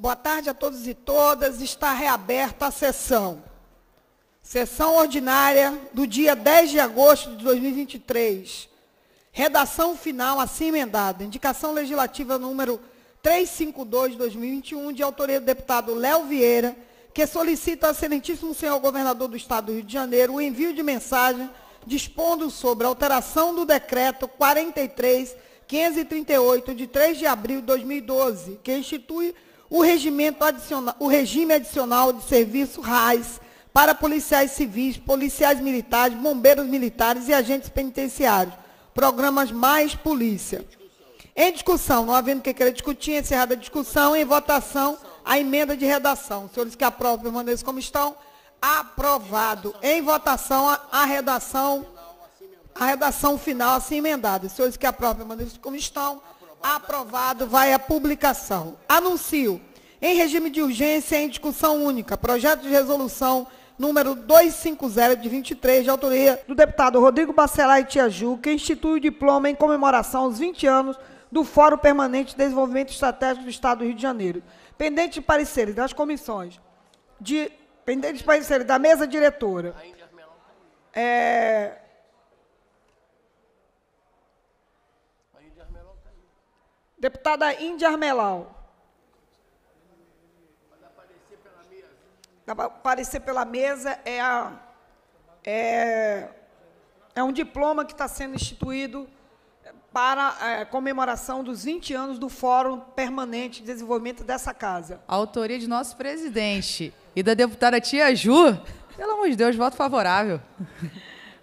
Boa tarde a todos e todas. Está reaberta a sessão. Sessão ordinária do dia 10 de agosto de 2023. Redação final assim emendada. Indicação legislativa número 352 de 2021, de autoria do deputado Léo Vieira, que solicita ao excelentíssimo senhor governador do Estado do Rio de Janeiro o envio de mensagem dispondo sobre a alteração do decreto 43.538, de 3 de abril de 2012, que institui o, regimento adicional, o regime adicional de serviço RAIS para policiais civis, policiais militares, bombeiros militares e agentes penitenciários. Programas Mais Polícia. Em discussão, não havendo que querer discutir, encerrada a discussão, em votação, a emenda de redação. senhores que aprovam, permaneçam como estão. Aprovado. Em votação, a, a redação a redação final assim emendada. senhores que aprovam, permaneçam como estão. Aprovado. Vai à publicação. Anuncio. Em regime de urgência, em discussão única, projeto de resolução número 250 de 23, de autoria do deputado Rodrigo Bacelar e Tia Ju, que institui o diploma em comemoração aos 20 anos do Fórum Permanente de Desenvolvimento Estratégico do Estado do Rio de Janeiro. Pendente de pareceres das comissões, de, pendente de pareceres da mesa diretora. É, Deputada Índia Armelau. Aparecer pela mesa é, a, é, é um diploma que está sendo instituído para a é, comemoração dos 20 anos do Fórum Permanente de Desenvolvimento dessa casa. A autoria de nosso presidente e da deputada Tia Ju. Pelo amor de Deus, voto favorável.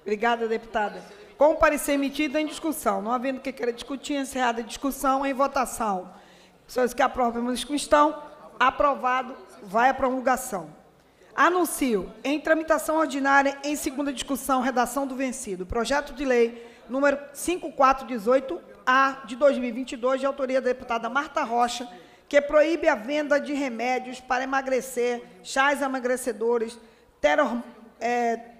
Obrigada, deputada com o parecer emitido em discussão, não havendo que queira discutir, encerrada a discussão em votação. Pessoas que aprovam a discussão, aprovado, vai à promulgação. Anuncio, em tramitação ordinária, em segunda discussão, redação do vencido, projeto de lei número 5418-A de 2022, de autoria da deputada Marta Rocha, que proíbe a venda de remédios para emagrecer, chás emagrecedores, teror, é, eh,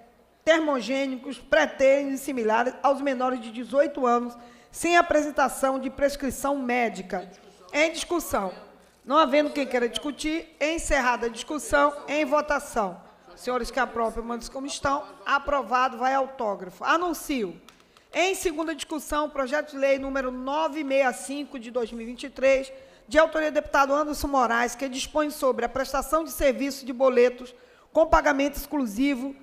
termogênicos, pretênios similares aos menores de 18 anos, sem apresentação de prescrição médica. Em discussão. Não havendo quem queira discutir, encerrada a discussão, em votação. Senhores que aprovam, permaneçam como estão. Aprovado, vai autógrafo. Anuncio. Em segunda discussão, o projeto de lei número 965 de 2023, de autoria do deputado Anderson Moraes, que dispõe sobre a prestação de serviço de boletos com pagamento exclusivo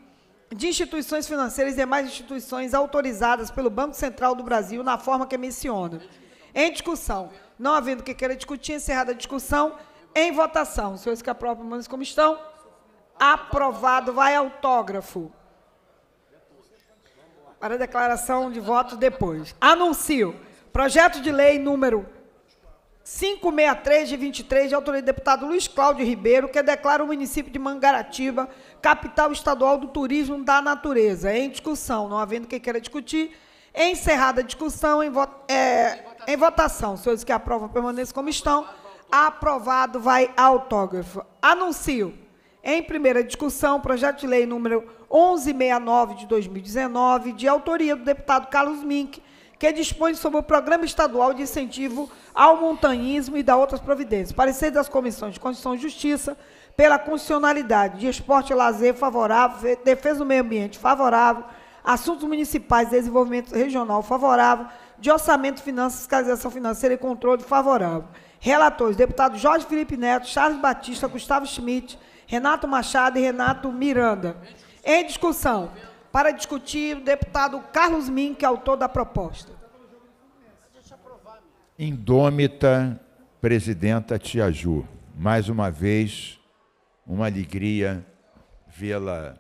de instituições financeiras e demais instituições autorizadas pelo Banco Central do Brasil na forma que menciona. Em discussão. Não havendo o que queira discutir, encerrada a discussão. Em votação. senhores que aprovam, manos como estão? Aprovado. Vai autógrafo. Para declaração de voto depois. Anuncio. Projeto de lei número 563 de 23, de autoria do deputado Luiz Cláudio Ribeiro, que declara o município de Mangaratiba Capital Estadual do Turismo da Natureza. Em discussão, não havendo quem queira discutir, encerrada a discussão, em, vo é, em votação. senhores que aprovam permaneçam como estão. Aprovado, vai autógrafo. Anuncio. Em primeira discussão, projeto de lei número 1169 de 2019, de autoria do deputado Carlos Mink, que dispõe sobre o Programa Estadual de Incentivo ao Montanhismo e da outras providências. Parecer das Comissões de Constituição e Justiça, pela constitucionalidade de esporte e lazer favorável, defesa do meio ambiente favorável, assuntos municipais, desenvolvimento regional favorável, de orçamento, finanças, fiscalização financeira e controle favorável. Relatores, deputados Jorge Felipe Neto, Charles Batista, Gustavo Schmidt, Renato Machado e Renato Miranda. Em discussão, para discutir, o deputado Carlos Min, que é autor da proposta. Indômita, presidenta Tiaju, mais uma vez uma alegria vê-la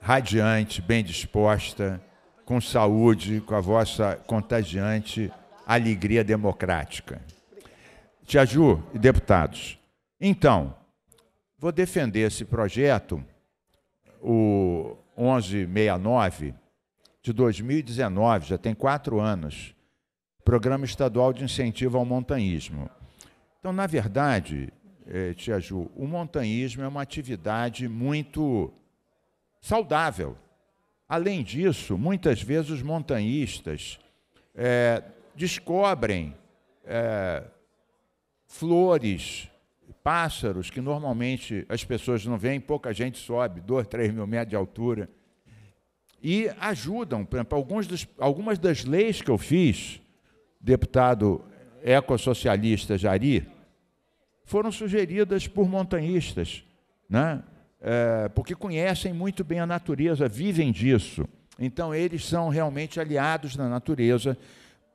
radiante, bem disposta, com saúde, com a vossa contagiante alegria democrática. Tia Ju e deputados, então, vou defender esse projeto, o 1169 de 2019, já tem quatro anos, Programa Estadual de Incentivo ao Montanhismo. Então, na verdade, eh, Tia Ju, o montanhismo é uma atividade muito saudável. Além disso, muitas vezes os montanhistas é, descobrem é, flores, pássaros que normalmente as pessoas não veem, pouca gente sobe, 2, 3 mil metros de altura, e ajudam. Por exemplo, alguns dos, algumas das leis que eu fiz, deputado ecossocialista Jari, foram sugeridas por montanhistas, né? É, porque conhecem muito bem a natureza, vivem disso. Então, eles são realmente aliados na natureza.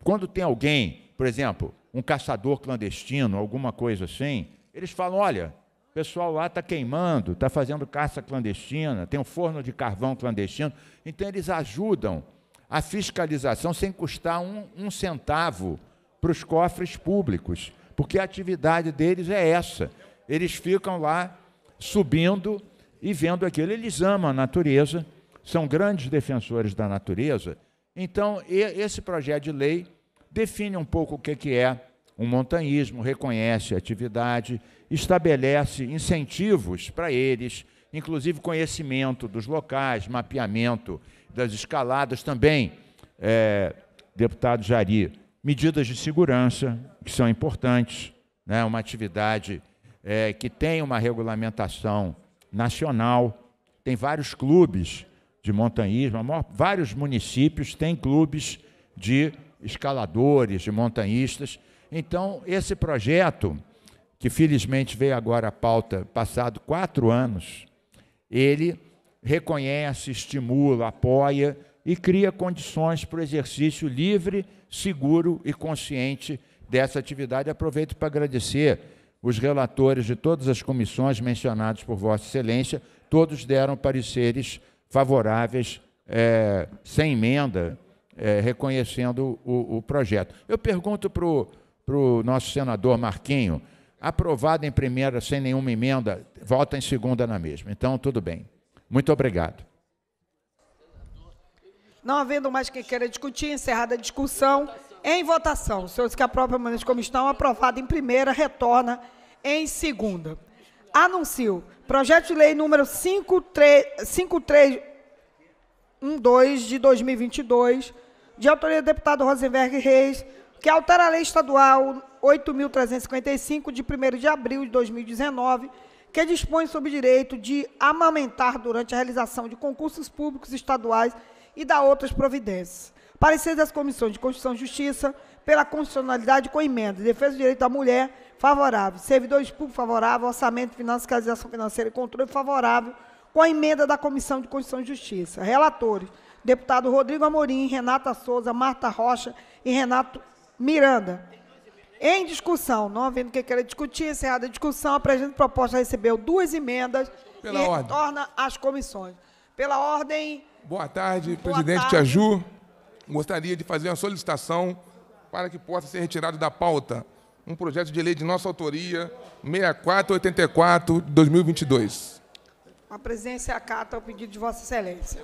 Quando tem alguém, por exemplo, um caçador clandestino, alguma coisa assim, eles falam: olha, o pessoal lá está queimando, está fazendo caça clandestina, tem um forno de carvão clandestino. Então, eles ajudam a fiscalização sem custar um, um centavo para os cofres públicos porque a atividade deles é essa. Eles ficam lá subindo e vendo aquilo. Eles amam a natureza, são grandes defensores da natureza. Então, esse projeto de lei define um pouco o que é um montanhismo, reconhece a atividade, estabelece incentivos para eles, inclusive conhecimento dos locais, mapeamento das escaladas também. É, deputado Jari, medidas de segurança, que são importantes, né? uma atividade é, que tem uma regulamentação nacional, tem vários clubes de montanhismo, maior, vários municípios têm clubes de escaladores, de montanhistas. Então, esse projeto, que felizmente veio agora à pauta, passado quatro anos, ele reconhece, estimula, apoia e cria condições para o exercício livre, seguro e consciente dessa atividade. Aproveito para agradecer os relatores de todas as comissões mencionadas por Vossa Excelência, todos deram pareceres favoráveis, é, sem emenda, é, reconhecendo o, o, projeto. Eu pergunto para o nosso senador Marquinho, aprovado em primeira sem nenhuma emenda, volta em segunda na mesma. Então, tudo bem. Muito obrigado. Não havendo mais quem queira discutir, encerrada a discussão. Em votação, os senhores que aprovam como estão, aprovado em primeira, retorna em segunda. Anuncio. Projeto de lei número 5312 de 2022, de autoria do deputado Rosenberg Reis, que altera a lei estadual 8.355, de 1 de abril de 2019, que dispõe sobre o direito de amamentar durante a realização de concursos públicos estaduais e da outras providências. Parecer das comissões de Constituição e Justiça pela constitucionalidade com emenda, defesa do direito da mulher favorável, servidores públicos favorável, orçamento, finanças, fiscalização financeira e controle favorável, com a emenda da Comissão de Constituição e Justiça. Relatores, deputado Rodrigo Amorim, Renata Souza, Marta Rocha e Renato Miranda. Em discussão, não havendo o que queira discutir, encerrada a discussão, a presente proposta recebeu duas emendas Pela e ordem. retorna às comissões. Pela ordem, Boa tarde, Boa presidente tarde. Tiaju. Gostaria de fazer uma solicitação para que possa ser retirado da pauta um projeto de lei de nossa autoria, 6484 de 2022. A presidência acata o pedido de Vossa Excelência.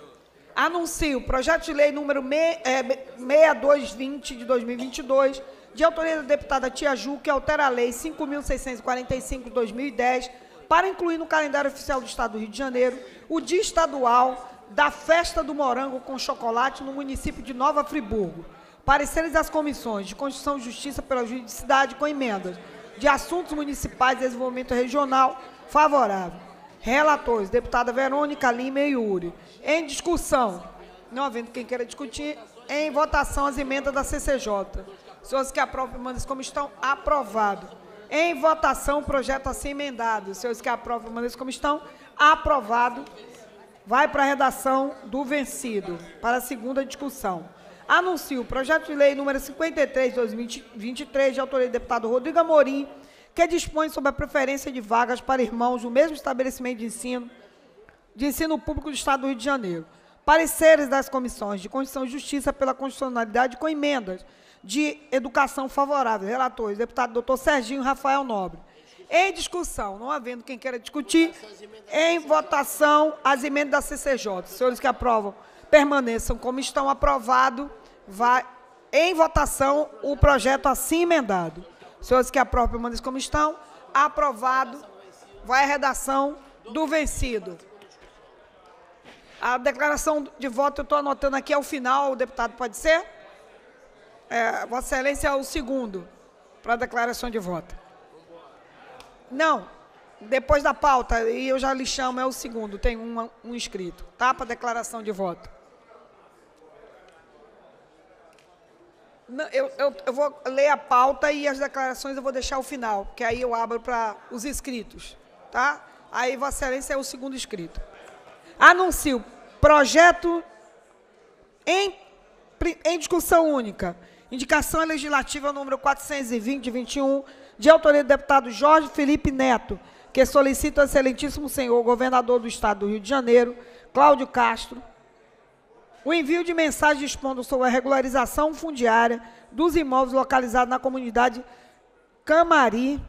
Anuncio o projeto de lei número 6220 é, de 2022, de autoria da deputada Tiaju, que altera a lei 5.645 de 2010, para incluir no calendário oficial do Estado do Rio de Janeiro o Dia Estadual da festa do morango com chocolate no município de Nova Friburgo. Pareceres das comissões de Constituição e Justiça pela Juridicidade com emendas de assuntos municipais e desenvolvimento regional favorável. Relatores, deputada Verônica Lima e Yuri. Em discussão, não havendo quem queira discutir, em votação as emendas da CCJ. Senhores que aprovam, mandas como estão, aprovado. Em votação, o projeto assim emendado. Senhores que aprovam, mandas como estão, aprovado vai para a redação do vencido, para a segunda discussão. Anuncio o projeto de lei número 53 de 2023, de autoria do deputado Rodrigo Amorim, que dispõe sobre a preferência de vagas para irmãos do mesmo estabelecimento de ensino, de ensino público do Estado do Rio de Janeiro. Pareceres das comissões de Constituição e Justiça pela constitucionalidade com emendas de educação favorável. Relatores, deputado doutor Serginho Rafael Nobre. Em discussão, não havendo quem queira discutir, em votação, as emendas da CCJ. senhores que aprovam, permaneçam como estão. Aprovado, vai em votação o projeto assim emendado. senhores que aprovam, permaneçam como estão. Aprovado, vai a redação do vencido. A declaração de voto, eu estou anotando aqui, é o final, o deputado pode ser? É, Vossa Excelência é o segundo para a declaração de voto. Não, depois da pauta, e eu já lhe chamo, é o segundo, tem um, um inscrito. Tá? Para declaração de voto. Não, eu, eu, eu, vou ler a pauta e as declarações eu vou deixar o final, que aí eu abro para os inscritos. Tá? Aí Vossa Excelência é o segundo inscrito. Anuncio projeto em, em discussão única. Indicação legislativa número 420, 21 de autoria do deputado Jorge Felipe Neto, que solicita ao excelentíssimo senhor governador do estado do Rio de Janeiro, Cláudio Castro, o envio de mensagem expondo sobre a regularização fundiária dos imóveis localizados na comunidade Camari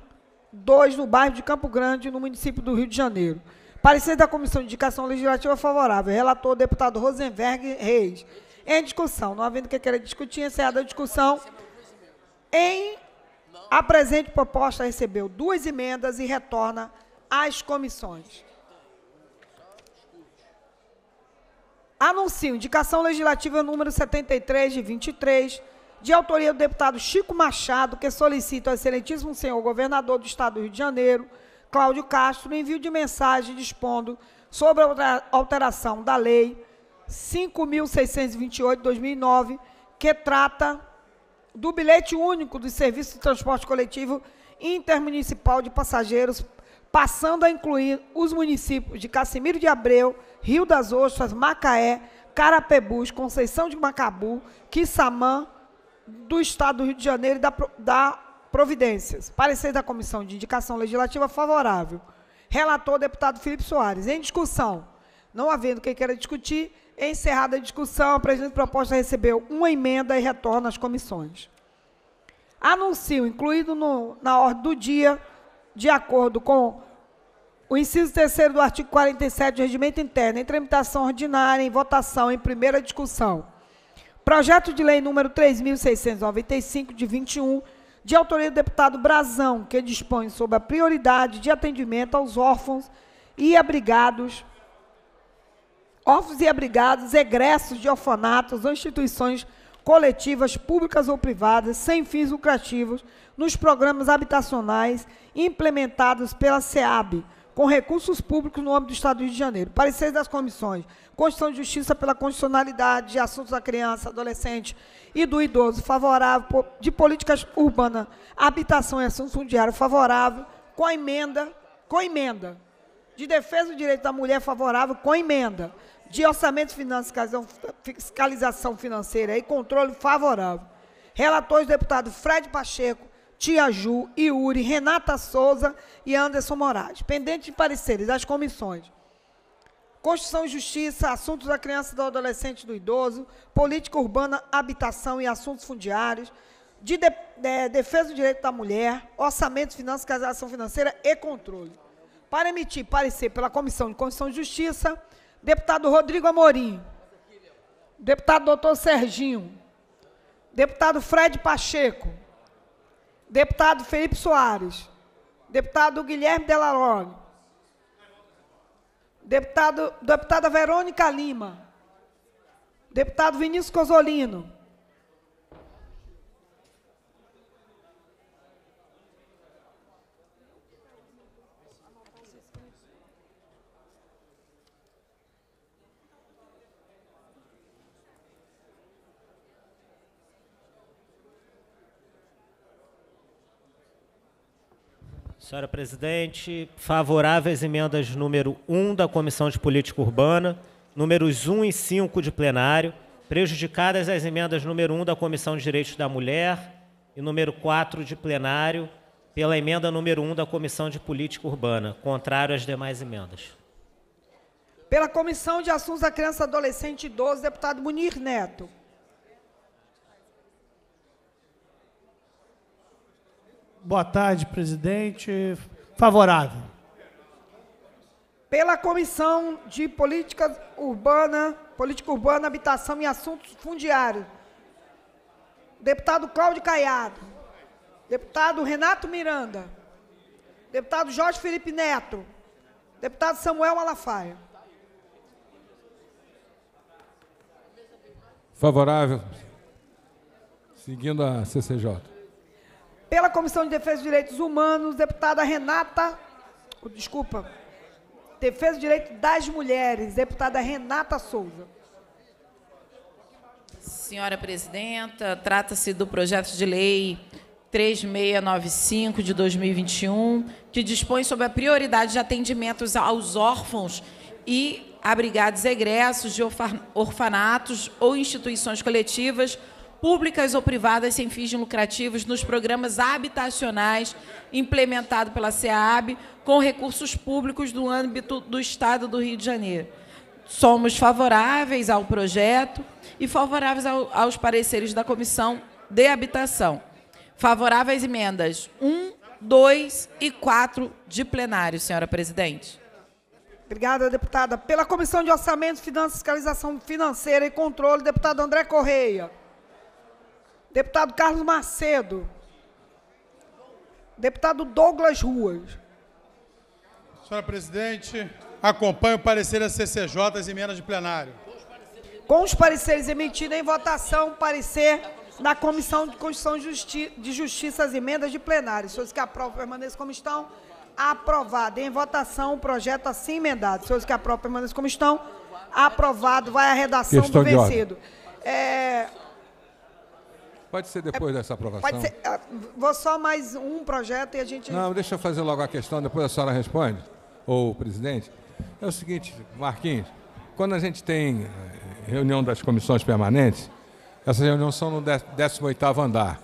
2, no bairro de Campo Grande, no município do Rio de Janeiro. Parecer da Comissão de Indicação Legislativa favorável. Relator, deputado Rosenberg Reis. Em discussão. Não havendo que queira discutir, encerrada a discussão. Em a presente proposta recebeu duas emendas e retorna às comissões. Anuncio indicação legislativa número 73 de 23, de autoria do deputado Chico Machado, que solicita ao excelentíssimo senhor governador do Estado do Rio de Janeiro, Cláudio Castro, envio de mensagem dispondo sobre a alteração da Lei 5.628-2009, que trata do bilhete único dos serviços de transporte coletivo intermunicipal de passageiros, passando a incluir os municípios de Cacimiro de Abreu, Rio das Ostras, Macaé, Carapebus, Conceição de Macabu, Quissamã, do Estado do Rio de Janeiro e da, da Providências. Parecer da Comissão de Indicação Legislativa favorável. Relator, deputado Felipe Soares. Em discussão, não havendo quem queira discutir, Encerrada a discussão, a presente proposta recebeu uma emenda e retorna às comissões. Anuncio, incluído no, na ordem do dia, de acordo com o inciso terceiro do artigo 47 do Regimento Interno, em tramitação ordinária, em votação, em primeira discussão. Projeto de lei número 3.695, de 21, de autoria do deputado Brazão, que dispõe sobre a prioridade de atendimento aos órfãos e abrigados órfãos e abrigados, egressos de orfanatos ou instituições coletivas, públicas ou privadas, sem fins lucrativos, nos programas habitacionais implementados pela SEAB, com recursos públicos no âmbito do Estado do Rio de Janeiro. Parecer das comissões: Constituição de Justiça pela Constitucionalidade de Assuntos da Criança, Adolescente e do Idoso, favorável, de Políticas Urbanas, Habitação e Assuntos Fundiários, favorável, com a emenda, com a emenda, de Defesa do Direito da Mulher, favorável, com a emenda, de orçamento financeiro, fiscalização financeira e controle favorável. Relatores deputados Fred Pacheco, Tia Ju, Iuri, Renata Souza e Anderson Moraes. Pendente de pareceres das comissões. Constituição e Justiça, Assuntos da Criança, e do Adolescente e do Idoso, Política Urbana, Habitação e Assuntos Fundiários, de, de, de Defesa do Direito da Mulher, Orçamento, Finanças, Casação Financeira e Controle. Para emitir parecer pela Comissão de Constituição e Justiça, deputado Rodrigo Amorim, deputado doutor Serginho, deputado Fred Pacheco, deputado Felipe Soares, deputado Guilherme Delarone, deputado, deputada Verônica Lima, deputado Vinícius Cosolino, Senhora presidente, favoráveis emendas número 1 da Comissão de Política Urbana, números 1 e 5 de plenário, prejudicadas as emendas número 1 da Comissão de Direitos da Mulher e número 4 de plenário, pela emenda número 1 da Comissão de Política Urbana, contrário às demais emendas. Pela Comissão de Assuntos da Criança, Adolescente e Idoso, deputado Munir Neto. Boa tarde, presidente. Favorável. Pela Comissão de Política Urbana, Política Urbana, Habitação e Assuntos Fundiários. Deputado Cláudio Caiado. Deputado Renato Miranda. Deputado Jorge Felipe Neto. Deputado Samuel Malafaia. Favorável. Seguindo a CCJ. Pela Comissão de Defesa dos Direitos Humanos, deputada Renata, oh, desculpa, Defesa dos Direitos das Mulheres, deputada Renata Souza. Senhora presidenta, trata-se do projeto de lei 3695 de 2021, que dispõe sobre a prioridade de atendimentos aos órfãos e abrigados egressos de orfanatos ou instituições coletivas públicas ou privadas sem fins lucrativos nos programas habitacionais implementado pela SEAB com recursos públicos do âmbito do Estado do Rio de Janeiro. Somos favoráveis ao projeto e favoráveis ao, aos pareceres da Comissão de Habitação. Favoráveis emendas 1, 2 e 4 de plenário, senhora presidente. Obrigada, deputada. Pela Comissão de Orçamento, Finanças, Fiscalização Financeira e Controle, deputado André Correia. Deputado Carlos Macedo. Deputado Douglas Ruas. Senhora presidente, acompanho o parecer da CCJ as emendas de plenário. Com os pareceres emitidos em votação, parecer da Comissão de Constituição de Justiça as emendas de plenário. Senhores que aprovam, permaneçam como estão. Aprovado. Em votação, o projeto assim emendado. Senhores que aprovam, permaneçam como estão. Aprovado. Vai a redação Questão do vencido. É, Pode ser depois é, dessa aprovação. Pode ser, ah, vou só mais um projeto e a gente. Não, deixa eu fazer logo a questão, depois a senhora responde, ou o presidente. É o seguinte, Marquinhos, quando a gente tem eh, reunião das comissões permanentes, essas reuniões são no 18 andar.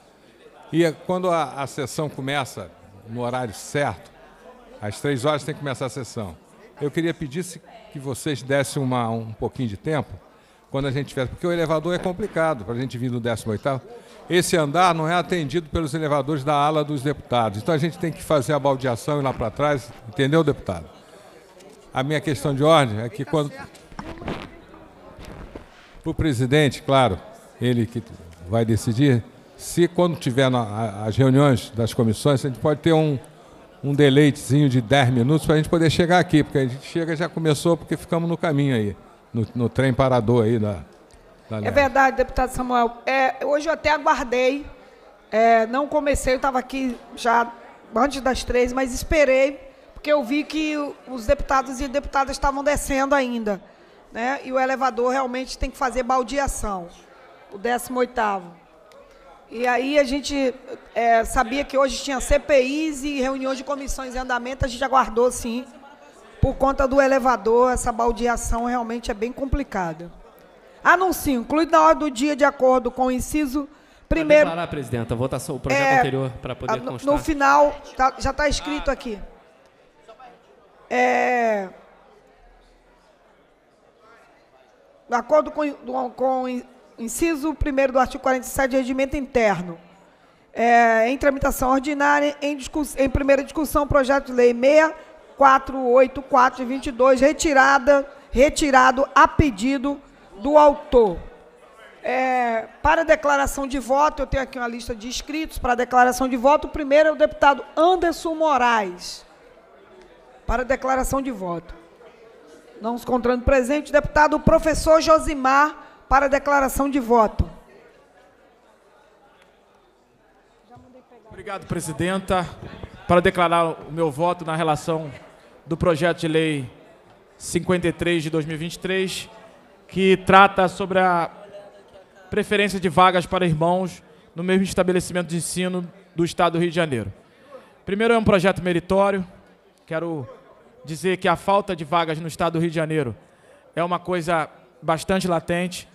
E é quando a, a sessão começa no horário certo, às três horas tem que começar a sessão. Eu queria pedir que vocês dessem uma, um pouquinho de tempo quando a gente tiver, porque o elevador é complicado para a gente vir do 18 esse andar não é atendido pelos elevadores da ala dos deputados. Então a gente tem que fazer a baldeação e lá para trás, entendeu, deputado? A minha questão de ordem é que quando. Para o presidente, claro, ele que vai decidir, se quando tiver na, as reuniões das comissões, a gente pode ter um, um deleitezinho de 10 minutos para a gente poder chegar aqui, porque a gente chega já começou porque ficamos no caminho aí, no, no trem parador aí da. Aliás. É verdade, deputado Samuel. É, hoje eu até aguardei, é, não comecei, eu estava aqui já antes das três, mas esperei, porque eu vi que os deputados e deputadas estavam descendo ainda. Né? E o elevador realmente tem que fazer baldeação, o 18 E aí a gente é, sabia que hoje tinha CPIs e reuniões de comissões em andamento, a gente aguardou sim. Por conta do elevador, essa baldeação realmente é bem complicada. Anuncio, incluído na hora do dia, de acordo com o inciso primeiro. Para declarar, presidenta, a votação, o projeto é, anterior, para poder no, constar. No final, tá, já está escrito aqui. É, de acordo com, com o inciso primeiro do artigo 47 do regimento interno. É, em tramitação ordinária, em, em primeira discussão, projeto de lei 6484 de 22, retirada, retirado a pedido do autor. É, para declaração de voto, eu tenho aqui uma lista de inscritos para declaração de voto. O primeiro é o deputado Anderson Moraes. Para declaração de voto. Não se encontrando presente, o deputado professor Josimar para declaração de voto. Obrigado, presidenta. Para declarar o meu voto na relação do projeto de lei 53 de 2023 que trata sobre a preferência de vagas para irmãos no mesmo estabelecimento de ensino do Estado do Rio de Janeiro. Primeiro, é um projeto meritório. Quero dizer que a falta de vagas no Estado do Rio de Janeiro é uma coisa bastante latente.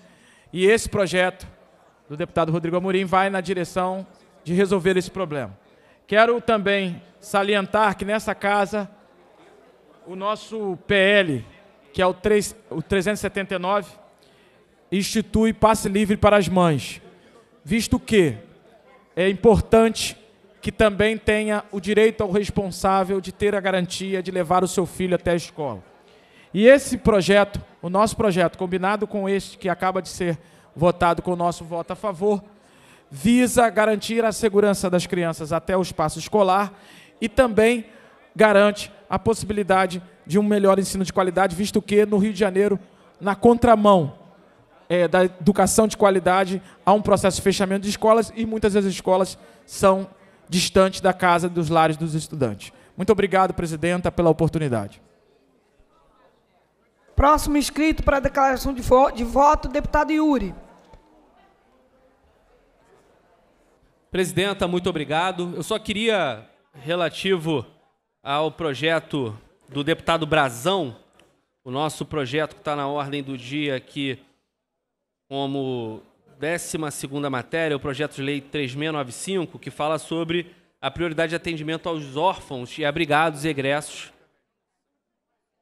E esse projeto do deputado Rodrigo Amorim vai na direção de resolver esse problema. Quero também salientar que nessa casa o nosso PL que é o, 3, o 379, institui passe livre para as mães, visto que é importante que também tenha o direito ao responsável de ter a garantia de levar o seu filho até a escola. E esse projeto, o nosso projeto, combinado com este que acaba de ser votado com o nosso voto a favor, visa garantir a segurança das crianças até o espaço escolar e também garante a possibilidade de um melhor ensino de qualidade, visto que no Rio de Janeiro, na contramão é, da educação de qualidade, há um processo de fechamento de escolas e muitas das escolas são distantes da casa dos lares dos estudantes. Muito obrigado, presidenta, pela oportunidade. Próximo inscrito para a declaração de, de voto, deputado Yuri. Presidenta, muito obrigado. Eu só queria, relativo ao projeto do deputado Brazão, o nosso projeto que está na ordem do dia aqui como 12ª matéria, o projeto de lei 3695, que fala sobre a prioridade de atendimento aos órfãos e abrigados e egressos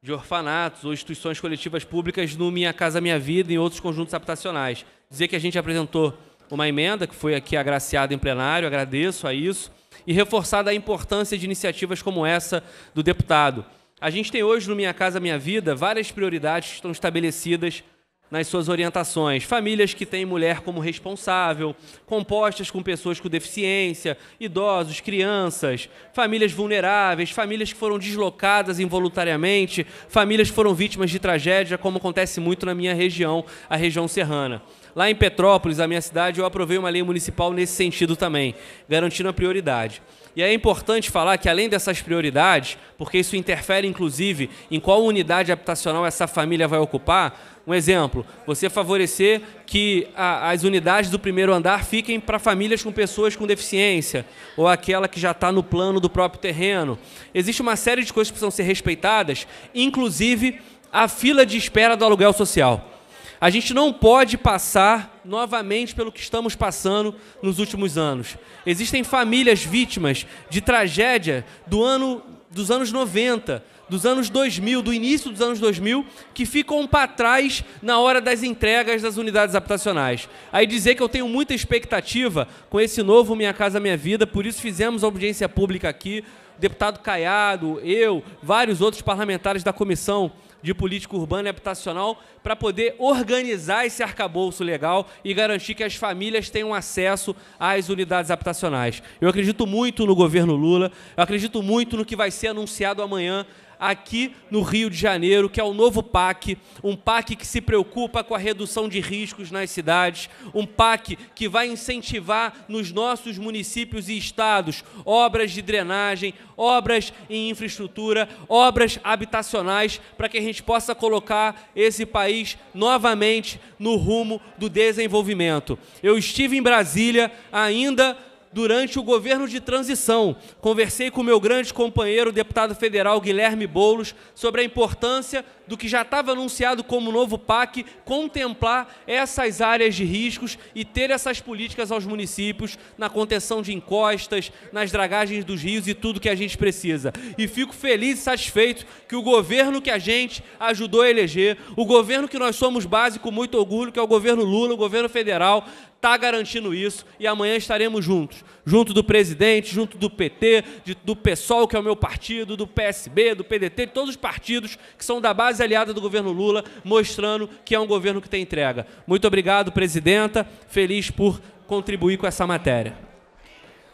de orfanatos ou instituições coletivas públicas no Minha Casa Minha Vida e em outros conjuntos habitacionais. Dizer que a gente apresentou uma emenda que foi aqui agraciada em plenário, agradeço a isso e reforçada a importância de iniciativas como essa do deputado. A gente tem hoje no Minha Casa Minha Vida várias prioridades que estão estabelecidas nas suas orientações. Famílias que têm mulher como responsável, compostas com pessoas com deficiência, idosos, crianças, famílias vulneráveis, famílias que foram deslocadas involuntariamente, famílias que foram vítimas de tragédia, como acontece muito na minha região, a região serrana. Lá em Petrópolis, a minha cidade, eu aprovei uma lei municipal nesse sentido também, garantindo a prioridade. E é importante falar que além dessas prioridades, porque isso interfere inclusive em qual unidade habitacional essa família vai ocupar, um exemplo, você favorecer que a, as unidades do primeiro andar fiquem para famílias com pessoas com deficiência, ou aquela que já está no plano do próprio terreno. Existe uma série de coisas que precisam ser respeitadas, inclusive a fila de espera do aluguel social. A gente não pode passar novamente pelo que estamos passando nos últimos anos. Existem famílias vítimas de tragédia do ano dos anos 90, dos anos 2000, do início dos anos 2000, que ficam para trás na hora das entregas das unidades habitacionais. Aí dizer que eu tenho muita expectativa com esse novo Minha Casa Minha Vida, por isso fizemos a audiência pública aqui, deputado Caiado, eu, vários outros parlamentares da comissão de política urbana e habitacional para poder organizar esse arcabouço legal e garantir que as famílias tenham acesso às unidades habitacionais. Eu acredito muito no governo Lula, eu acredito muito no que vai ser anunciado amanhã aqui no Rio de Janeiro, que é o novo PAC, um PAC que se preocupa com a redução de riscos nas cidades, um PAC que vai incentivar nos nossos municípios e estados obras de drenagem, obras em infraestrutura, obras habitacionais, para que a gente possa colocar esse país novamente no rumo do desenvolvimento. Eu estive em Brasília ainda durante o governo de transição. Conversei com meu grande companheiro, o deputado federal Guilherme Boulos, sobre a importância do que já estava anunciado como novo PAC, contemplar essas áreas de riscos e ter essas políticas aos municípios na contenção de encostas, nas dragagens dos rios e tudo que a gente precisa. E fico feliz e satisfeito que o governo que a gente ajudou a eleger, o governo que nós somos base com muito orgulho, que é o governo Lula, o governo federal, está garantindo isso e amanhã estaremos juntos junto do presidente, junto do PT, de, do PSOL, que é o meu partido, do PSB, do PDT, de todos os partidos que são da base aliada do governo Lula, mostrando que é um governo que tem entrega. Muito obrigado, presidenta. Feliz por contribuir com essa matéria.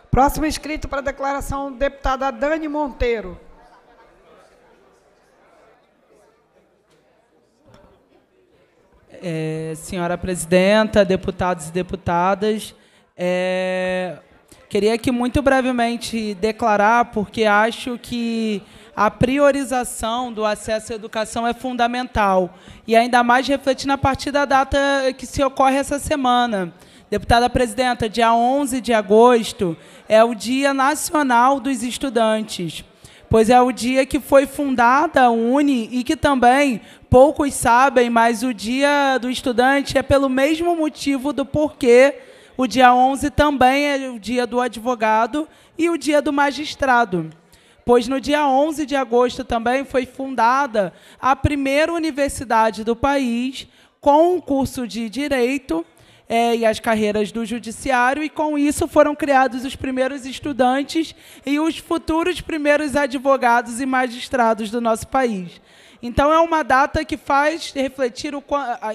Próximo inscrito para a declaração, deputada Dani Monteiro. É, senhora presidenta, deputados e deputadas, é, Queria aqui muito brevemente declarar, porque acho que a priorização do acesso à educação é fundamental. E ainda mais refletindo a partir da data que se ocorre essa semana. Deputada presidenta, dia 11 de agosto é o Dia Nacional dos Estudantes, pois é o dia que foi fundada a UNE e que também poucos sabem, mas o Dia do Estudante é pelo mesmo motivo do porquê o dia 11 também é o dia do advogado e o dia do magistrado, pois no dia 11 de agosto também foi fundada a primeira universidade do país com o curso de Direito é, e as carreiras do Judiciário, e com isso foram criados os primeiros estudantes e os futuros primeiros advogados e magistrados do nosso país. Então é uma data que faz refletir o,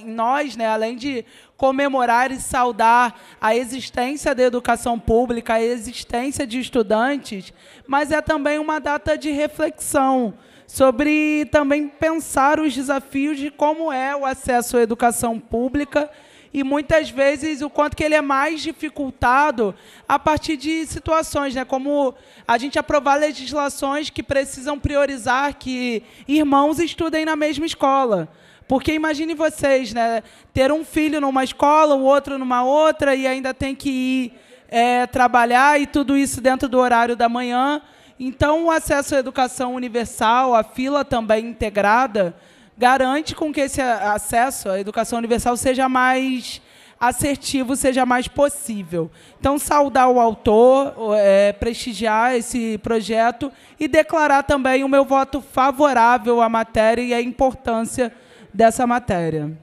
em nós, né, além de comemorar e saudar a existência da educação pública, a existência de estudantes, mas é também uma data de reflexão sobre também pensar os desafios de como é o acesso à educação pública e muitas vezes o quanto que ele é mais dificultado a partir de situações, né? Como a gente aprovar legislações que precisam priorizar que irmãos estudem na mesma escola. Porque imagine vocês, né? Ter um filho numa escola, o outro numa outra, e ainda tem que ir é, trabalhar e tudo isso dentro do horário da manhã. Então, o acesso à educação universal, a fila também integrada, garante com que esse acesso à educação universal seja mais assertivo, seja mais possível. Então, saudar o autor, é, prestigiar esse projeto e declarar também o meu voto favorável à matéria e à importância dessa matéria.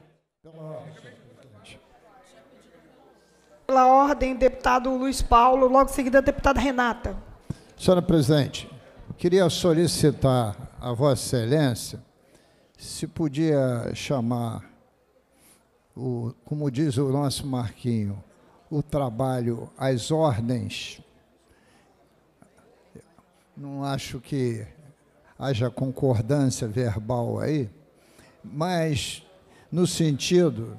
Pela ordem, deputado Luiz Paulo, logo em seguida, deputada Renata. Senhora presidente, queria solicitar a Vossa Excelência se podia chamar, o, como diz o nosso Marquinho, o trabalho às ordens. Não acho que haja concordância verbal aí mas no sentido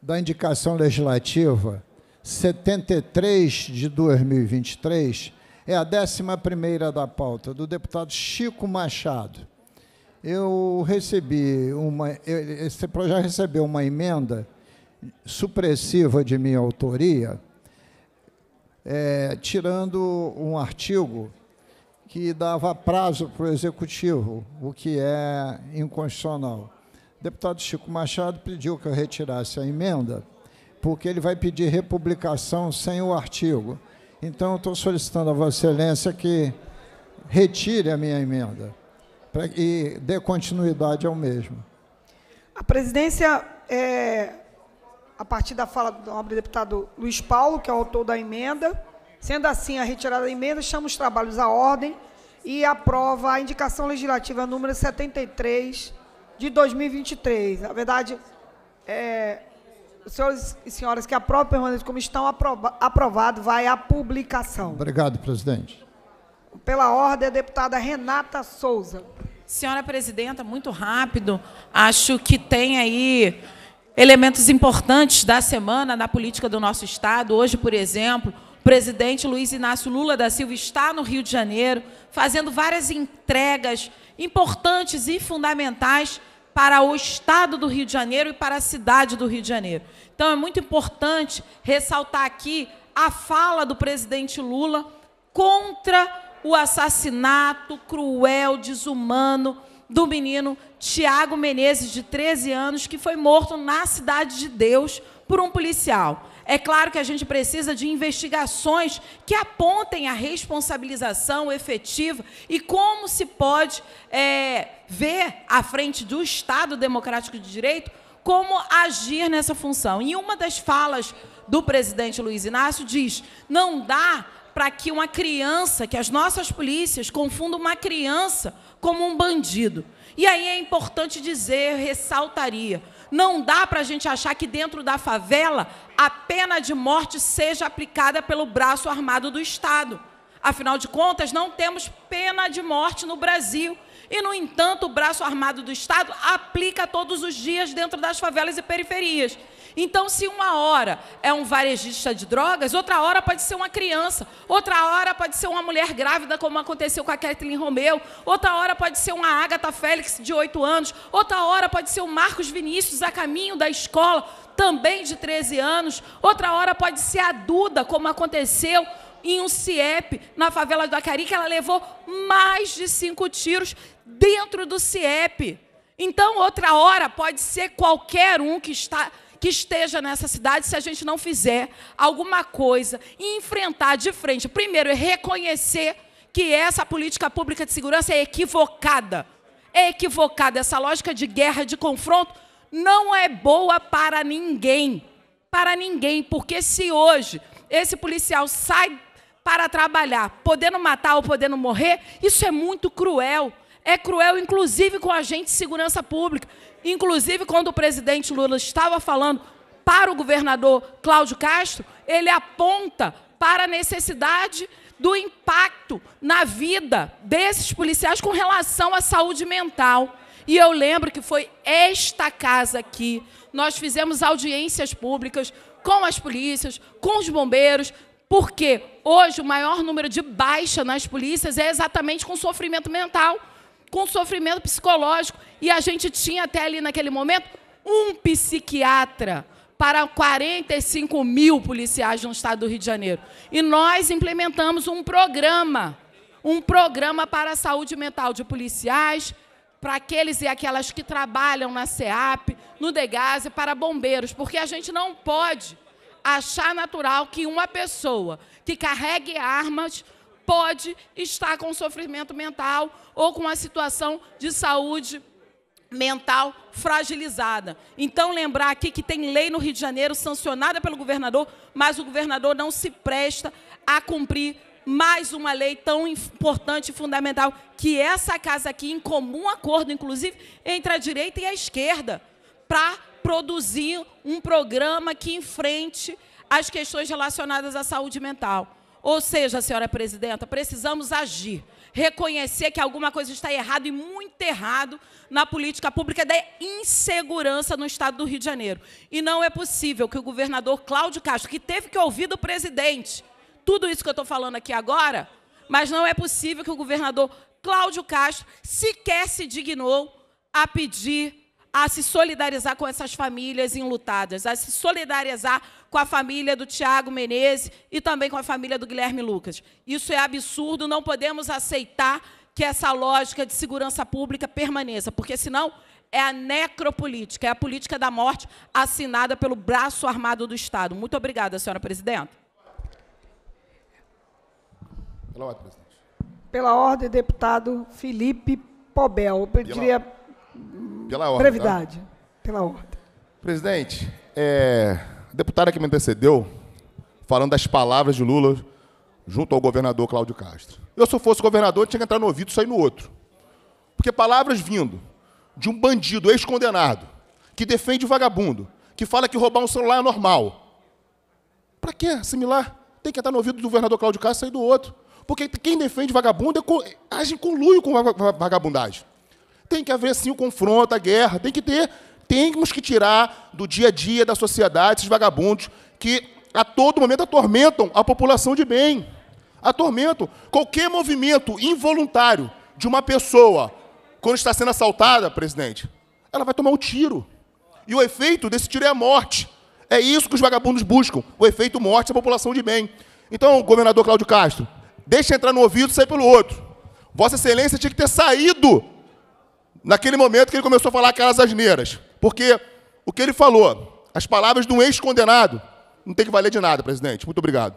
da indicação legislativa 73 de 2023, é a 11 primeira da pauta, do deputado Chico Machado. Eu recebi uma... Esse projeto recebeu uma emenda supressiva de minha autoria, é, tirando um artigo que dava prazo para o Executivo, o que é inconstitucional deputado Chico Machado pediu que eu retirasse a emenda, porque ele vai pedir republicação sem o artigo. Então, eu estou solicitando a Vossa Excelência que retire a minha emenda e dê continuidade ao mesmo. A presidência, é, a partir da fala do nobre deputado Luiz Paulo, que é o autor da emenda, sendo assim a retirada da emenda, chama os trabalhos à ordem e aprova a indicação legislativa número 73 de 2023. Na verdade, é, senhores e senhoras que a própria permanente como estão aprova, aprovado, vai à publicação. Obrigado, presidente. Pela ordem, a deputada Renata Souza. Senhora presidenta, muito rápido, acho que tem aí elementos importantes da semana na política do nosso Estado. Hoje, por exemplo, presidente Luiz Inácio Lula da Silva está no Rio de Janeiro, fazendo várias entregas importantes e fundamentais para o estado do Rio de Janeiro e para a cidade do Rio de Janeiro. Então é muito importante ressaltar aqui a fala do presidente Lula contra o assassinato cruel, desumano do menino Tiago Menezes, de 13 anos, que foi morto na Cidade de Deus por um policial. É claro que a gente precisa de investigações que apontem a responsabilização efetiva e como se pode é, ver, à frente do Estado Democrático de Direito, como agir nessa função. E uma das falas do presidente Luiz Inácio diz: não dá para que uma criança, que as nossas polícias confundam uma criança como um bandido. E aí é importante dizer, ressaltaria, não dá para a gente achar que dentro da favela a pena de morte seja aplicada pelo braço armado do Estado. Afinal de contas, não temos pena de morte no Brasil. E, no entanto, o braço armado do Estado aplica todos os dias dentro das favelas e periferias. Então, se uma hora é um varejista de drogas, outra hora pode ser uma criança, outra hora pode ser uma mulher grávida, como aconteceu com a Kathleen Romeu, outra hora pode ser uma Agatha Félix de 8 anos, outra hora pode ser o Marcos Vinícius a caminho da escola, também de 13 anos, outra hora pode ser a Duda, como aconteceu em um CIEP, na favela do Acari, que ela levou mais de cinco tiros dentro do CIEP. Então, outra hora pode ser qualquer um que está que esteja nessa cidade se a gente não fizer alguma coisa e enfrentar de frente. Primeiro, é reconhecer que essa política pública de segurança é equivocada. É equivocada. Essa lógica de guerra, de confronto, não é boa para ninguém. Para ninguém. Porque se hoje esse policial sai para trabalhar, podendo matar ou podendo morrer, isso é muito cruel. É cruel, inclusive, com a gente de segurança pública. Inclusive, quando o presidente Lula estava falando para o governador Cláudio Castro, ele aponta para a necessidade do impacto na vida desses policiais com relação à saúde mental. E eu lembro que foi esta casa aqui, nós fizemos audiências públicas com as polícias, com os bombeiros, porque hoje o maior número de baixa nas polícias é exatamente com sofrimento mental com sofrimento psicológico. E a gente tinha até ali naquele momento um psiquiatra para 45 mil policiais no estado do Rio de Janeiro. E nós implementamos um programa, um programa para a saúde mental de policiais, para aqueles e aquelas que trabalham na SEAP, no DEGASE, para bombeiros, porque a gente não pode achar natural que uma pessoa que carregue armas pode estar com sofrimento mental ou com a situação de saúde mental fragilizada. Então, lembrar aqui que tem lei no Rio de Janeiro sancionada pelo governador, mas o governador não se presta a cumprir mais uma lei tão importante e fundamental, que essa casa aqui, em comum acordo, inclusive, entre a direita e a esquerda, para produzir um programa que enfrente as questões relacionadas à saúde mental. Ou seja, senhora presidenta, precisamos agir, reconhecer que alguma coisa está errada e muito errado na política pública da insegurança no estado do Rio de Janeiro. E não é possível que o governador Cláudio Castro, que teve que ouvir do presidente tudo isso que eu estou falando aqui agora, mas não é possível que o governador Cláudio Castro sequer se dignou a pedir a se solidarizar com essas famílias enlutadas, a se solidarizar com a família do Tiago Menezes e também com a família do Guilherme Lucas. Isso é absurdo, não podemos aceitar que essa lógica de segurança pública permaneça, porque senão é a necropolítica, é a política da morte assinada pelo braço armado do Estado. Muito obrigada, senhora presidenta. Pela ordem, presidente. Pela ordem, deputado Felipe Pobel. Eu pediria pela ordem. Tá? Brevidade. Tá? Pela ordem. Presidente, é, a deputada que me antecedeu, falando das palavras de Lula junto ao governador Cláudio Castro. Eu, se eu fosse governador, tinha que entrar no ouvido e sair no outro. Porque palavras vindo de um bandido ex-condenado, que defende o vagabundo, que fala que roubar um celular é normal. Para que assimilar? Tem que entrar no ouvido do governador Cláudio Castro e sair do outro. Porque quem defende vagabundo é co... age em conluio com a vagabundagem tem que haver sim o confronto, a guerra, tem que ter. Temos que tirar do dia a dia da sociedade esses vagabundos que a todo momento atormentam a população de bem. Atormentam. Qualquer movimento involuntário de uma pessoa quando está sendo assaltada, presidente, ela vai tomar o um tiro. E o efeito desse tiro é a morte. É isso que os vagabundos buscam, o efeito morte à população de bem. Então, governador Cláudio Castro, deixa entrar no ouvido e sair pelo outro. Vossa Excelência tinha que ter saído naquele momento que ele começou a falar aquelas asneiras. Porque o que ele falou, as palavras de um ex-condenado, não tem que valer de nada, presidente. Muito obrigado.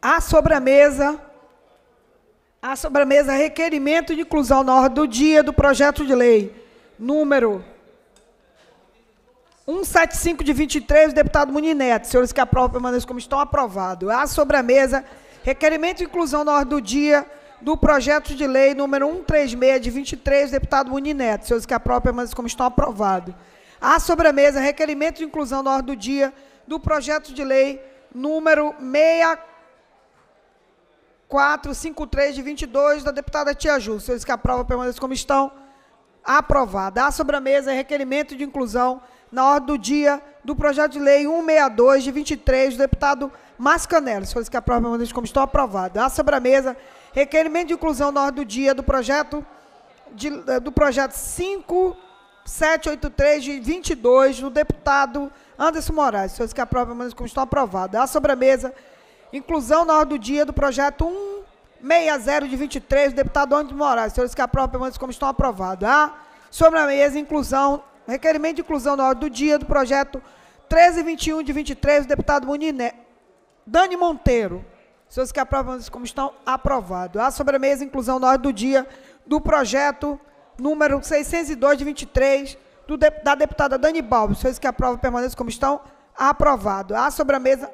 Há sobre a mesa, a requerimento de inclusão na ordem do dia do projeto de lei número 175 de 23, do deputado Muninete. Senhores que aprovam, permaneçam como estão, aprovado. Há sobre a mesa requerimento de inclusão na ordem do dia do projeto de lei número 136, de 23, deputado Unineto. senhores que aprovem, permaneçam como estão aprovado. Há sobremesa, requerimento de inclusão na ordem do dia do projeto de lei número 6453, de 22, da deputada Tia Ju. senhores que aprovem, permaneçam como estão aprovado. Há sobremesa, requerimento de inclusão na ordem do dia do projeto de lei 162, de 23, do deputado Mascanello. senhores que aprovem, permaneçam como estão aprovado. Há sobremesa, Requerimento de inclusão na ordem do dia do projeto de, eh, do projeto 5783 de 22 do deputado Anderson Moraes. Senhores que aprovam, mas como estão aprovados. A sobremesa, inclusão na ordem do dia do projeto 160 de 23 do deputado Anderson Moraes. Senhores que aprovam, permaneçam como estão aprovados. A sobremesa, inclusão, requerimento de inclusão na ordem do dia do projeto 1321 de 23 do deputado Munine, Dani Monteiro senhores que aprovam como estão, aprovado. A sobremesa, inclusão na ordem do dia do projeto número 602 de 23, do, da deputada Dani Balbo. senhores que aprovam permaneçam como estão, aprovado. A sobremesa,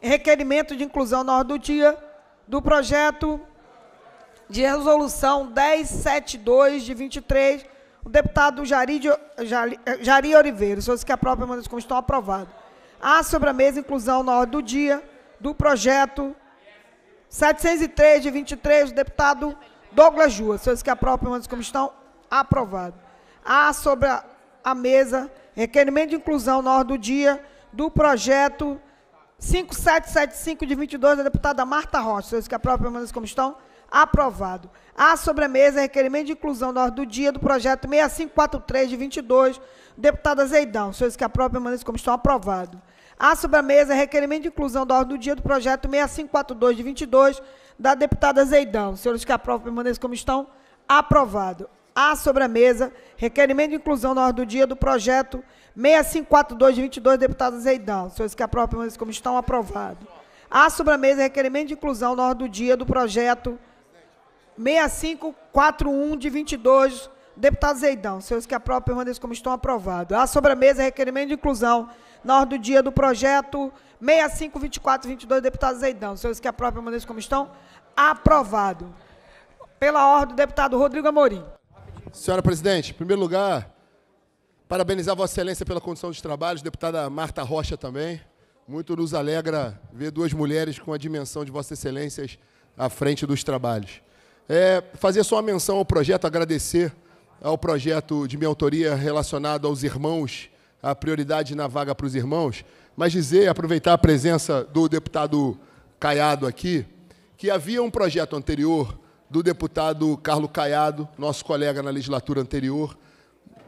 requerimento de inclusão na ordem do dia do projeto de resolução 1072 de 23, o deputado Jari, de, Jari, Jari Oliveira. senhores que aprovam permaneçam como estão, aprovado. A sobremesa, inclusão na ordem do dia do projeto 703 de 23 o deputado Douglas Jua. Senhores que aprovem, permaneçam como estão, aprovado. Há sobre a mesa requerimento de inclusão na ordem do dia do projeto 5775 de 22 da deputada Marta Rocha. Senhores que aprovem, permaneçam como estão, aprovado. Há sobre a mesa requerimento de inclusão na ordem do dia do projeto 6543 de 22, deputada Zeidão. Senhores que aprovem, permaneçam como estão, aprovado. Há sobre a mesa requerimento de inclusão da ordem do dia do projeto 6542 de 22 da deputada Zeidão. Senhores que aprovam, permaneçam como estão. Aprovado. Há sobre a mesa requerimento de inclusão na ordem do dia do projeto 6542 de 22, deputada Zeidão. Senhores que aprovam, permaneçam como estão. Aprovado. Há sobre a mesa requerimento de inclusão na ordem do dia do projeto 6541 de 22, deputado Zeidão. Senhores que aprovam, permaneçam como estão. Aprovado. Há sobre a mesa requerimento de inclusão na ordem do dia do projeto 652422 deputado Zeidão. Senhores que aprovem, permaneçam como estão. Aprovado. Pela ordem do deputado Rodrigo Amorim. Senhora presidente, em primeiro lugar, parabenizar Vossa Excelência pela condição de trabalho, deputada Marta Rocha também. Muito nos alegra ver duas mulheres com a dimensão de Vossa Excelências à frente dos trabalhos. É, fazer só uma menção ao projeto, agradecer ao projeto de minha autoria relacionado aos irmãos a prioridade na vaga para os irmãos, mas dizer, aproveitar a presença do deputado Caiado aqui, que havia um projeto anterior do deputado Carlos Caiado, nosso colega na legislatura anterior,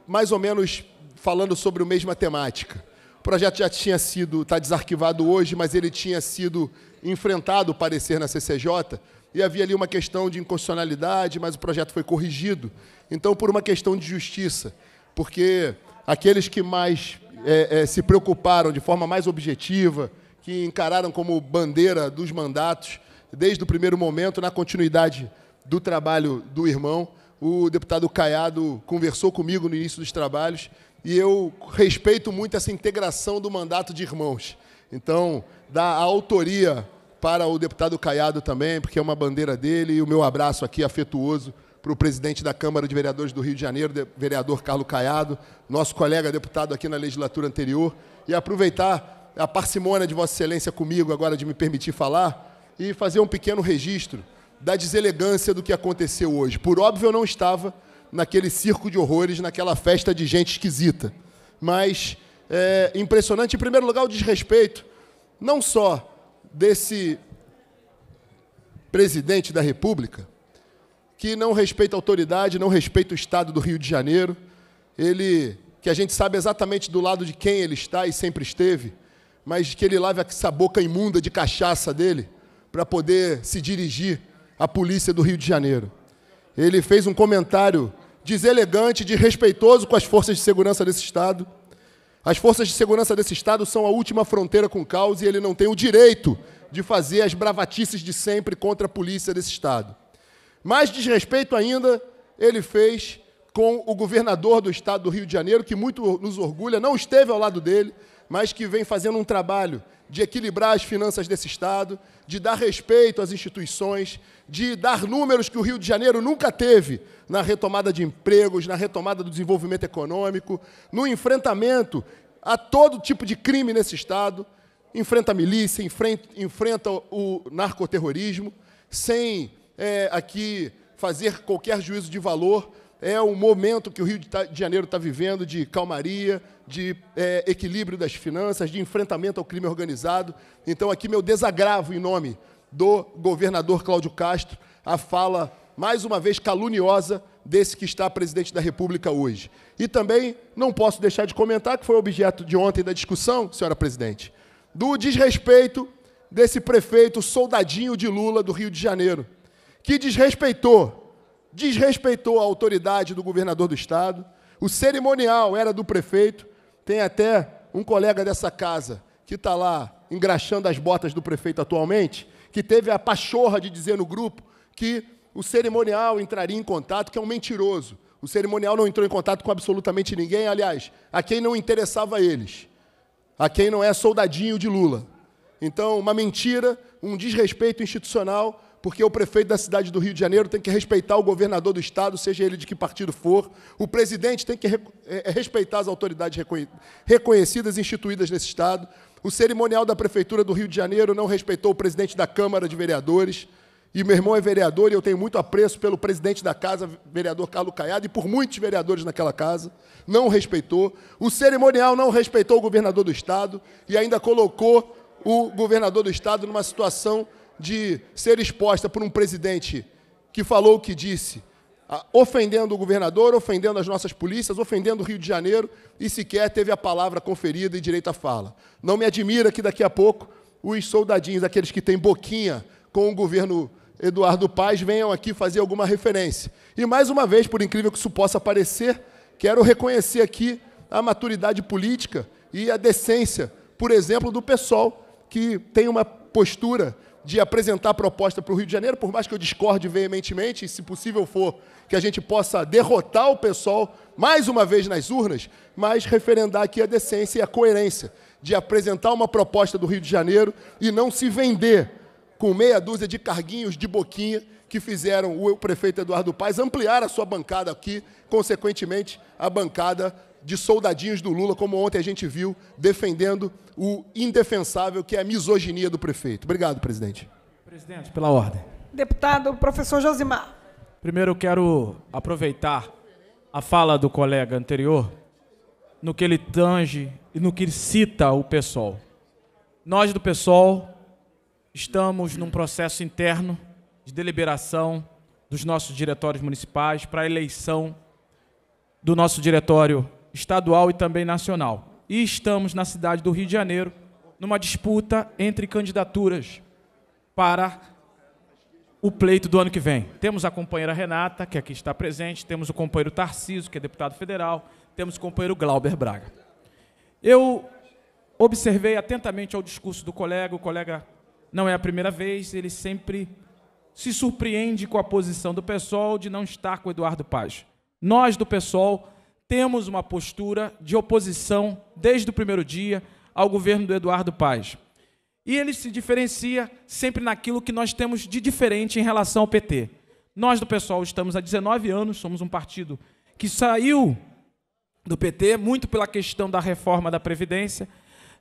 mais ou menos falando sobre a mesma temática. O projeto já tinha sido, está desarquivado hoje, mas ele tinha sido enfrentado, o parecer na CCJ, e havia ali uma questão de inconstitucionalidade, mas o projeto foi corrigido. Então, por uma questão de justiça, porque aqueles que mais é, é, se preocuparam de forma mais objetiva, que encararam como bandeira dos mandatos, desde o primeiro momento, na continuidade do trabalho do irmão. O deputado Caiado conversou comigo no início dos trabalhos e eu respeito muito essa integração do mandato de irmãos. Então, dá a autoria para o deputado Caiado também, porque é uma bandeira dele, e o meu abraço aqui afetuoso para o presidente da Câmara de Vereadores do Rio de Janeiro, vereador Carlos Caiado, nosso colega deputado aqui na legislatura anterior, e aproveitar a parcimônia de Vossa Excelência comigo agora de me permitir falar e fazer um pequeno registro da deselegância do que aconteceu hoje. Por óbvio, eu não estava naquele circo de horrores, naquela festa de gente esquisita, mas é impressionante, em primeiro lugar, o desrespeito, não só desse presidente da República, que não respeita a autoridade, não respeita o Estado do Rio de Janeiro. Ele, que a gente sabe exatamente do lado de quem ele está e sempre esteve, mas que ele lave essa boca imunda de cachaça dele para poder se dirigir à polícia do Rio de Janeiro. Ele fez um comentário deselegante, desrespeitoso com as forças de segurança desse Estado. As forças de segurança desse Estado são a última fronteira com o caos e ele não tem o direito de fazer as bravatices de sempre contra a polícia desse Estado. Mais desrespeito ainda, ele fez com o governador do estado do Rio de Janeiro, que muito nos orgulha, não esteve ao lado dele, mas que vem fazendo um trabalho de equilibrar as finanças desse estado, de dar respeito às instituições, de dar números que o Rio de Janeiro nunca teve na retomada de empregos, na retomada do desenvolvimento econômico, no enfrentamento a todo tipo de crime nesse estado, enfrenta a milícia, enfrenta, enfrenta o narcoterrorismo, sem é, aqui fazer qualquer juízo de valor. É um momento que o Rio de Janeiro está vivendo de calmaria, de é, equilíbrio das finanças, de enfrentamento ao crime organizado. Então, aqui, meu desagravo em nome do governador Cláudio Castro, a fala, mais uma vez, caluniosa desse que está presidente da República hoje. E também não posso deixar de comentar, que foi objeto de ontem da discussão, senhora presidente, do desrespeito desse prefeito soldadinho de Lula do Rio de Janeiro que desrespeitou, desrespeitou a autoridade do governador do estado. O cerimonial era do prefeito. Tem até um colega dessa casa que está lá engraxando as botas do prefeito atualmente, que teve a pachorra de dizer no grupo que o cerimonial entraria em contato, que é um mentiroso. O cerimonial não entrou em contato com absolutamente ninguém, aliás, a quem não interessava eles, a quem não é soldadinho de Lula. Então, uma mentira, um desrespeito institucional porque o prefeito da cidade do Rio de Janeiro tem que respeitar o governador do estado, seja ele de que partido for. O presidente tem que é, é, respeitar as autoridades reconhecidas e instituídas nesse estado. O cerimonial da prefeitura do Rio de Janeiro não respeitou o presidente da Câmara de Vereadores. E meu irmão é vereador e eu tenho muito apreço pelo presidente da casa, vereador Carlos Caiado, e por muitos vereadores naquela casa. Não respeitou. O cerimonial não respeitou o governador do estado e ainda colocou o governador do estado numa situação de ser exposta por um presidente que falou o que disse, ofendendo o governador, ofendendo as nossas polícias, ofendendo o Rio de Janeiro e sequer teve a palavra conferida e direito à fala. Não me admira que daqui a pouco os soldadinhos, aqueles que têm boquinha com o governo Eduardo Paz, venham aqui fazer alguma referência. E mais uma vez, por incrível que isso possa parecer, quero reconhecer aqui a maturidade política e a decência, por exemplo, do pessoal que tem uma postura de apresentar a proposta para o Rio de Janeiro, por mais que eu discorde veementemente, e se possível for, que a gente possa derrotar o pessoal mais uma vez nas urnas, mas referendar aqui a decência e a coerência de apresentar uma proposta do Rio de Janeiro e não se vender com meia dúzia de carguinhos de boquinha que fizeram o prefeito Eduardo Paes ampliar a sua bancada aqui, consequentemente, a bancada de soldadinhos do Lula, como ontem a gente viu, defendendo o indefensável, que é a misoginia do prefeito. Obrigado, presidente. Presidente, pela ordem. Deputado professor Josimar. Primeiro, eu quero aproveitar a fala do colega anterior no que ele tange e no que cita o PSOL. Nós do PSOL estamos num processo interno de deliberação dos nossos diretórios municipais para a eleição do nosso diretório estadual e também nacional. E estamos na cidade do Rio de Janeiro numa disputa entre candidaturas para o pleito do ano que vem. Temos a companheira Renata, que aqui está presente, temos o companheiro Tarciso, que é deputado federal, temos o companheiro Glauber Braga. Eu observei atentamente ao discurso do colega, o colega não é a primeira vez, ele sempre se surpreende com a posição do PSOL de não estar com o Eduardo Paz. Nós do PSOL temos uma postura de oposição desde o primeiro dia ao governo do Eduardo Paz. E ele se diferencia sempre naquilo que nós temos de diferente em relação ao PT. Nós do pessoal estamos há 19 anos, somos um partido que saiu do PT muito pela questão da reforma da previdência.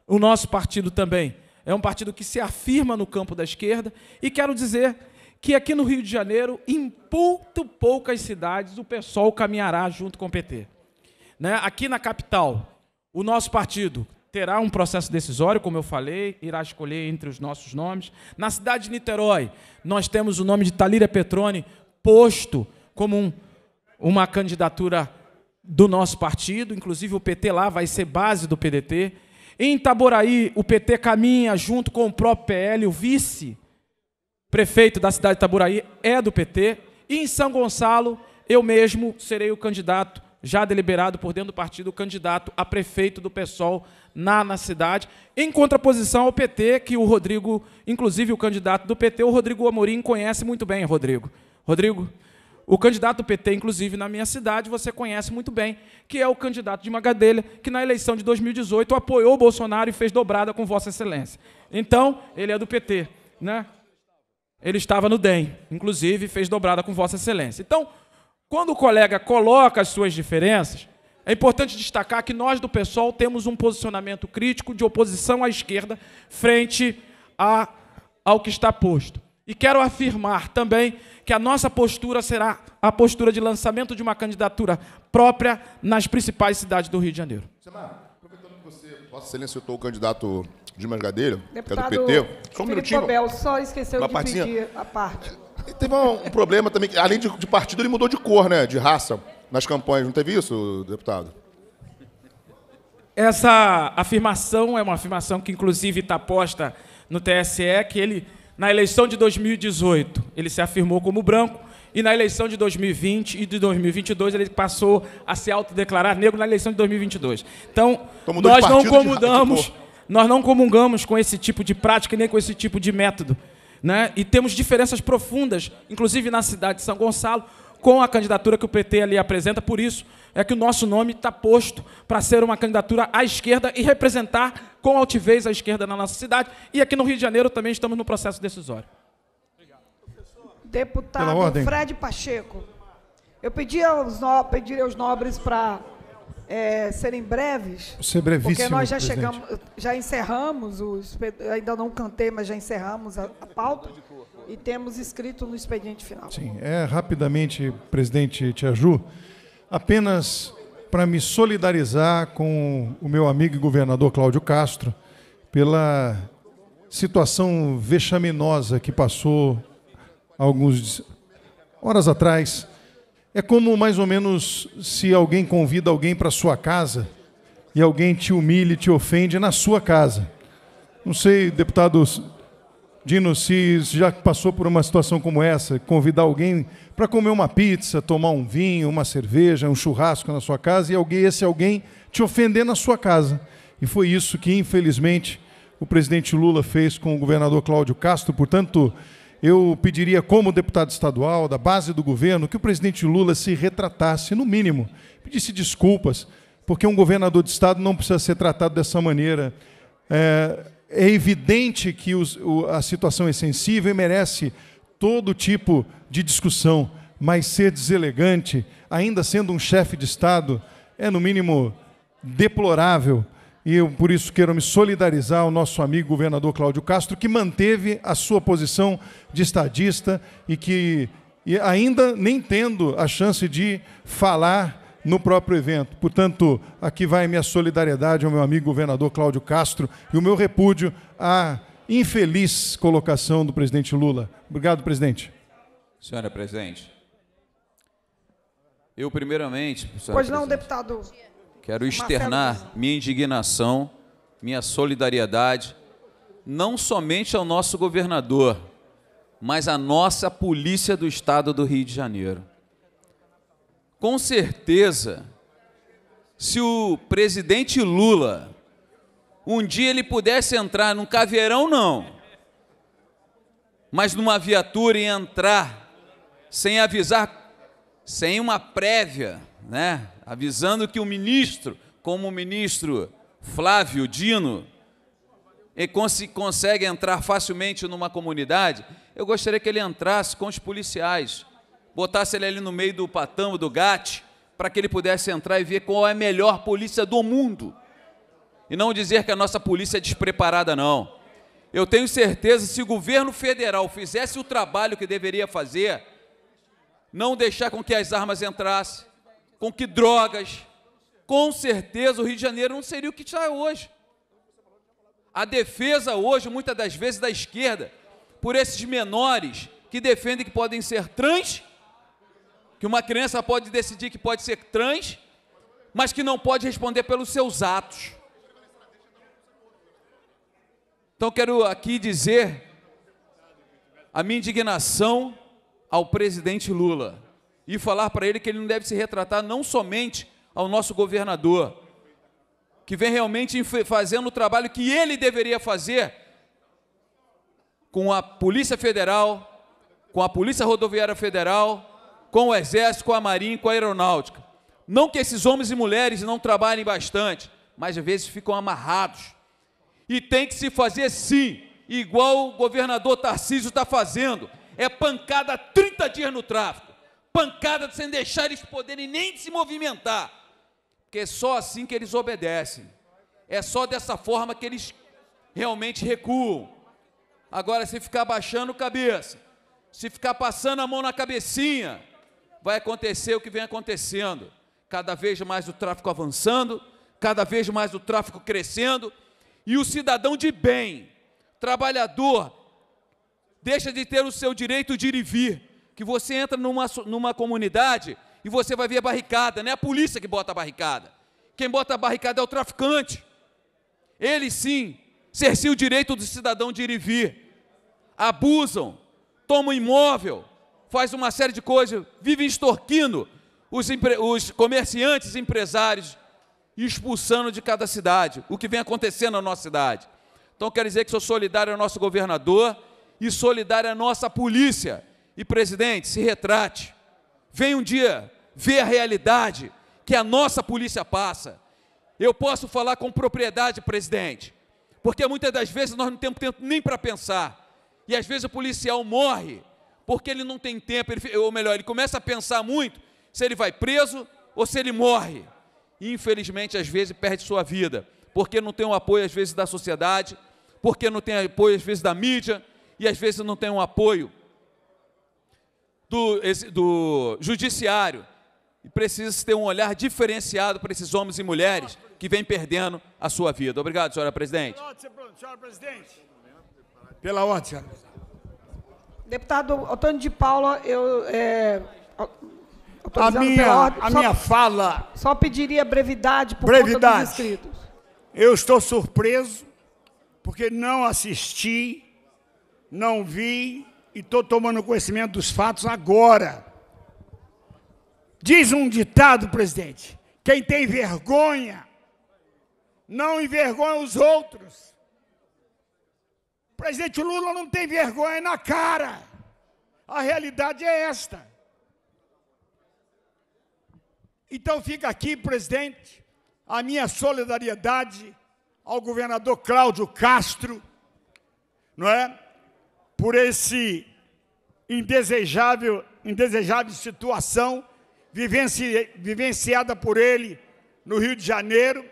O nosso partido também é um partido que se afirma no campo da esquerda e quero dizer que aqui no Rio de Janeiro, em muito poucas cidades, o pessoal caminhará junto com o PT. Né? Aqui na capital, o nosso partido terá um processo decisório, como eu falei, irá escolher entre os nossos nomes. Na cidade de Niterói, nós temos o nome de Talíria Petrone posto como um, uma candidatura do nosso partido, inclusive o PT lá vai ser base do PDT. Em Itaboraí, o PT caminha junto com o próprio PL, o vice-prefeito da cidade de Itaboraí é do PT. E em São Gonçalo, eu mesmo serei o candidato já deliberado por dentro do partido o candidato a prefeito do PSOL na, na cidade, em contraposição ao PT, que o Rodrigo, inclusive o candidato do PT, o Rodrigo Amorim, conhece muito bem, Rodrigo. Rodrigo, o candidato do PT, inclusive na minha cidade, você conhece muito bem, que é o candidato de Magadelha, que na eleição de 2018 apoiou o Bolsonaro e fez dobrada com Vossa Excelência. Então, ele é do PT, né? Ele estava no DEM, inclusive fez dobrada com Vossa Excelência. Então, quando o colega coloca as suas diferenças, é importante destacar que nós do PSOL temos um posicionamento crítico de oposição à esquerda frente a, ao que está posto. E quero afirmar também que a nossa postura será a postura de lançamento de uma candidatura própria nas principais cidades do Rio de Janeiro. Semar, aproveitando que você, Vossa Excelência citou o candidato Dimas Gadeira, que é do PT. Só um Felipe minutinho. Bobel, só esqueceu de partinha. pedir a parte. Teve um, um problema também, além de, de partido, ele mudou de cor, né? De raça nas campanhas. Não teve isso, deputado? Essa afirmação é uma afirmação que, inclusive, está posta no TSE, que ele, na eleição de 2018, ele se afirmou como branco, e na eleição de 2020 e de 2022 ele passou a se autodeclarar negro na eleição de 2022. Então, então nós não comungamos, nós não comungamos com esse tipo de prática nem com esse tipo de método. Né? E temos diferenças profundas, inclusive na cidade de São Gonçalo, com a candidatura que o PT ali apresenta. Por isso é que o nosso nome está posto para ser uma candidatura à esquerda e representar com altivez a esquerda na nossa cidade. E aqui no Rio de Janeiro também estamos no processo decisório. Deputado Fred Pacheco, eu pedi aos, no... pedi aos nobres para é, serem breves. Ser brevíssimo, porque nós já presidente. chegamos, já encerramos o ainda não cantei, mas já encerramos a, a pauta e temos escrito no expediente final. Sim, é rapidamente, presidente Tiaju, apenas para me solidarizar com o meu amigo e governador Cláudio Castro pela situação vexaminosa que passou alguns horas atrás é como mais ou menos se alguém convida alguém para sua casa e alguém te humilha e te ofende na sua casa. Não sei, deputado Dino, se já passou por uma situação como essa, convidar alguém para comer uma pizza, tomar um vinho, uma cerveja, um churrasco na sua casa e alguém, esse alguém te ofender na sua casa. E foi isso que, infelizmente, o presidente Lula fez com o governador Cláudio Castro. Portanto, eu pediria, como deputado estadual, da base do governo, que o presidente Lula se retratasse, no mínimo, pedisse desculpas, porque um governador de Estado não precisa ser tratado dessa maneira. É, é evidente que os, o, a situação é sensível e merece todo tipo de discussão, mas ser deselegante, ainda sendo um chefe de Estado, é, no mínimo, deplorável. E eu, por isso, quero me solidarizar ao nosso amigo governador Cláudio Castro, que manteve a sua posição de estadista e que e ainda nem tendo a chance de falar no próprio evento. Portanto, aqui vai minha solidariedade ao meu amigo governador Cláudio Castro e o meu repúdio à infeliz colocação do presidente Lula. Obrigado, presidente. Senhora presidente. Eu primeiramente. Pois não, presidente. deputado. Quero externar minha indignação, minha solidariedade, não somente ao nosso governador, mas à nossa Polícia do Estado do Rio de Janeiro. Com certeza, se o presidente Lula um dia ele pudesse entrar num caveirão, não, mas numa viatura e entrar sem avisar, sem uma prévia, né? avisando que o ministro, como o ministro Flávio Dino, consegue entrar facilmente numa comunidade, eu gostaria que ele entrasse com os policiais, botasse ele ali no meio do patambo do gato, para que ele pudesse entrar e ver qual é a melhor polícia do mundo. E não dizer que a nossa polícia é despreparada, não. Eu tenho certeza, se o governo federal fizesse o trabalho que deveria fazer, não deixar com que as armas entrassem, com que drogas, com certeza o Rio de Janeiro não seria o que está hoje. A defesa hoje, muitas das vezes, é da esquerda, por esses menores que defendem que podem ser trans, que uma criança pode decidir que pode ser trans, mas que não pode responder pelos seus atos. Então, quero aqui dizer a minha indignação ao presidente Lula e falar para ele que ele não deve se retratar não somente ao nosso governador, que vem realmente fazendo o trabalho que ele deveria fazer com a Polícia Federal, com a Polícia Rodoviária Federal, com o Exército, com a Marinha, com a Aeronáutica. Não que esses homens e mulheres não trabalhem bastante, mas às vezes ficam amarrados. E tem que se fazer sim, igual o governador Tarcísio está fazendo. É pancada 30 dias no tráfico pancada sem deixar eles poderem nem se movimentar. Porque é só assim que eles obedecem. É só dessa forma que eles realmente recuam. Agora, se ficar baixando a cabeça, se ficar passando a mão na cabecinha, vai acontecer o que vem acontecendo. Cada vez mais o tráfico avançando, cada vez mais o tráfico crescendo, e o cidadão de bem, trabalhador, deixa de ter o seu direito de ir e vir, que você entra numa, numa comunidade e você vai ver a barricada, não é a polícia que bota a barricada. Quem bota a barricada é o traficante. Ele sim cercia o direito do cidadão de ir e vir. Abusam, tomam imóvel, faz uma série de coisas, vivem extorquindo os, os comerciantes e empresários expulsando de cada cidade, o que vem acontecendo na nossa cidade. Então, quero dizer que sou solidário ao nosso governador e solidário à nossa polícia, e presidente, se retrate. Vem um dia ver a realidade que a nossa polícia passa. Eu posso falar com propriedade, presidente, porque muitas das vezes nós não temos tempo nem para pensar. E às vezes o policial morre porque ele não tem tempo, ele, ou melhor, ele começa a pensar muito se ele vai preso ou se ele morre. E, infelizmente, às vezes perde sua vida, porque não tem o um apoio, às vezes, da sociedade, porque não tem apoio, às vezes, da mídia, e às vezes não tem um apoio do, do judiciário. E precisa ter um olhar diferenciado para esses homens e mulheres que vêm perdendo a sua vida. Obrigado, senhora presidente. Senhora presidente. Pela ordem, senhora. Deputado Antônio de Paula, eu. É, a minha, a só, minha fala. Só pediria brevidade por brevidade. dos inscritos. Eu estou surpreso porque não assisti, não vi e estou tomando conhecimento dos fatos agora. Diz um ditado, presidente: quem tem vergonha não envergonha os outros. O presidente Lula não tem vergonha na cara. A realidade é esta. Então fica aqui, presidente, a minha solidariedade ao governador Cláudio Castro, não é? por esse indesejável, indesejável situação vivenci, vivenciada por ele no Rio de Janeiro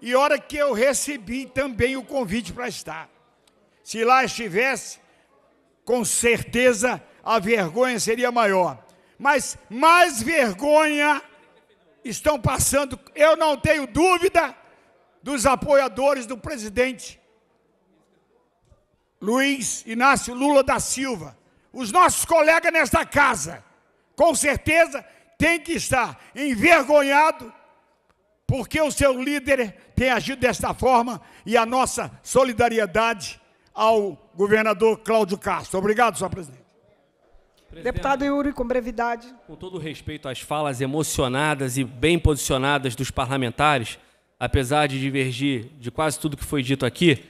e hora que eu recebi também o convite para estar. Se lá estivesse, com certeza a vergonha seria maior. Mas mais vergonha estão passando, eu não tenho dúvida, dos apoiadores do presidente Luiz Inácio Lula da Silva, os nossos colegas nesta casa, com certeza tem que estar envergonhado porque o seu líder tem agido desta forma e a nossa solidariedade ao governador Cláudio Castro. Obrigado, senhor presidente. presidente. Deputado Yuri, com brevidade. Com todo respeito às falas emocionadas e bem posicionadas dos parlamentares, apesar de divergir de quase tudo que foi dito aqui,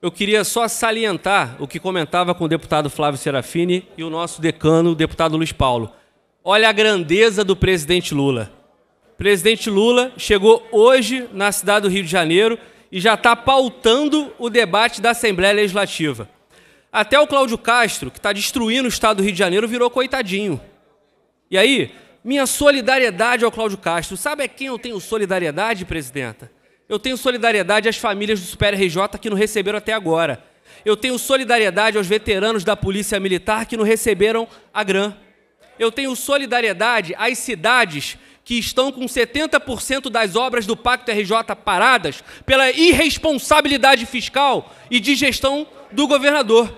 eu queria só salientar o que comentava com o deputado Flávio Serafini e o nosso decano, o deputado Luiz Paulo. Olha a grandeza do presidente Lula. O presidente Lula chegou hoje na cidade do Rio de Janeiro e já está pautando o debate da Assembleia Legislativa. Até o Cláudio Castro, que está destruindo o estado do Rio de Janeiro, virou coitadinho. E aí, minha solidariedade ao Cláudio Castro. Sabe a quem eu tenho solidariedade, presidenta? Eu tenho solidariedade às famílias do Super RJ que não receberam até agora. Eu tenho solidariedade aos veteranos da Polícia Militar que não receberam a grã. Eu tenho solidariedade às cidades que estão com 70% das obras do Pacto RJ paradas pela irresponsabilidade fiscal e de gestão do governador.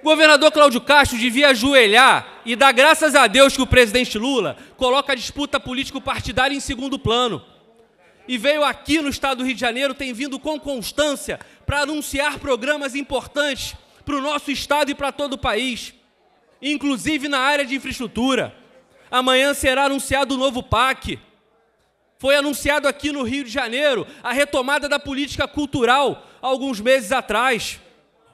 O governador Cláudio Castro devia ajoelhar e dar graças a Deus que o presidente Lula coloca a disputa político-partidária em segundo plano e veio aqui no estado do Rio de Janeiro, tem vindo com constância para anunciar programas importantes para o nosso estado e para todo o país, inclusive na área de infraestrutura. Amanhã será anunciado o novo PAC. Foi anunciado aqui no Rio de Janeiro a retomada da política cultural alguns meses atrás.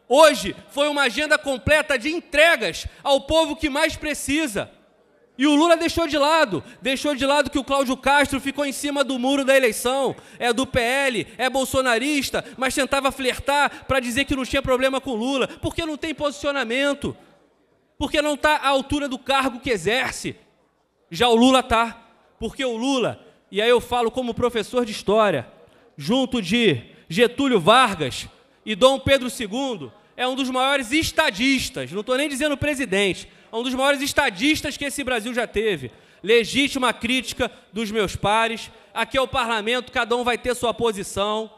Hoje foi uma agenda completa de entregas ao povo que mais precisa. E o Lula deixou de lado, deixou de lado que o Cláudio Castro ficou em cima do muro da eleição, é do PL, é bolsonarista, mas tentava flertar para dizer que não tinha problema com Lula, porque não tem posicionamento, porque não está à altura do cargo que exerce. Já o Lula tá, porque o Lula, e aí eu falo como professor de história, junto de Getúlio Vargas e Dom Pedro II, é um dos maiores estadistas, não estou nem dizendo presidente, a um dos maiores estadistas que esse Brasil já teve. Legítima crítica dos meus pares. Aqui é o parlamento, cada um vai ter sua posição.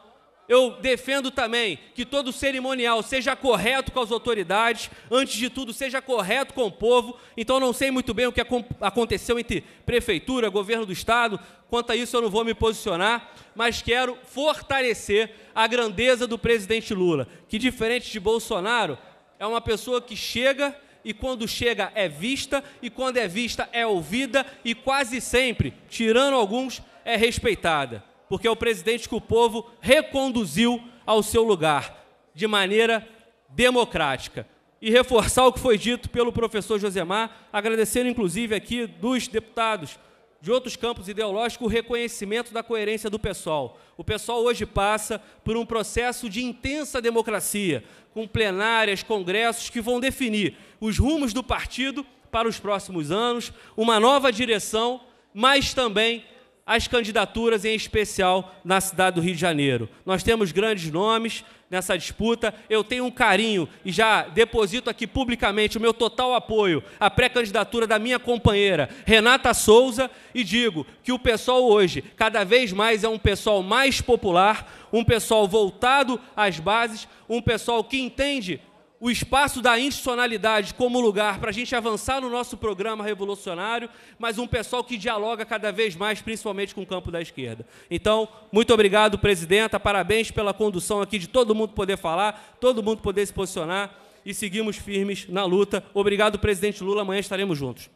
Eu defendo também que todo cerimonial seja correto com as autoridades, antes de tudo, seja correto com o povo. Então, não sei muito bem o que aconteceu entre prefeitura, governo do Estado, quanto a isso eu não vou me posicionar, mas quero fortalecer a grandeza do presidente Lula, que, diferente de Bolsonaro, é uma pessoa que chega e quando chega é vista, e quando é vista é ouvida, e quase sempre, tirando alguns, é respeitada, porque é o presidente que o povo reconduziu ao seu lugar, de maneira democrática. E reforçar o que foi dito pelo professor Josemar, agradecendo inclusive aqui dos deputados de outros campos ideológicos o reconhecimento da coerência do pessoal O pessoal hoje passa por um processo de intensa democracia, com plenárias, congressos que vão definir os rumos do partido para os próximos anos, uma nova direção, mas também as candidaturas, em especial na cidade do Rio de Janeiro. Nós temos grandes nomes, nessa disputa. Eu tenho um carinho e já deposito aqui publicamente o meu total apoio à pré-candidatura da minha companheira Renata Souza e digo que o pessoal hoje cada vez mais é um pessoal mais popular, um pessoal voltado às bases, um pessoal que entende o espaço da institucionalidade como lugar para a gente avançar no nosso programa revolucionário, mas um pessoal que dialoga cada vez mais, principalmente com o campo da esquerda. Então, muito obrigado, presidenta, parabéns pela condução aqui de todo mundo poder falar, todo mundo poder se posicionar e seguimos firmes na luta. Obrigado, presidente Lula, amanhã estaremos juntos.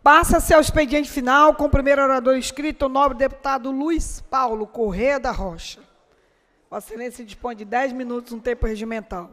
Passa-se ao expediente final com o primeiro orador inscrito, o nobre deputado Luiz Paulo Correa da Rocha. Vossa Excelência dispõe de 10 minutos no tempo regimental.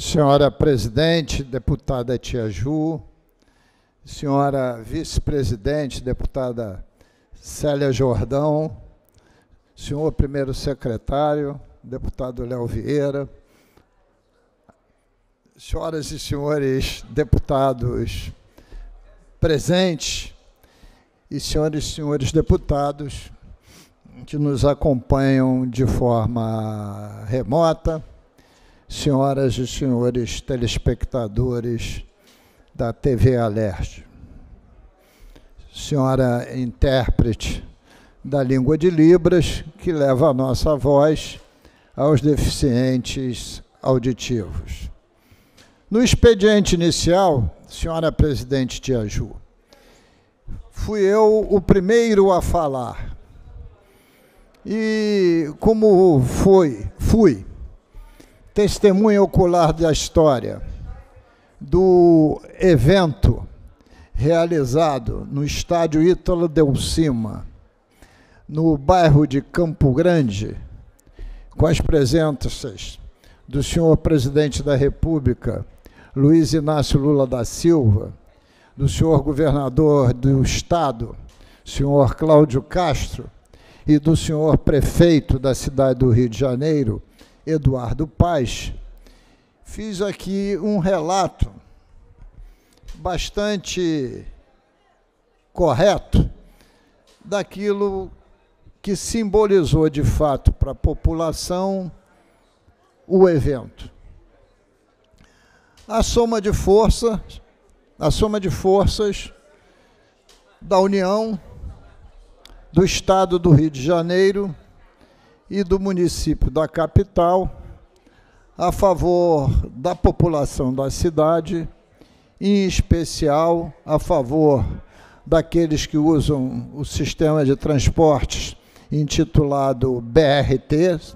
Senhora presidente, deputada Tia Ju, senhora vice-presidente, deputada Célia Jordão, senhor primeiro secretário, deputado Léo Vieira, senhoras e senhores deputados presentes e Senhores e senhores deputados que nos acompanham de forma remota, senhoras e senhores telespectadores da TV Alerte. Senhora intérprete da língua de Libras, que leva a nossa voz aos deficientes auditivos. No expediente inicial, senhora presidente Tiaju, fui eu o primeiro a falar. E como foi, fui testemunha ocular da história do evento realizado no estádio Ítalo Delcima, no bairro de Campo Grande, com as presenças do senhor presidente da República, Luiz Inácio Lula da Silva, do senhor governador do estado, senhor Cláudio Castro, e do senhor prefeito da cidade do Rio de Janeiro, Eduardo Paz, fiz aqui um relato bastante correto daquilo que simbolizou de fato para a população o evento. A soma de forças, a soma de forças da União do Estado do Rio de Janeiro e do município da capital a favor da população da cidade, em especial a favor daqueles que usam o sistema de transportes intitulado BRT,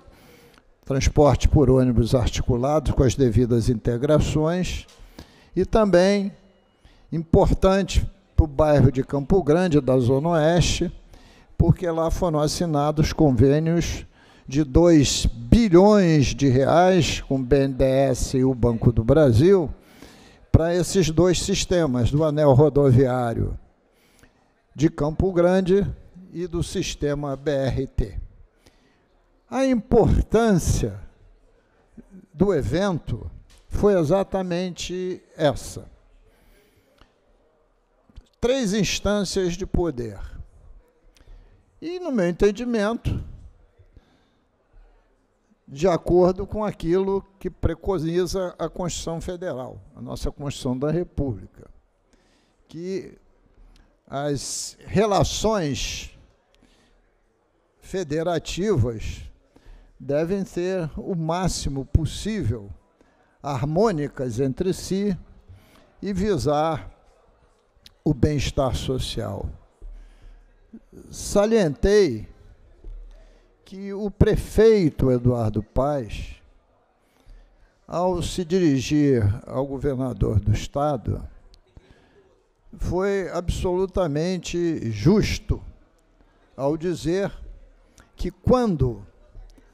transporte por ônibus articulado com as devidas integrações, e também importante para o bairro de Campo Grande, da Zona Oeste, porque lá foram assinados convênios de 2 bilhões de reais com o BNDES e o Banco do Brasil para esses dois sistemas, do anel rodoviário de Campo Grande e do sistema BRT. A importância do evento foi exatamente essa. Três instâncias de poder. E, no meu entendimento, de acordo com aquilo que preconiza a Constituição Federal, a nossa Constituição da República, que as relações federativas devem ser o máximo possível harmônicas entre si e visar o bem-estar social. Salientei que o prefeito Eduardo Paes, ao se dirigir ao governador do estado, foi absolutamente justo ao dizer que quando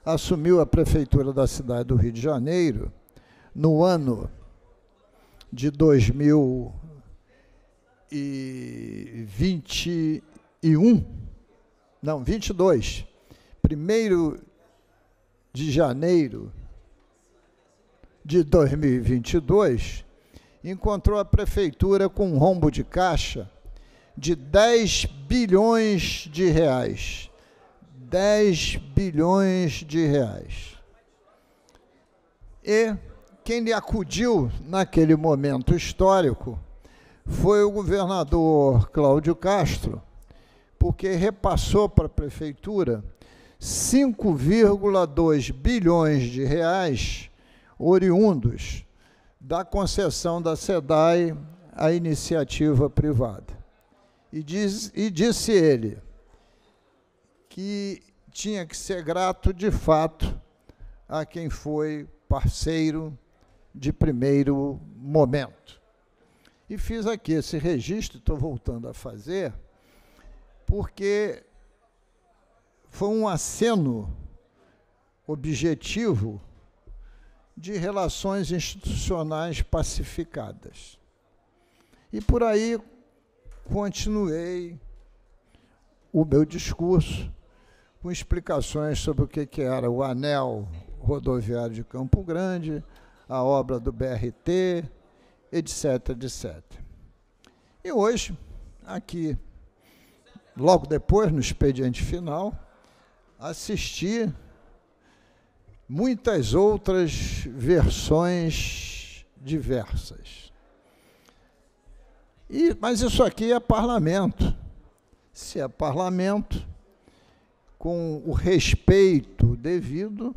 assumiu a prefeitura da cidade do Rio de Janeiro, no ano de 2021, não, 22, 1 de janeiro de 2022, encontrou a prefeitura com um rombo de caixa de 10 bilhões de reais. 10 bilhões de reais. E quem lhe acudiu naquele momento histórico foi o governador Cláudio Castro, porque repassou para a prefeitura 5,2 bilhões de reais oriundos da concessão da SEDAI à iniciativa privada. E, diz, e disse ele que tinha que ser grato de fato a quem foi parceiro de primeiro momento. E fiz aqui esse registro, estou voltando a fazer, porque foi um aceno objetivo de relações institucionais pacificadas. E por aí continuei o meu discurso com explicações sobre o que, era o anel rodoviário de Campo Grande, a obra do BRT, etc, etc. E hoje, aqui, logo depois, no expediente final, assistir muitas outras versões diversas. E, mas isso aqui é parlamento. Se é parlamento, com o respeito devido,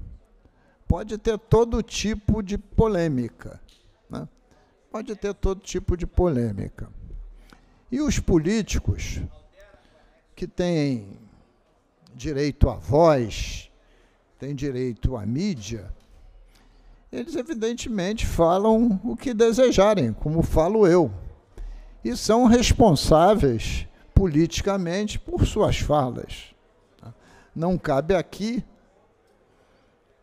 pode ter todo tipo de polêmica. Né? Pode ter todo tipo de polêmica. E os políticos que têm direito à voz, tem direito à mídia, eles evidentemente falam o que desejarem, como falo eu, e são responsáveis politicamente por suas falas. Tá? Não cabe aqui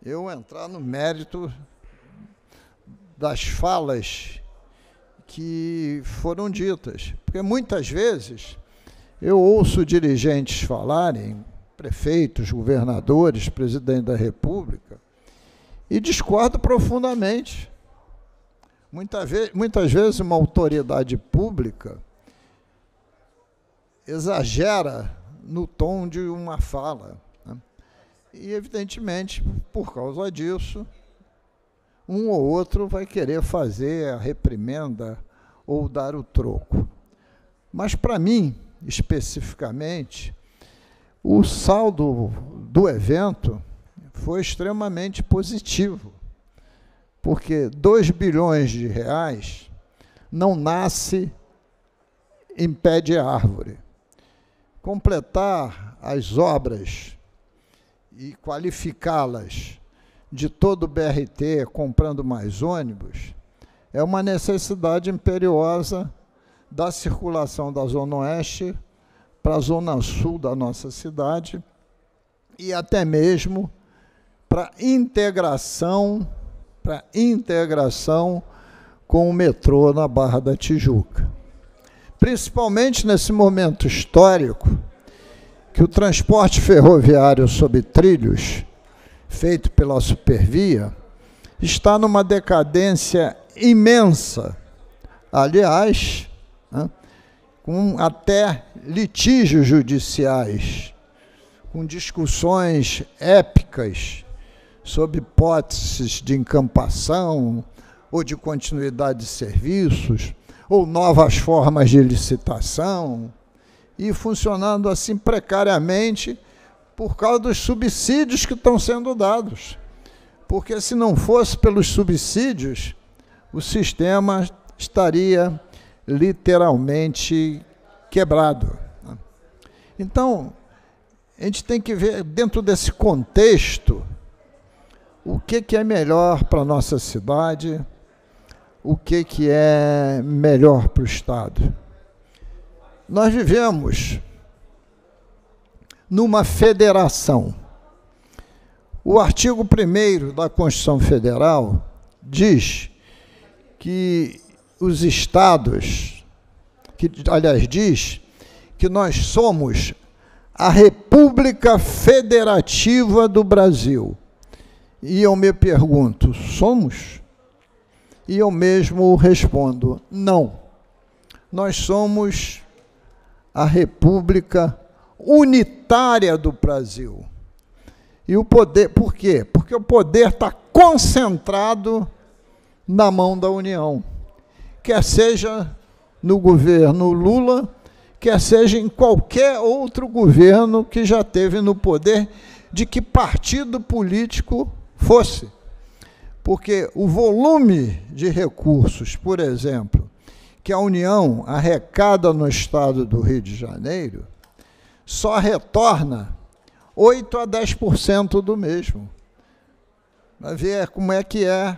eu entrar no mérito das falas que foram ditas, porque muitas vezes eu ouço dirigentes falarem prefeitos, governadores, presidente da República, e discordo profundamente. Muita muitas vezes uma autoridade pública exagera no tom de uma fala. Né? E, evidentemente, por causa disso, um ou outro vai querer fazer a reprimenda ou dar o troco. Mas, para mim, especificamente, o saldo do evento foi extremamente positivo, porque 2 bilhões de reais não nasce em pé de árvore. Completar as obras e qualificá-las de todo o BRT comprando mais ônibus é uma necessidade imperiosa da circulação da Zona Oeste para a zona sul da nossa cidade e até mesmo para integração, para integração com o metrô na Barra da Tijuca. Principalmente nesse momento histórico que o transporte ferroviário sobre trilhos, feito pela Supervia, está numa decadência imensa. Aliás, né, com até litígios judiciais, com discussões épicas sobre hipóteses de encampação ou de continuidade de serviços, ou novas formas de licitação, e funcionando assim precariamente por causa dos subsídios que estão sendo dados. Porque se não fosse pelos subsídios, o sistema estaria literalmente quebrado. Né? Então, a gente tem que ver, dentro desse contexto, o que, que é melhor para a nossa cidade, o que, que é melhor para o Estado. Nós vivemos numa federação. O artigo 1 da Constituição Federal diz que os estados que aliás diz que nós somos a República Federativa do Brasil. E eu me pergunto, somos? E eu mesmo respondo, não. Nós somos a República Unitária do Brasil. E o poder, por quê? Porque o poder está concentrado na mão da União, quer seja no governo Lula, quer seja em qualquer outro governo que já teve no poder, de que partido político fosse. Porque o volume de recursos, por exemplo, que a União arrecada no estado do Rio de Janeiro, só retorna 8 a 10% do mesmo. Vai ver como é que é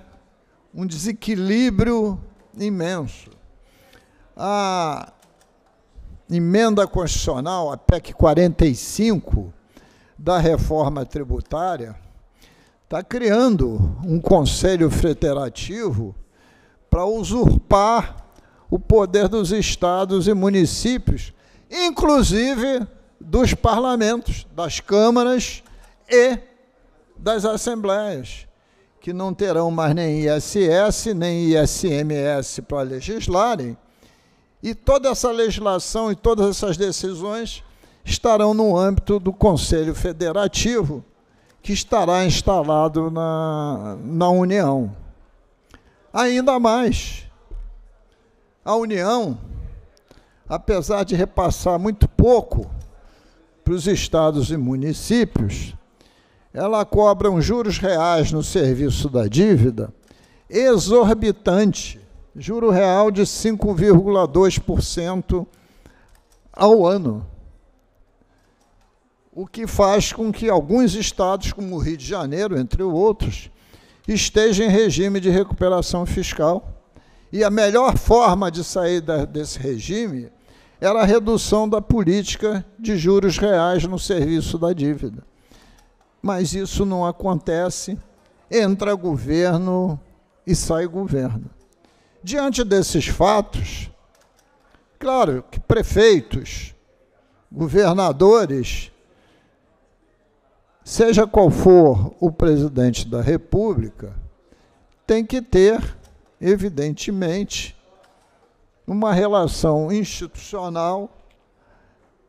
um desequilíbrio imenso a emenda constitucional, a PEC 45 da reforma tributária, está criando um conselho federativo para usurpar o poder dos estados e municípios, inclusive dos parlamentos, das câmaras e das assembleias, que não terão mais nem ISS nem ISMS para legislarem e toda essa legislação e todas essas decisões estarão no âmbito do Conselho Federativo, que estará instalado na, na União. Ainda mais, a União, apesar de repassar muito pouco para os estados e municípios, ela cobra uns juros reais no serviço da dívida exorbitante juro real de 5,2% ao ano. O que faz com que alguns estados, como o Rio de Janeiro, entre outros, estejam em regime de recuperação fiscal. E a melhor forma de sair da, desse regime era a redução da política de juros reais no serviço da dívida. Mas isso não acontece, entra governo e sai governo. Diante desses fatos, claro que prefeitos, governadores, seja qual for o presidente da República, tem que ter, evidentemente, uma relação institucional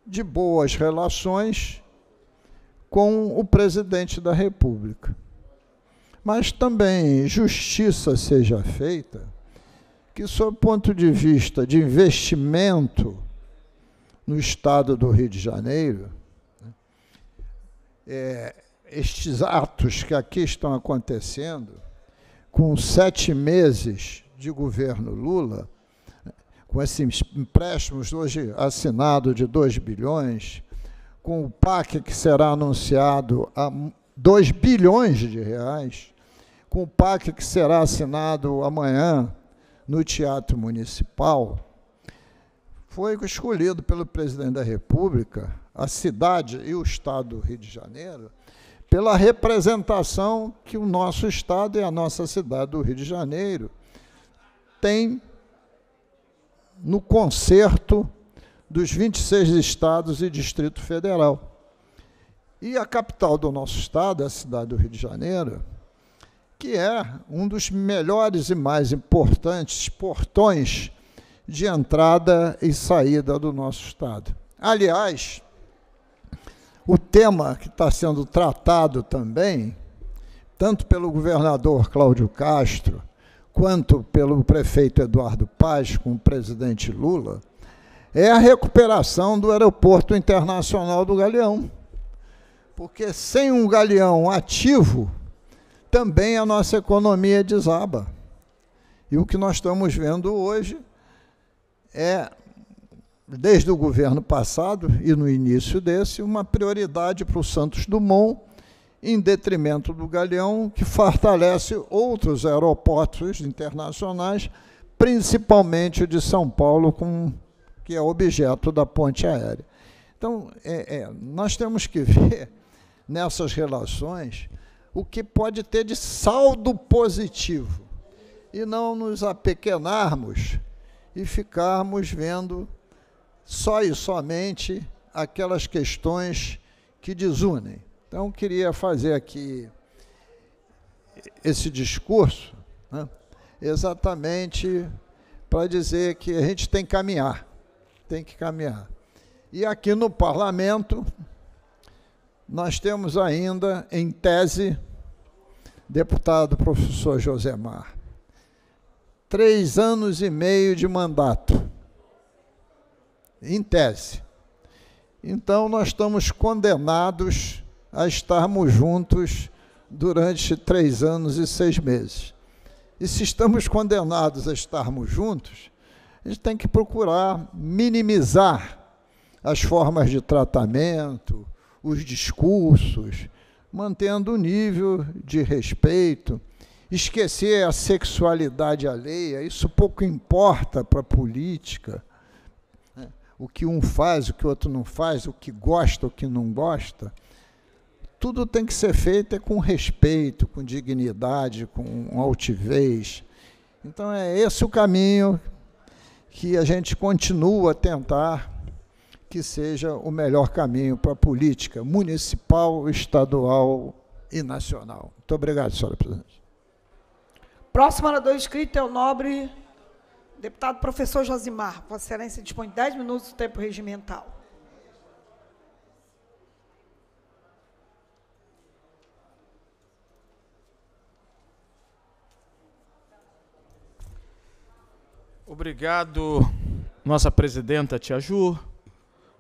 de boas relações com o presidente da República. Mas também justiça seja feita que, sob ponto de vista de investimento no estado do Rio de Janeiro, né, é, estes atos que aqui estão acontecendo, com sete meses de governo Lula, né, com esses empréstimos hoje assinados de 2 bilhões, com o PAC que será anunciado a 2 bilhões de reais, com o PAC que será assinado amanhã no Teatro Municipal, foi escolhido pelo presidente da República, a cidade e o estado do Rio de Janeiro, pela representação que o nosso estado e a nossa cidade do Rio de Janeiro tem no concerto dos 26 estados e Distrito Federal. E a capital do nosso estado, a cidade do Rio de Janeiro, que é um dos melhores e mais importantes portões de entrada e saída do nosso Estado. Aliás, o tema que está sendo tratado também, tanto pelo governador Cláudio Castro, quanto pelo prefeito Eduardo Paz com o presidente Lula, é a recuperação do Aeroporto Internacional do Galeão. Porque sem um galeão ativo, também a nossa economia desaba. E o que nós estamos vendo hoje é, desde o governo passado e no início desse, uma prioridade para o Santos Dumont, em detrimento do Galeão, que fortalece outros aeroportos internacionais, principalmente o de São Paulo, com, que é objeto da ponte aérea. Então, é, é, nós temos que ver nessas relações o que pode ter de saldo positivo e não nos apequenarmos e ficarmos vendo só e somente aquelas questões que desunem. Então, queria fazer aqui esse discurso né, exatamente para dizer que a gente tem que caminhar, tem que caminhar. E aqui no parlamento, nós temos ainda em tese deputado professor Josemar. Três anos e meio de mandato, em tese. Então, nós estamos condenados a estarmos juntos durante três anos e seis meses. E se estamos condenados a estarmos juntos, a gente tem que procurar minimizar as formas de tratamento, os discursos, mantendo o nível de respeito, esquecer a sexualidade alheia, isso pouco importa para a política. Né? O que um faz, o que o outro não faz, o que gosta, o que não gosta. Tudo tem que ser feito é com respeito, com dignidade, com altivez. Então é esse o caminho que a gente continua a tentar que seja o melhor caminho para a política municipal, estadual e nacional. Muito obrigado, senhora presidente. Próximo orador inscrito é o nobre deputado professor Josimar. Vossa Excelência dispõe de 10 minutos do tempo regimental. Obrigado, nossa presidenta Tia Ju,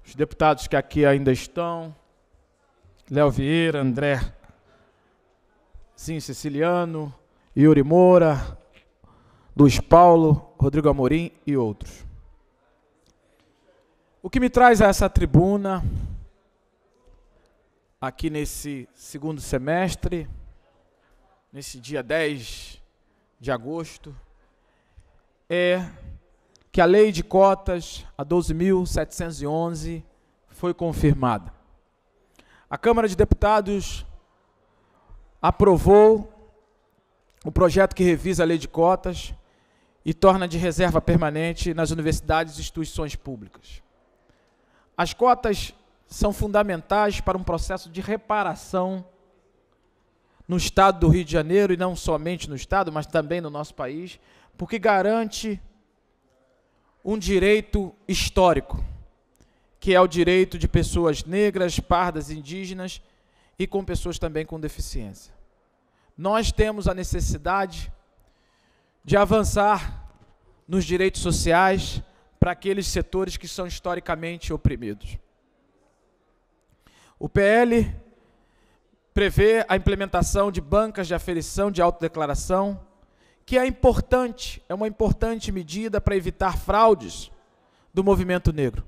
os deputados que aqui ainda estão, Léo Vieira, André Sim Ceciliano Yuri Moura, Luiz Paulo, Rodrigo Amorim e outros. O que me traz a essa tribuna aqui nesse segundo semestre, nesse dia 10 de agosto, é que a lei de cotas, a 12.711, foi confirmada. A Câmara de Deputados aprovou o projeto que revisa a lei de cotas e torna de reserva permanente nas universidades e instituições públicas. As cotas são fundamentais para um processo de reparação no estado do Rio de Janeiro, e não somente no estado, mas também no nosso país, porque garante um direito histórico, que é o direito de pessoas negras, pardas, indígenas e com pessoas também com deficiência. Nós temos a necessidade de avançar nos direitos sociais para aqueles setores que são historicamente oprimidos. O PL prevê a implementação de bancas de aferição de autodeclaração que é importante, é uma importante medida para evitar fraudes do movimento negro.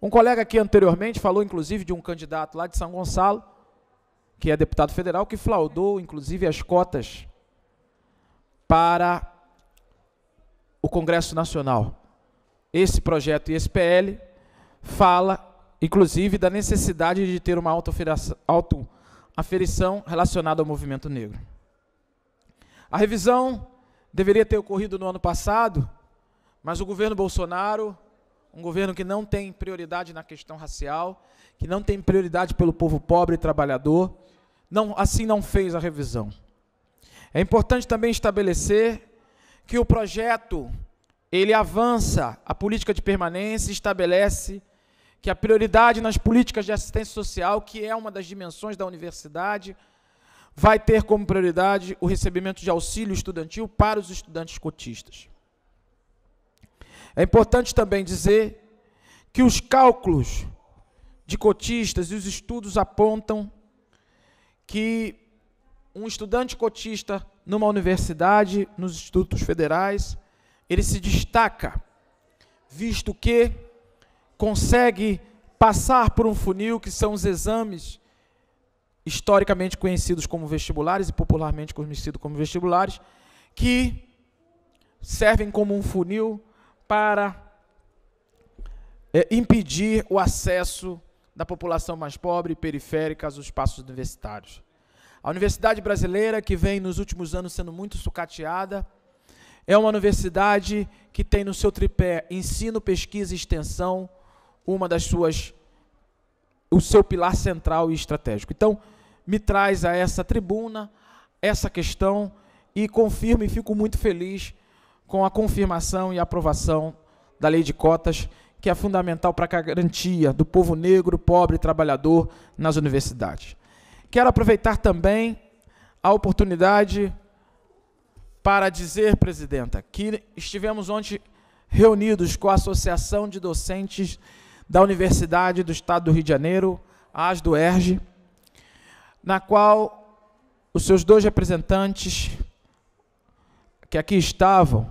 Um colega aqui anteriormente falou, inclusive, de um candidato lá de São Gonçalo, que é deputado federal, que fraudou, inclusive, as cotas para o Congresso Nacional. Esse projeto e esse PL fala, inclusive, da necessidade de ter uma autoaferição relacionada ao movimento negro. A revisão deveria ter ocorrido no ano passado, mas o governo Bolsonaro, um governo que não tem prioridade na questão racial, que não tem prioridade pelo povo pobre e trabalhador, não, assim não fez a revisão. É importante também estabelecer que o projeto ele avança a política de permanência e estabelece que a prioridade nas políticas de assistência social, que é uma das dimensões da universidade, vai ter como prioridade o recebimento de auxílio estudantil para os estudantes cotistas. É importante também dizer que os cálculos de cotistas e os estudos apontam que um estudante cotista numa universidade, nos institutos federais, ele se destaca, visto que consegue passar por um funil que são os exames historicamente conhecidos como vestibulares e popularmente conhecidos como vestibulares, que servem como um funil para é, impedir o acesso da população mais pobre e periférica aos espaços universitários. A universidade brasileira, que vem nos últimos anos sendo muito sucateada, é uma universidade que tem no seu tripé ensino, pesquisa e extensão, uma das suas o seu pilar central e estratégico. Então, me traz a essa tribuna essa questão e confirmo e fico muito feliz com a confirmação e aprovação da lei de cotas, que é fundamental para a garantia do povo negro, pobre e trabalhador nas universidades. Quero aproveitar também a oportunidade para dizer, presidenta, que estivemos ontem reunidos com a Associação de Docentes da Universidade do Estado do Rio de Janeiro, a ASDUERJ, na qual os seus dois representantes que aqui estavam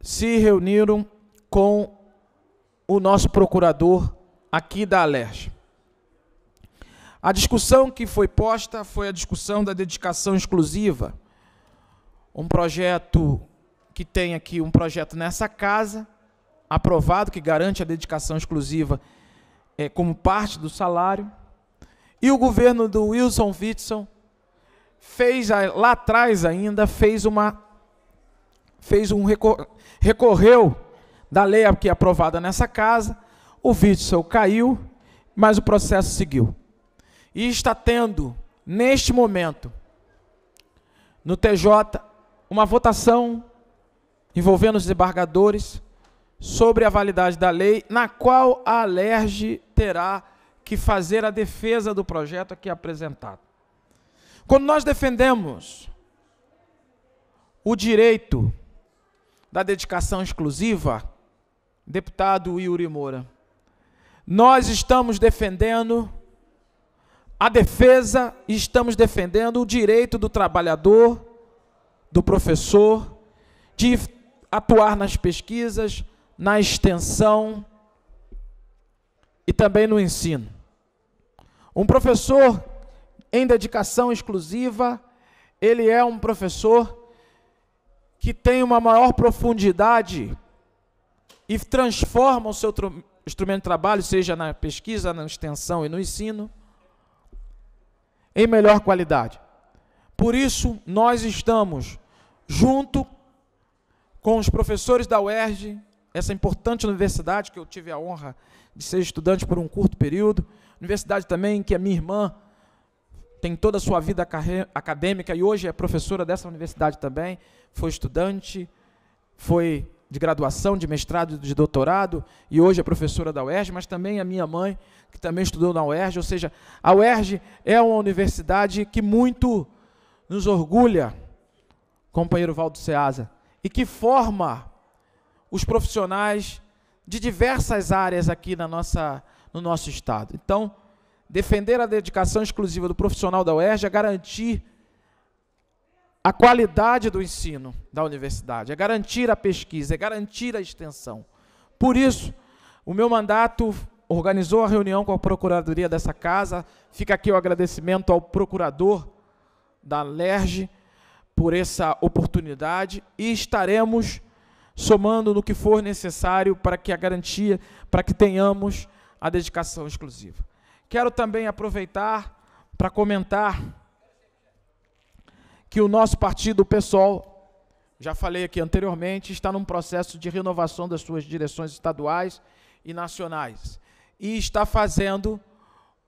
se reuniram com o nosso procurador aqui da Alerj. A discussão que foi posta foi a discussão da dedicação exclusiva, um projeto que tem aqui um projeto nessa casa aprovado que garante a dedicação exclusiva é, como parte do salário e o governo do Wilson Witson fez lá atrás ainda fez uma fez um recor recorreu da lei que é aprovada nessa casa, o Witzel caiu, mas o processo seguiu. E está tendo neste momento no TJ uma votação envolvendo os desembargadores sobre a validade da lei, na qual a Alerj terá que fazer a defesa do projeto aqui apresentado. Quando nós defendemos o direito da dedicação exclusiva, deputado Yuri Moura, nós estamos defendendo a defesa e estamos defendendo o direito do trabalhador, do professor, de atuar nas pesquisas, na extensão e também no ensino. Um professor em dedicação exclusiva, ele é um professor que tem uma maior profundidade e transforma o seu instrumento de trabalho, seja na pesquisa, na extensão e no ensino, em melhor qualidade. Por isso, nós estamos junto com os professores da UERJ, essa importante universidade que eu tive a honra de ser estudante por um curto período, universidade também, que é minha irmã, tem toda a sua vida acadêmica e hoje é professora dessa universidade também, foi estudante, foi de graduação, de mestrado, de doutorado, e hoje é professora da UERJ, mas também a minha mãe, que também estudou na UERJ, ou seja, a UERJ é uma universidade que muito nos orgulha, companheiro Valdo Ceasa, e que forma os profissionais de diversas áreas aqui na nossa no nosso estado. Então, defender a dedicação exclusiva do profissional da UERJ é garantir a qualidade do ensino da universidade, é garantir a pesquisa, é garantir a extensão. Por isso, o meu mandato organizou a reunião com a Procuradoria dessa casa. Fica aqui o agradecimento ao procurador da LERJ por essa oportunidade e estaremos somando no que for necessário para que a garantia, para que tenhamos a dedicação exclusiva. Quero também aproveitar para comentar que o nosso partido, o PSOL, já falei aqui anteriormente, está num processo de renovação das suas direções estaduais e nacionais. E está fazendo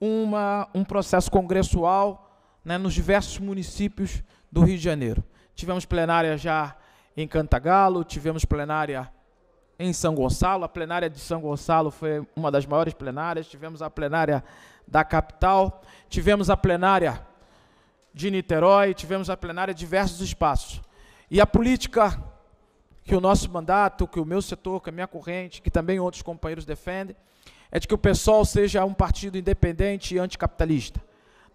uma, um processo congressual né, nos diversos municípios do Rio de Janeiro. Tivemos plenária já em Cantagalo, tivemos plenária em São Gonçalo. A plenária de São Gonçalo foi uma das maiores plenárias. Tivemos a plenária da capital, tivemos a plenária de Niterói, tivemos a plenária de diversos espaços. E a política que o nosso mandato, que o meu setor, que a minha corrente, que também outros companheiros defendem, é de que o PSOL seja um partido independente e anticapitalista,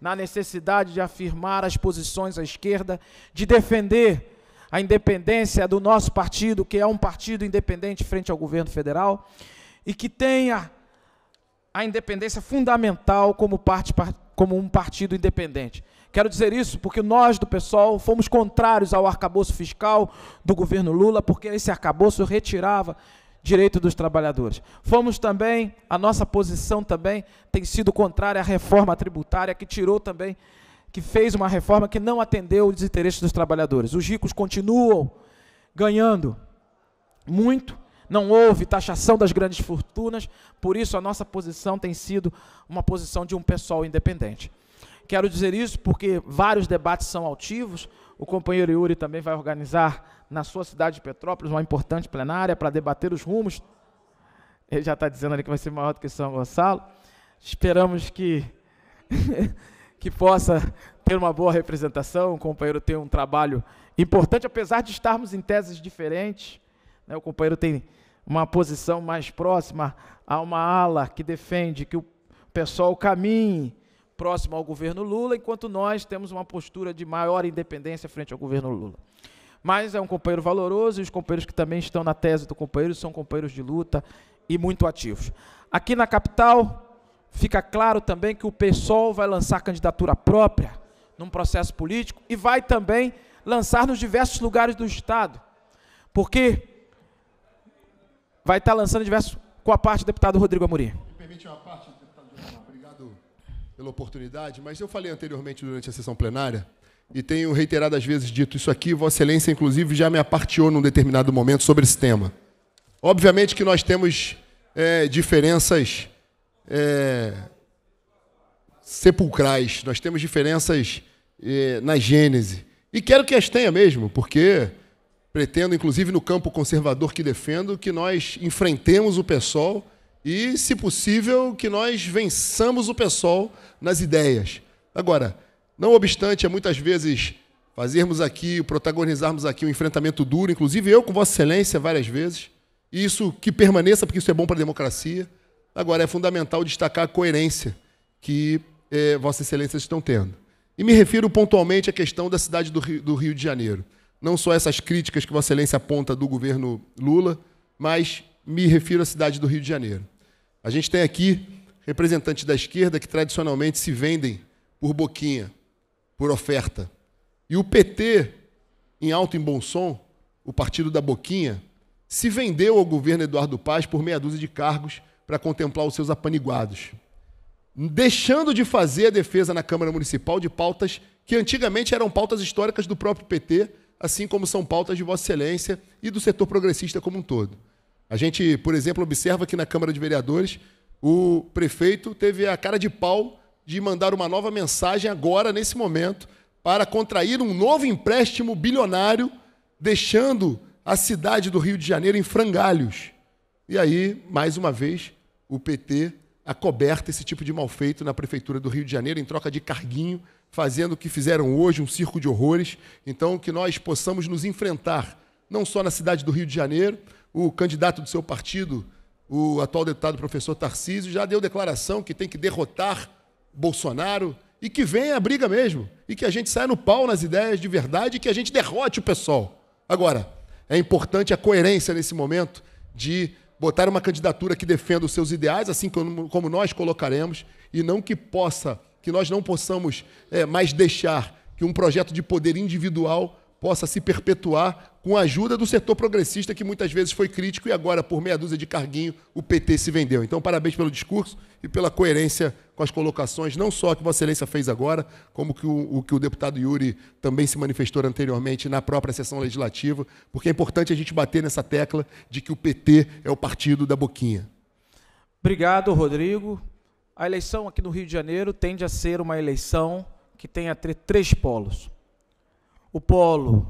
na necessidade de afirmar as posições à esquerda, de defender a independência do nosso partido, que é um partido independente frente ao governo federal, e que tenha a independência fundamental como, parte, como um partido independente. Quero dizer isso porque nós do PSOL fomos contrários ao arcabouço fiscal do governo Lula, porque esse arcabouço retirava direito dos trabalhadores. Fomos também, a nossa posição também tem sido contrária à reforma tributária que tirou também que fez uma reforma que não atendeu os interesses dos trabalhadores. Os ricos continuam ganhando muito, não houve taxação das grandes fortunas, por isso a nossa posição tem sido uma posição de um pessoal independente. Quero dizer isso porque vários debates são altivos, o companheiro Yuri também vai organizar na sua cidade de Petrópolis uma importante plenária para debater os rumos. Ele já está dizendo ali que vai ser maior do que São Gonçalo. Esperamos que que possa ter uma boa representação, o companheiro tem um trabalho importante, apesar de estarmos em teses diferentes. Né, o companheiro tem uma posição mais próxima a uma ala que defende que o pessoal caminhe próximo ao governo Lula, enquanto nós temos uma postura de maior independência frente ao governo Lula. Mas é um companheiro valoroso e os companheiros que também estão na tese do companheiro são companheiros de luta e muito ativos. Aqui na capital, fica claro também que o PSOL vai lançar candidatura própria num processo político e vai também lançar nos diversos lugares do Estado, porque vai estar tá lançando diversos com a parte do deputado Rodrigo Amorim. Me permite uma parte, deputado Jornal. Obrigado pela oportunidade, mas eu falei anteriormente durante a sessão plenária e tenho reiteradas vezes dito isso aqui, Vossa Excelência, inclusive, já me aparteou num determinado momento sobre esse tema. Obviamente que nós temos é, diferenças é, sepulcrais, nós temos diferenças é, na gênese. E quero que as tenha mesmo, porque pretendo, inclusive no campo conservador que defendo, que nós enfrentemos o PSOL e, se possível, que nós vençamos o PSOL nas ideias. Agora, não obstante, é muitas vezes fazermos aqui, protagonizarmos aqui um enfrentamento duro, inclusive eu com Vossa Excelência várias vezes, e isso que permaneça, porque isso é bom para a democracia. Agora, é fundamental destacar a coerência que eh, Vossa Excelência estão tendo. E me refiro pontualmente à questão da cidade do Rio, do Rio de Janeiro. Não só essas críticas que Vossa Excelência aponta do governo Lula, mas me refiro à cidade do Rio de Janeiro. A gente tem aqui representantes da esquerda que tradicionalmente se vendem por boquinha, por oferta. E o PT, em alto e bom som, o partido da boquinha, se vendeu ao governo Eduardo Paz por meia dúzia de cargos para contemplar os seus apaniguados, deixando de fazer a defesa na Câmara Municipal de pautas que antigamente eram pautas históricas do próprio PT, assim como são pautas de Vossa Excelência e do setor progressista como um todo. A gente, por exemplo, observa que na Câmara de Vereadores o prefeito teve a cara de pau de mandar uma nova mensagem agora, nesse momento, para contrair um novo empréstimo bilionário, deixando a cidade do Rio de Janeiro em frangalhos. E aí, mais uma vez, o PT acoberta esse tipo de mal feito na Prefeitura do Rio de Janeiro em troca de carguinho, fazendo o que fizeram hoje, um circo de horrores. Então, que nós possamos nos enfrentar, não só na cidade do Rio de Janeiro, o candidato do seu partido, o atual deputado professor Tarcísio, já deu declaração que tem que derrotar Bolsonaro e que venha a briga mesmo, e que a gente saia no pau nas ideias de verdade e que a gente derrote o pessoal. Agora, é importante a coerência nesse momento de botar uma candidatura que defenda os seus ideais, assim como, nós colocaremos, e não que possa, que nós não possamos é, mais deixar que um projeto de poder individual possa se perpetuar com a ajuda do setor progressista que muitas vezes foi crítico e agora, por meia dúzia de carguinho, o PT se vendeu. Então, parabéns pelo discurso e pela coerência com as colocações, não só que Vossa Excelência fez agora, como que o, o que o deputado Yuri também se manifestou anteriormente na própria sessão legislativa, porque é importante a gente bater nessa tecla de que o PT é o partido da boquinha. Obrigado, Rodrigo. A eleição aqui no Rio de Janeiro tende a ser uma eleição que tenha três polos o polo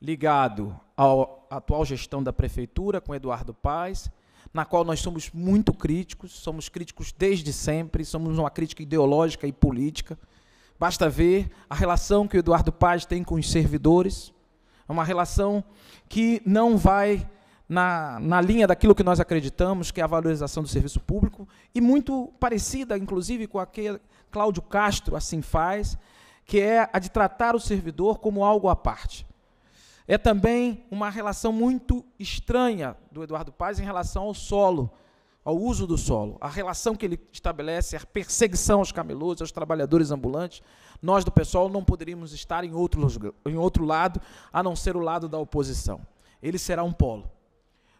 ligado à atual gestão da prefeitura com Eduardo Paz, na qual nós somos muito críticos, somos críticos desde sempre, somos uma crítica ideológica e política. Basta ver a relação que o Eduardo Paz tem com os servidores, é uma relação que não vai na, na linha daquilo que nós acreditamos, que é a valorização do serviço público, e muito parecida, inclusive, com a que Cláudio Castro assim faz, que é a de tratar o servidor como algo à parte. É também uma relação muito estranha do Eduardo Paz em relação ao solo, ao uso do solo, a relação que ele estabelece, a perseguição aos camelôs, aos trabalhadores ambulantes. Nós do pessoal não poderíamos estar em outro, em outro lado, a não ser o lado da oposição. Ele será um polo.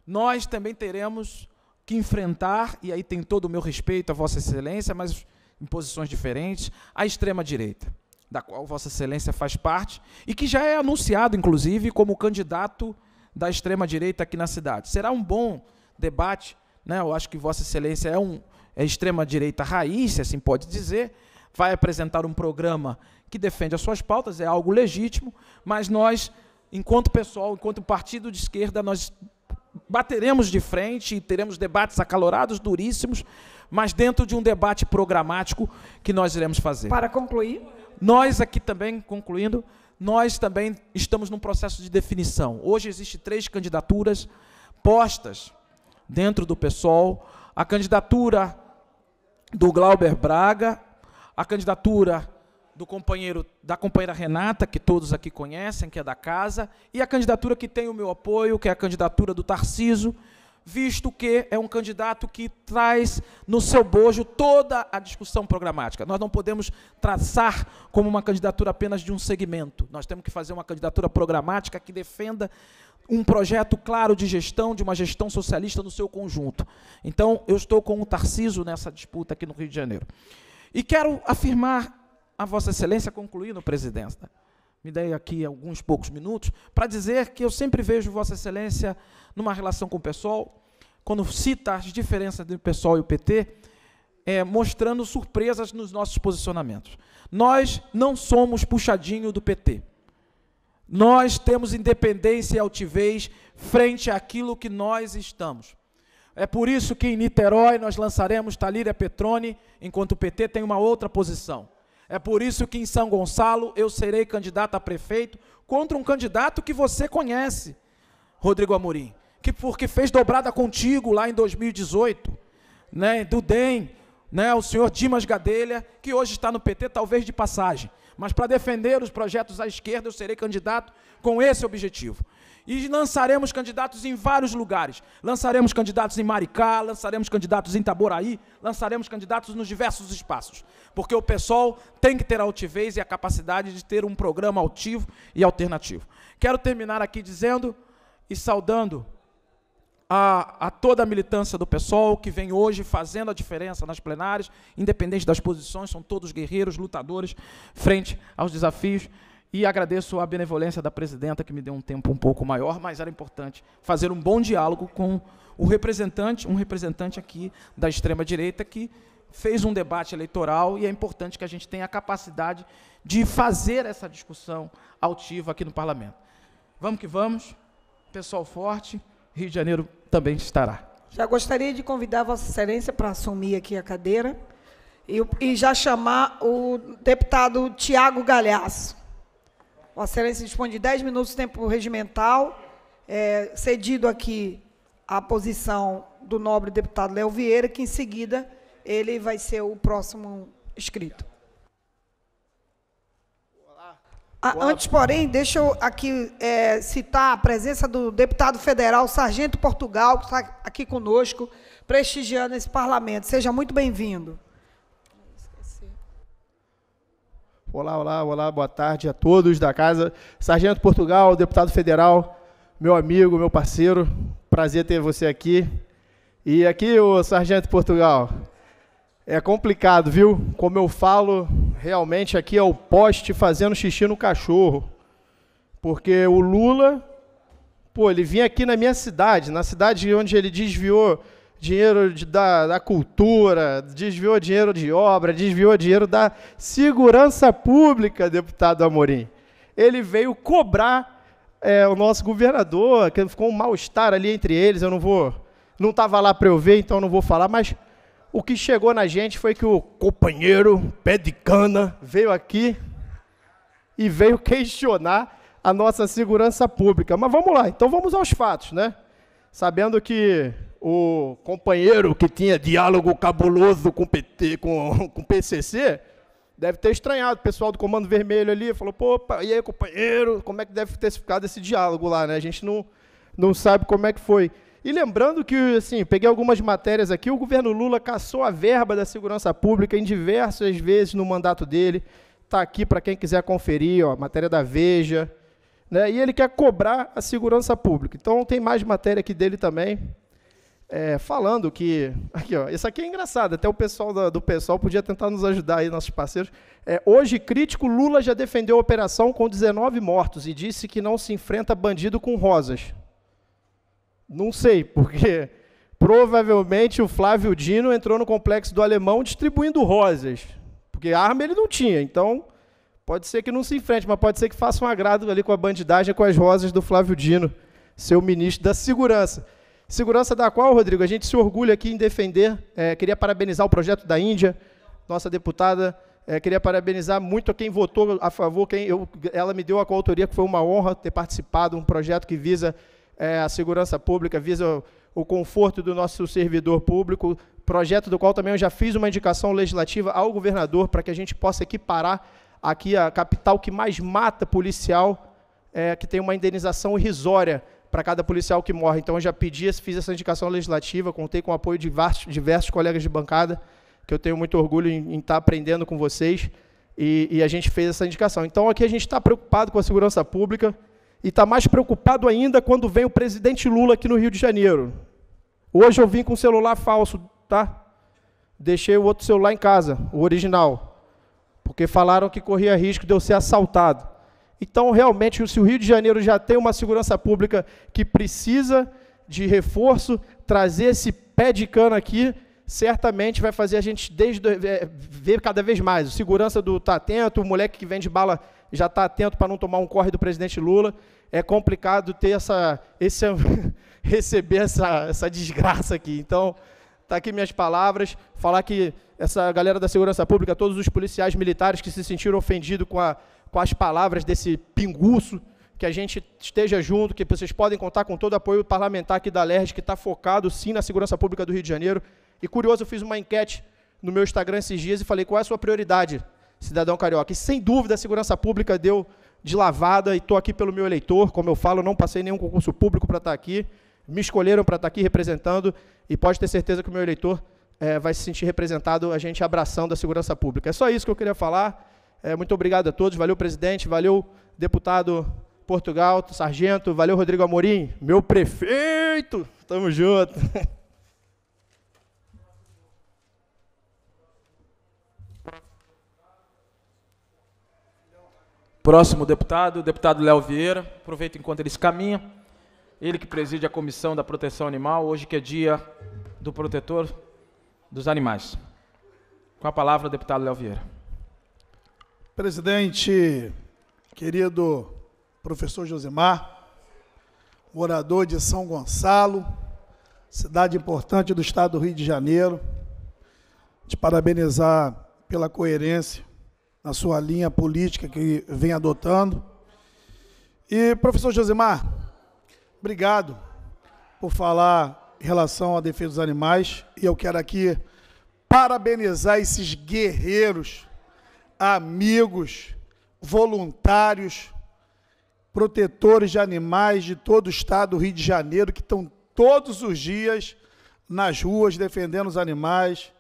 Nós também teremos que enfrentar, e aí tem todo o meu respeito a Vossa Excelência, mas em posições diferentes, a extrema-direita da qual Vossa Excelência faz parte, e que já é anunciado, inclusive, como candidato da extrema-direita aqui na cidade. Será um bom debate, né? eu acho que Vossa Excelência é um é extrema-direita raiz, se assim pode dizer, vai apresentar um programa que defende as suas pautas, é algo legítimo, mas nós, enquanto pessoal, enquanto partido de esquerda, nós bateremos de frente e teremos debates acalorados, duríssimos, mas dentro de um debate programático que nós iremos fazer. Para concluir nós aqui também, concluindo, nós também estamos num processo de definição. Hoje existem três candidaturas postas dentro do PSOL: a candidatura do Glauber Braga, a candidatura do companheiro da companheira Renata, que todos aqui conhecem, que é da casa, e a candidatura que tem o meu apoio, que é a candidatura do Tarciso, visto que é um candidato que traz no seu bojo toda a discussão programática. Nós não podemos traçar como uma candidatura apenas de um segmento. Nós temos que fazer uma candidatura programática que defenda um projeto claro de gestão, de uma gestão socialista no seu conjunto. Então, eu estou com o Tarciso nessa disputa aqui no Rio de Janeiro. E quero afirmar a Vossa Excelência, concluindo, presidência me dei aqui alguns poucos minutos, para dizer que eu sempre vejo Vossa Excelência numa relação com o pessoal, quando cita as diferenças entre o pessoal e o PT, é, mostrando surpresas nos nossos posicionamentos. Nós não somos puxadinho do PT. Nós temos independência e altivez frente àquilo que nós estamos. É por isso que em Niterói nós lançaremos Talíria Petrone, enquanto o PT tem uma outra posição. É por isso que em São Gonçalo eu serei candidato a prefeito contra um candidato que você conhece, Rodrigo Amorim, que porque fez dobrada contigo lá em 2018, né, do DEM, né, o senhor Dimas Gadelha, que hoje está no PT, talvez de passagem, mas para defender os projetos à esquerda eu serei candidato com esse objetivo. E lançaremos candidatos em vários lugares. Lançaremos candidatos em Maricá, lançaremos candidatos em Itaboraí, lançaremos candidatos nos diversos espaços porque o pessoal tem que ter a altivez e a capacidade de ter um programa altivo e alternativo. Quero terminar aqui dizendo e saudando a, a, toda a militância do pessoal que vem hoje fazendo a diferença nas plenárias, independente das posições, são todos guerreiros, lutadores, frente aos desafios. E agradeço a benevolência da presidenta, que me deu um tempo um pouco maior, mas era importante fazer um bom diálogo com o representante, um representante aqui da extrema-direita que fez um debate eleitoral e é importante que a gente tenha a capacidade de fazer essa discussão altiva aqui no parlamento. Vamos que vamos. Pessoal forte, Rio de Janeiro também estará. Já gostaria de convidar Vossa Excelência para assumir aqui a cadeira e, e já chamar o deputado Tiago Galhaço. Vossa Excelência dispõe de 10 minutos de tempo regimental, é, cedido aqui à posição do nobre deputado Léo Vieira, que em seguida ele vai ser o próximo escrito. Ah, antes, porém, deixa eu aqui é, citar a presença do deputado federal Sargento Portugal, que está aqui conosco, prestigiando esse parlamento. Seja muito bem-vindo. Olá, olá, olá, boa tarde a todos da casa. Sargento Portugal, deputado federal, meu amigo, meu parceiro, prazer ter você aqui. E aqui o Sargento Portugal, é complicado, viu? Como eu falo, realmente aqui é o poste fazendo xixi no cachorro. Porque o Lula, pô, ele vinha aqui na minha cidade, na cidade onde ele desviou dinheiro de, da, da cultura, desviou dinheiro de obra, desviou dinheiro da segurança pública, deputado Amorim. Ele veio cobrar é, o nosso governador, que ficou um mal-estar ali entre eles, eu não vou. Não estava lá para eu ver, então não vou falar, mas o que chegou na gente foi que o companheiro pé de cana veio aqui e veio questionar a nossa segurança pública. Mas vamos lá, então vamos aos fatos, né? Sabendo que o companheiro que tinha diálogo cabuloso com PT, com, com PCC, deve ter estranhado o pessoal do Comando Vermelho ali, falou, pô, e aí, companheiro, como é que deve ter ficado esse diálogo lá, né? A gente não, não sabe como é que foi. E lembrando que, assim, peguei algumas matérias aqui, o governo Lula caçou a verba da segurança pública em diversas vezes no mandato dele. Está aqui para quem quiser conferir, ó, matéria da Veja. Né? E ele quer cobrar a segurança pública. Então tem mais matéria aqui dele também. É, falando que. Aqui, ó, isso aqui é engraçado, até o pessoal do pessoal podia tentar nos ajudar aí, nossos parceiros. É, hoje, crítico, Lula já defendeu a operação com 19 mortos e disse que não se enfrenta bandido com rosas. Não sei, porque provavelmente o Flávio Dino entrou no complexo do alemão distribuindo rosas, porque arma ele não tinha. Então, pode ser que não se enfrente, mas pode ser que faça um agrado ali com a bandidagem, com as rosas do Flávio Dino, seu ministro da Segurança. Segurança da qual, Rodrigo, a gente se orgulha aqui em defender. É, queria parabenizar o projeto da Índia, nossa deputada. É, queria parabenizar muito a quem votou a favor, quem eu, ela me deu a coautoria, que foi uma honra ter participado, um projeto que visa é, a segurança pública, visa o conforto do nosso servidor público, projeto do qual também eu já fiz uma indicação legislativa ao governador para que a gente possa equiparar aqui a capital que mais mata policial, é, que tem uma indenização irrisória para cada policial que morre. Então eu já pedi, fiz essa indicação legislativa, contei com o apoio de diversos colegas de bancada, que eu tenho muito orgulho em, em estar tá aprendendo com vocês, e, e a gente fez essa indicação. Então aqui a gente está preocupado com a segurança pública, e está mais preocupado ainda quando vem o presidente Lula aqui no Rio de Janeiro. Hoje eu vim com um celular falso, tá? Deixei o outro celular em casa, o original. Porque falaram que corria risco de eu ser assaltado. Então, realmente, se o Rio de Janeiro já tem uma segurança pública que precisa de reforço, trazer esse pé de cana aqui certamente vai fazer a gente é, ver cada vez mais. O segurança do tá atento, o moleque que vende bala já está atento para não tomar um corre do presidente Lula. É complicado ter essa, esse, receber essa, essa desgraça aqui. Então, tá aqui minhas palavras. Falar que essa galera da segurança pública, todos os policiais militares que se sentiram ofendidos com, com as palavras desse pinguço, que a gente esteja junto, que vocês podem contar com todo o apoio parlamentar aqui da LERJ, que está focado sim na segurança pública do Rio de Janeiro. E curioso, eu fiz uma enquete no meu Instagram esses dias e falei qual é a sua prioridade, cidadão carioca. E sem dúvida a segurança pública deu de lavada e estou aqui pelo meu eleitor. Como eu falo, não passei nenhum concurso público para estar tá aqui. Me escolheram para estar tá aqui representando e pode ter certeza que o meu eleitor é, vai se sentir representado a gente abraçando a segurança pública. É só isso que eu queria falar. É, muito obrigado a todos. Valeu, presidente. Valeu, deputado Portugal, sargento. Valeu, Rodrigo Amorim, meu prefeito. Tamo junto. Próximo deputado, o deputado Léo Vieira. Aproveito enquanto ele se caminha. Ele que preside a Comissão da Proteção Animal, hoje que é dia do protetor dos animais. Com a palavra, deputado Léo Vieira. Presidente, querido professor Josimar, morador de São Gonçalo, cidade importante do estado do Rio de Janeiro, te parabenizar pela coerência na sua linha política que vem adotando. E, professor Josimar, obrigado por falar em relação à defesa dos animais. E eu quero aqui parabenizar esses guerreiros, amigos, voluntários, protetores de animais de todo o estado do Rio de Janeiro, que estão todos os dias nas ruas defendendo os animais,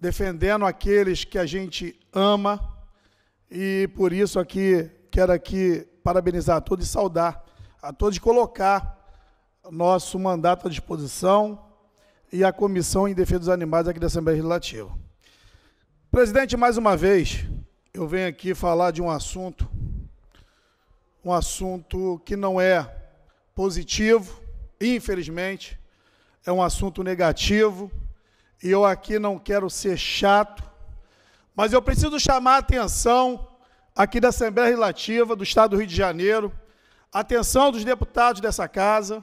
defendendo aqueles que a gente ama. E por isso aqui quero aqui parabenizar a todos e saudar a todos colocar nosso mandato à disposição e a Comissão em Defesa dos Animais aqui da Assembleia Legislativa. Presidente, mais uma vez, eu venho aqui falar de um assunto, um assunto que não é positivo, infelizmente, é um assunto negativo, e eu aqui não quero ser chato, mas eu preciso chamar a atenção aqui da Assembleia Legislativa do Estado do Rio de Janeiro, atenção dos deputados dessa casa,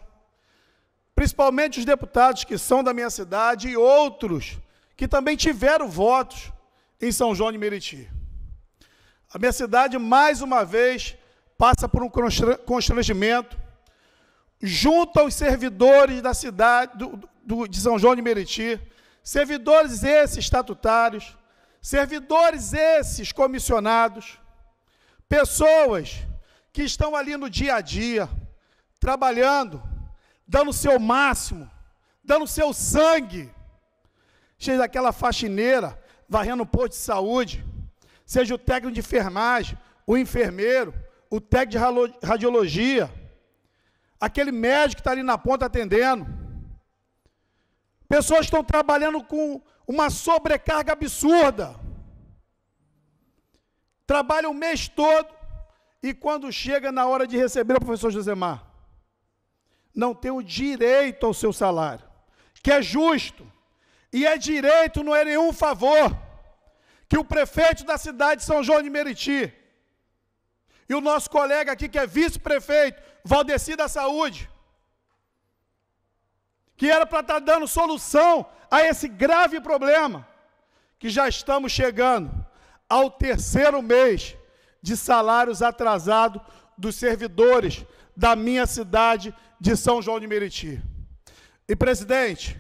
principalmente os deputados que são da minha cidade e outros que também tiveram votos em São João de Meriti. A minha cidade, mais uma vez, passa por um constrangimento junto aos servidores da cidade do, do, de São João de Meriti, servidores esses estatutários, Servidores esses comissionados, pessoas que estão ali no dia a dia, trabalhando, dando o seu máximo, dando o seu sangue, seja aquela faxineira varrendo o posto de saúde, seja o técnico de enfermagem, o enfermeiro, o técnico de radiologia, aquele médico que está ali na ponta atendendo. Pessoas que estão trabalhando com uma sobrecarga absurda. Trabalha o mês todo e quando chega na hora de receber o professor Josemar, não tem o direito ao seu salário, que é justo, e é direito, não é nenhum favor, que o prefeito da cidade de São João de Meriti e o nosso colega aqui, que é vice-prefeito, Valdeci da Saúde, que era para estar tá dando solução a esse grave problema que já estamos chegando ao terceiro mês de salários atrasados dos servidores da minha cidade de São João de Meriti. E presidente,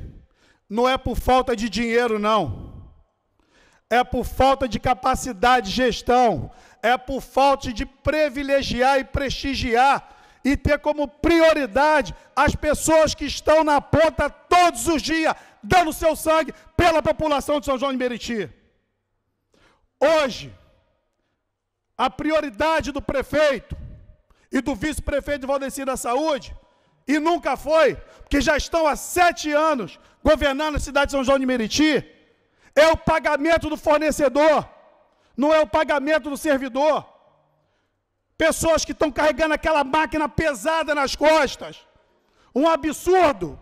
não é por falta de dinheiro, não. É por falta de capacidade de gestão, é por falta de privilegiar e prestigiar e ter como prioridade as pessoas que estão na ponta todos os dias, dando seu sangue pela população de São João de Meriti. Hoje, a prioridade do prefeito e do vice-prefeito Valdeci da Saúde, e nunca foi, porque já estão há sete anos governando a cidade de São João de Meriti, é o pagamento do fornecedor, não é o pagamento do servidor. Pessoas que estão carregando aquela máquina pesada nas costas. Um absurdo.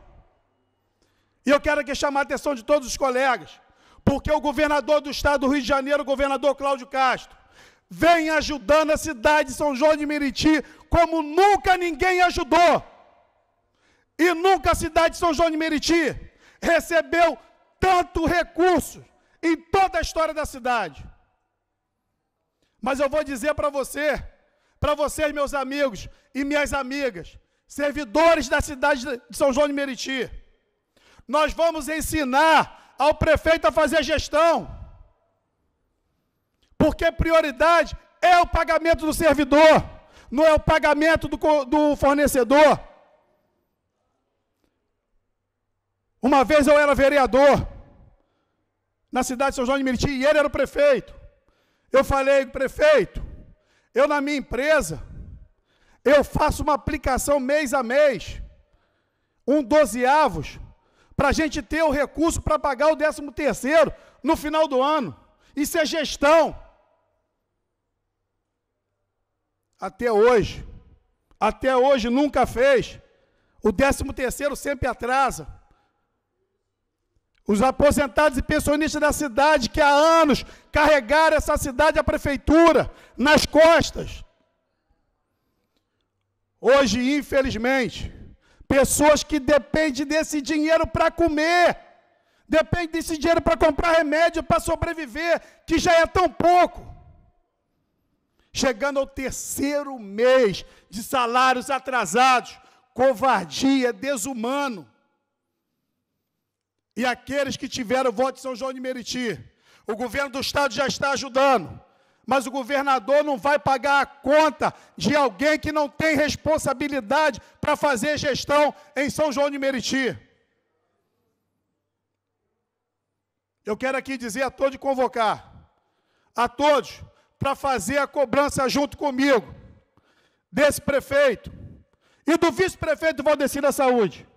E eu quero aqui chamar a atenção de todos os colegas, porque o governador do estado do Rio de Janeiro, o governador Cláudio Castro, vem ajudando a cidade de São João de Meriti como nunca ninguém ajudou. E nunca a cidade de São João de Meriti recebeu tanto recurso em toda a história da cidade. Mas eu vou dizer para você, para vocês, meus amigos e minhas amigas, servidores da cidade de São João de Meriti, nós vamos ensinar ao prefeito a fazer gestão. Porque prioridade é o pagamento do servidor, não é o pagamento do, do fornecedor. Uma vez eu era vereador na cidade de São João de Meriti e ele era o prefeito. Eu falei, prefeito, eu na minha empresa, eu faço uma aplicação mês a mês, um dozeavos, para a gente ter o recurso para pagar o 13 terceiro no final do ano. Isso é gestão. Até hoje, até hoje nunca fez. O 13 terceiro sempre atrasa. Os aposentados e pensionistas da cidade que há anos carregaram essa cidade a prefeitura nas costas. Hoje, infelizmente, Pessoas que dependem desse dinheiro para comer, dependem desse dinheiro para comprar remédio, para sobreviver, que já é tão pouco. Chegando ao terceiro mês de salários atrasados, covardia, desumano. E aqueles que tiveram voto de São João de Meriti, o governo do estado já está ajudando mas o governador não vai pagar a conta de alguém que não tem responsabilidade para fazer gestão em São João de Meriti. Eu quero aqui dizer a todos e convocar a todos para fazer a cobrança junto comigo desse prefeito e do vice-prefeito Valdeci da Saúde.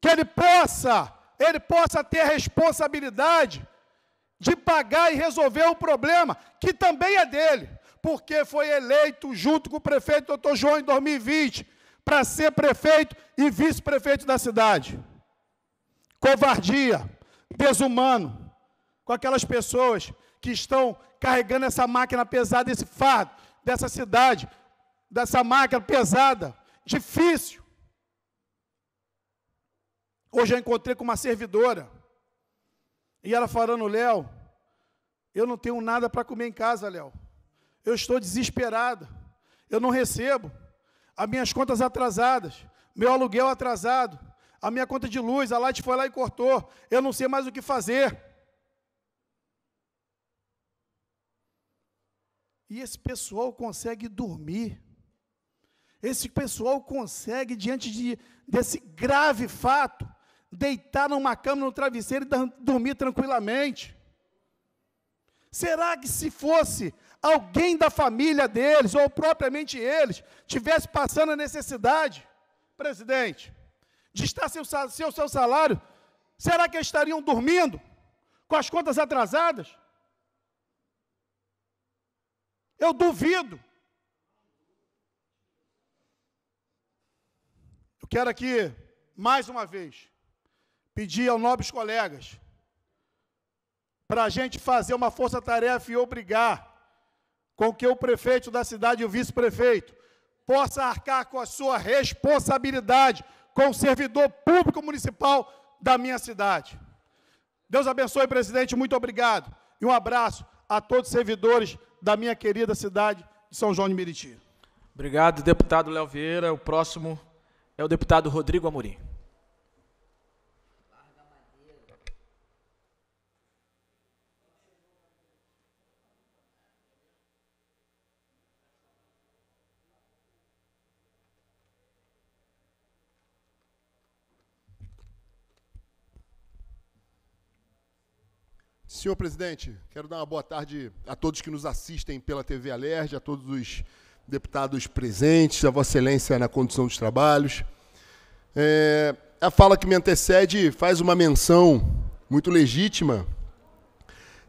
Que ele possa, ele possa ter a responsabilidade de pagar e resolver o problema, que também é dele, porque foi eleito junto com o prefeito doutor João em 2020 para ser prefeito e vice-prefeito da cidade. Covardia, desumano, com aquelas pessoas que estão carregando essa máquina pesada, esse fardo dessa cidade, dessa máquina pesada, difícil. Hoje eu encontrei com uma servidora e ela falando, Léo, eu não tenho nada para comer em casa, Léo. Eu estou desesperada. Eu não recebo. As minhas contas atrasadas, meu aluguel atrasado, a minha conta de luz, a Light foi lá e cortou. Eu não sei mais o que fazer. E esse pessoal consegue dormir. Esse pessoal consegue, diante de, desse grave fato, deitar numa cama, no travesseiro e dormir tranquilamente? Será que se fosse alguém da família deles, ou propriamente eles, tivesse passando a necessidade, presidente, de estar sem seu, seu salário, será que eles estariam dormindo? Com as contas atrasadas? Eu duvido. Eu quero aqui, mais uma vez, pedir aos nobres colegas para a gente fazer uma força-tarefa e obrigar com que o prefeito da cidade e o vice-prefeito possa arcar com a sua responsabilidade como servidor público municipal da minha cidade. Deus abençoe, presidente, muito obrigado. E um abraço a todos os servidores da minha querida cidade de São João de Meriti. Obrigado, deputado Léo Vieira. O próximo é o deputado Rodrigo Amorim. Senhor presidente, quero dar uma boa tarde a todos que nos assistem pela TV Alerj, a todos os deputados presentes, a Vossa Excelência na condução dos trabalhos. É, a fala que me antecede faz uma menção muito legítima,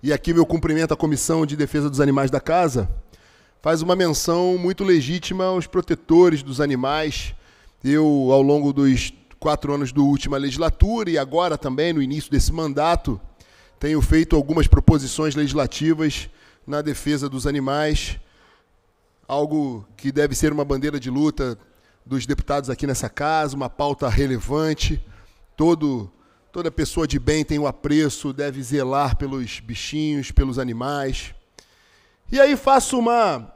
e aqui meu cumprimento à Comissão de Defesa dos Animais da Casa, faz uma menção muito legítima aos protetores dos animais. Eu, ao longo dos quatro anos da última legislatura e agora também no início desse mandato, tenho feito algumas proposições legislativas na defesa dos animais, algo que deve ser uma bandeira de luta dos deputados aqui nessa casa, uma pauta relevante. Todo, toda pessoa de bem tem o um apreço, deve zelar pelos bichinhos, pelos animais. E aí faço uma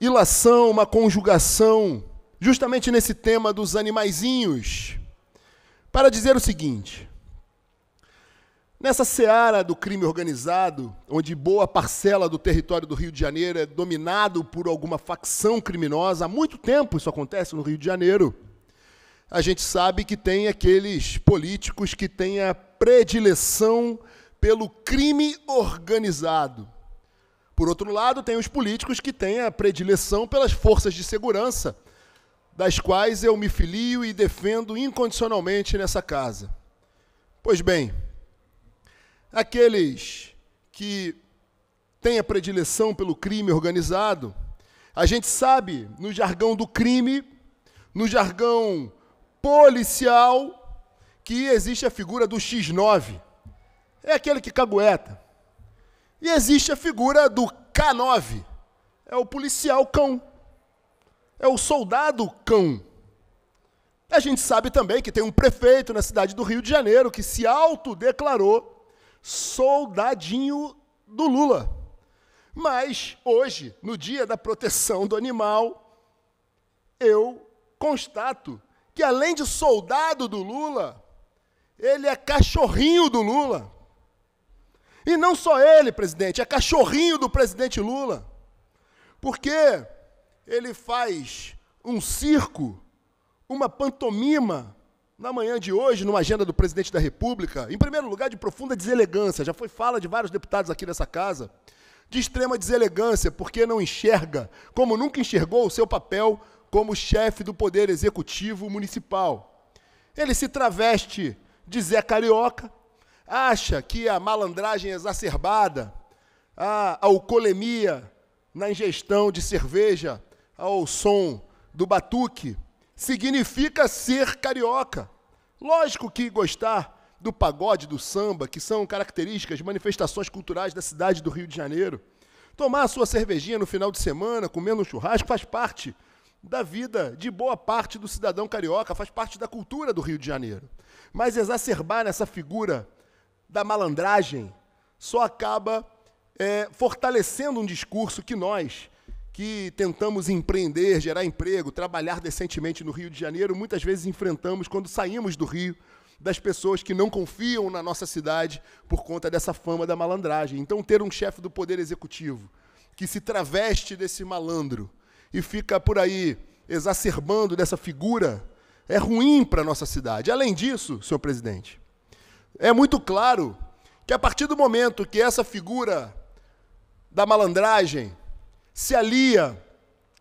ilação, uma conjugação, justamente nesse tema dos animaizinhos, para dizer o seguinte: Nessa seara do crime organizado, onde boa parcela do território do Rio de Janeiro é dominado por alguma facção criminosa, há muito tempo isso acontece no Rio de Janeiro. A gente sabe que tem aqueles políticos que têm a predileção pelo crime organizado. Por outro lado, tem os políticos que têm a predileção pelas forças de segurança, das quais eu me filio e defendo incondicionalmente nessa casa. Pois bem, aqueles que têm a predileção pelo crime organizado. A gente sabe, no jargão do crime, no jargão policial, que existe a figura do X9. É aquele que cagueta. E existe a figura do K9. É o policial cão. É o soldado cão. A gente sabe também que tem um prefeito na cidade do Rio de Janeiro que se autodeclarou soldadinho do Lula. Mas hoje, no dia da proteção do animal, eu constato que além de soldado do Lula, ele é cachorrinho do Lula. E não só ele, presidente, é cachorrinho do presidente Lula. Porque ele faz um circo, uma pantomima, na manhã de hoje, numa agenda do presidente da República, em primeiro lugar, de profunda deselegância, já foi fala de vários deputados aqui nessa casa, de extrema deselegância, porque não enxerga, como nunca enxergou, o seu papel como chefe do Poder Executivo Municipal. Ele se traveste de Zé Carioca, acha que a malandragem exacerbada, a alcoolemia na ingestão de cerveja ao som do batuque, significa ser carioca. Lógico que gostar do pagode, do samba, que são características, manifestações culturais da cidade do Rio de Janeiro, tomar a sua cervejinha no final de semana, comendo um churrasco, faz parte da vida de boa parte do cidadão carioca, faz parte da cultura do Rio de Janeiro. Mas exacerbar essa figura da malandragem só acaba é, fortalecendo um discurso que nós, que tentamos empreender, gerar emprego, trabalhar decentemente no Rio de Janeiro, muitas vezes enfrentamos quando saímos do Rio das pessoas que não confiam na nossa cidade por conta dessa fama da malandragem. Então, ter um chefe do poder executivo que se traveste desse malandro e fica por aí exacerbando dessa figura é ruim para a nossa cidade. Além disso, senhor presidente, é muito claro que a partir do momento que essa figura da malandragem se alia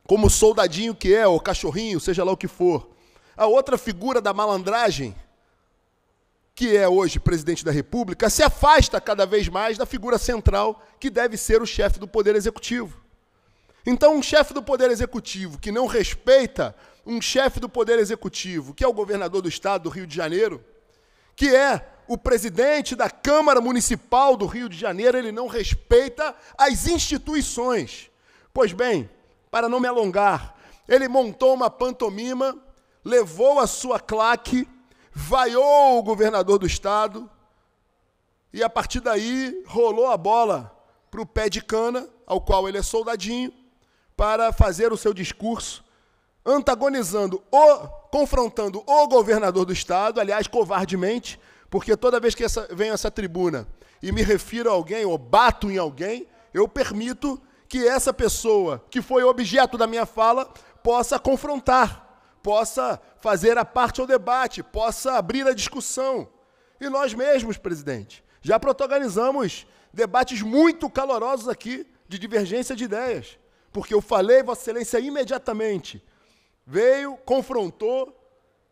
como soldadinho que é, ou cachorrinho, seja lá o que for, a outra figura da malandragem, que é hoje presidente da República, se afasta cada vez mais da figura central que deve ser o chefe do Poder Executivo. Então, um chefe do Poder Executivo que não respeita um chefe do Poder Executivo, que é o governador do estado do Rio de Janeiro, que é o presidente da Câmara Municipal do Rio de Janeiro, ele não respeita as instituições Pois bem, para não me alongar, ele montou uma pantomima, levou a sua claque, vaiou o governador do estado, e a partir daí rolou a bola para o pé de cana, ao qual ele é soldadinho, para fazer o seu discurso, antagonizando o, confrontando o governador do estado, aliás, covardemente, porque toda vez que essa, venho a essa tribuna e me refiro a alguém ou bato em alguém, eu permito que essa pessoa que foi objeto da minha fala possa confrontar, possa fazer a parte ao debate, possa abrir a discussão. E nós mesmos, presidente, já protagonizamos debates muito calorosos aqui de divergência de ideias, porque eu falei, Vossa Excelência imediatamente veio, confrontou,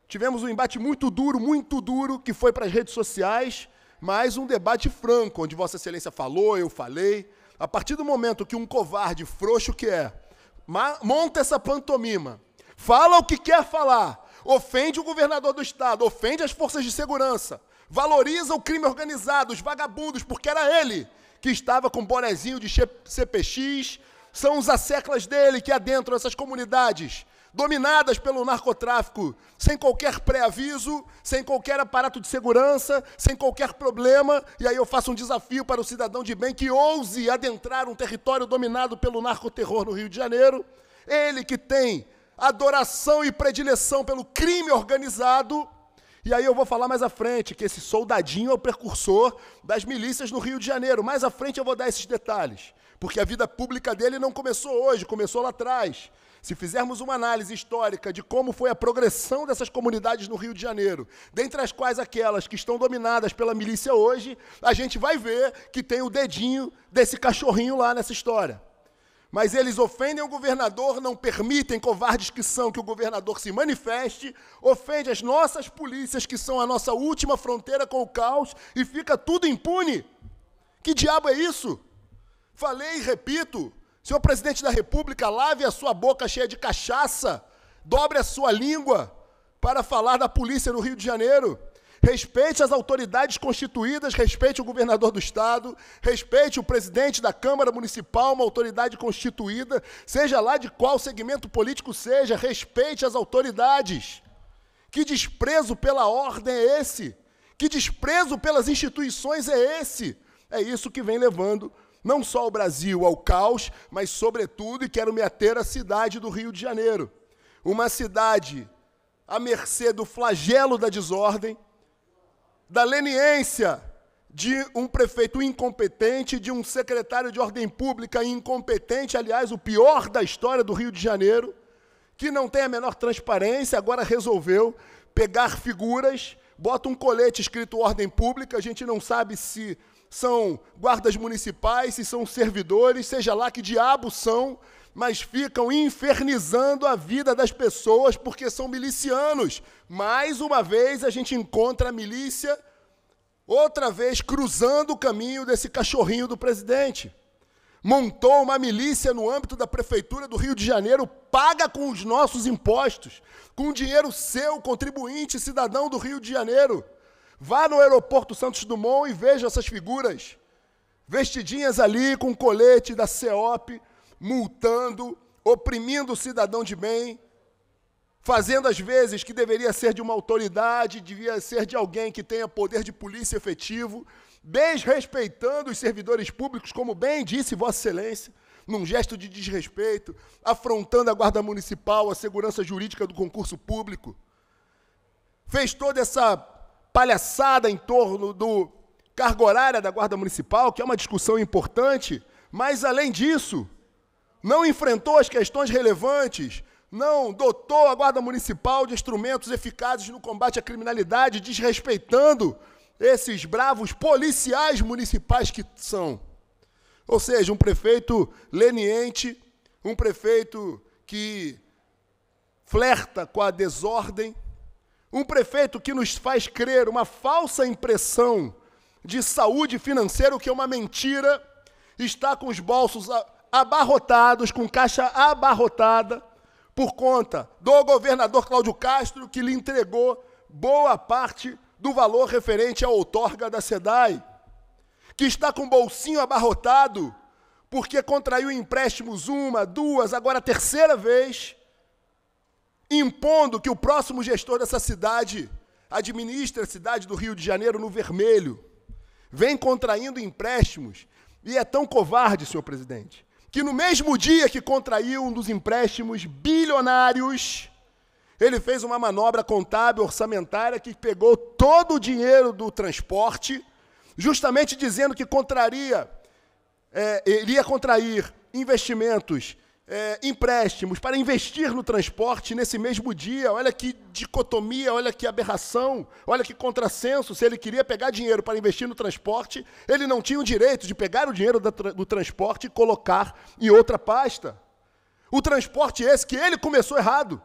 tivemos um embate muito duro, muito duro, que foi para as redes sociais, mas um debate franco, onde Vossa Excelência falou, eu falei, a partir do momento que um covarde, frouxo que é, monta essa pantomima, fala o que quer falar, ofende o governador do estado, ofende as forças de segurança, valoriza o crime organizado, os vagabundos, porque era ele que estava com o bonezinho de CPX, são os asseclas dele que adentram essas comunidades dominadas pelo narcotráfico, sem qualquer pré-aviso, sem qualquer aparato de segurança, sem qualquer problema. E aí eu faço um desafio para o cidadão de bem que ouse adentrar um território dominado pelo narcoterror no Rio de Janeiro. Ele que tem adoração e predileção pelo crime organizado. E aí eu vou falar mais à frente que esse soldadinho é o precursor das milícias no Rio de Janeiro. Mais à frente eu vou dar esses detalhes, porque a vida pública dele não começou hoje, começou lá atrás. Se fizermos uma análise histórica de como foi a progressão dessas comunidades no Rio de Janeiro, dentre as quais aquelas que estão dominadas pela milícia hoje, a gente vai ver que tem o dedinho desse cachorrinho lá nessa história. Mas eles ofendem o governador, não permitem covardes que são que o governador se manifeste, ofende as nossas polícias que são a nossa última fronteira com o caos e fica tudo impune. Que diabo é isso? Falei e repito, Senhor presidente da República, lave a sua boca cheia de cachaça, dobre a sua língua para falar da polícia no Rio de Janeiro. Respeite as autoridades constituídas, respeite o governador do estado, respeite o presidente da Câmara Municipal, uma autoridade constituída, seja lá de qual segmento político seja, respeite as autoridades. Que desprezo pela ordem é esse? Que desprezo pelas instituições é esse? É isso que vem levando não só o Brasil, ao caos, mas, sobretudo, e quero me ater à cidade do Rio de Janeiro. Uma cidade à mercê do flagelo da desordem, da leniência de um prefeito incompetente, de um secretário de ordem pública incompetente, aliás, o pior da história do Rio de Janeiro, que não tem a menor transparência, agora resolveu pegar figuras, bota um colete escrito ordem pública, a gente não sabe se são guardas municipais, se são servidores, seja lá que diabo são, mas ficam infernizando a vida das pessoas porque são milicianos. Mais uma vez a gente encontra a milícia, outra vez cruzando o caminho desse cachorrinho do presidente. Montou uma milícia no âmbito da prefeitura do Rio de Janeiro, paga com os nossos impostos, com dinheiro seu, contribuinte, cidadão do Rio de Janeiro Vá no aeroporto Santos Dumont e veja essas figuras, vestidinhas ali com colete da CEOP, multando, oprimindo o cidadão de bem, fazendo às vezes que deveria ser de uma autoridade, devia ser de alguém que tenha poder de polícia efetivo, desrespeitando os servidores públicos, como bem disse Vossa Excelência, num gesto de desrespeito, afrontando a Guarda Municipal, a segurança jurídica do concurso público. Fez toda essa palhaçada em torno do cargo horário da Guarda Municipal, que é uma discussão importante, mas além disso, não enfrentou as questões relevantes, não dotou a Guarda Municipal de instrumentos eficazes no combate à criminalidade, desrespeitando esses bravos policiais municipais que são. Ou seja, um prefeito leniente, um prefeito que flerta com a desordem, um prefeito que nos faz crer uma falsa impressão de saúde financeira, o que é uma mentira, está com os bolsos abarrotados, com caixa abarrotada, por conta do governador Cláudio Castro, que lhe entregou boa parte do valor referente à outorga da SEDAI, que está com o bolsinho abarrotado, porque contraiu empréstimos uma, duas, agora a terceira vez impondo que o próximo gestor dessa cidade administre a cidade do Rio de Janeiro no vermelho, vem contraindo empréstimos e é tão covarde, senhor presidente, que no mesmo dia que contraiu um dos empréstimos bilionários, ele fez uma manobra contábil orçamentária que pegou todo o dinheiro do transporte, justamente dizendo que contraria, é, iria contrair investimentos é, empréstimos para investir no transporte nesse mesmo dia. Olha que dicotomia, olha que aberração, olha que contrassenso. Se ele queria pegar dinheiro para investir no transporte, ele não tinha o direito de pegar o dinheiro do transporte e colocar em outra pasta. O transporte esse que ele começou errado.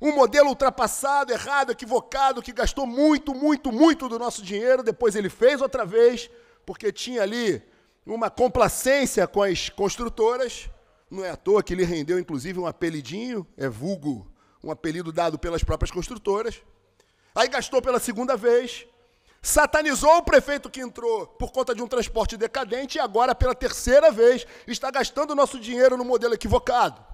Um modelo ultrapassado, errado, equivocado, que gastou muito, muito, muito do nosso dinheiro. Depois ele fez outra vez, porque tinha ali uma complacência com as construtoras. Não é à toa que lhe rendeu, inclusive, um apelidinho, é vulgo, um apelido dado pelas próprias construtoras. Aí gastou pela segunda vez, satanizou o prefeito que entrou por conta de um transporte decadente e agora, pela terceira vez, está gastando nosso dinheiro no modelo equivocado.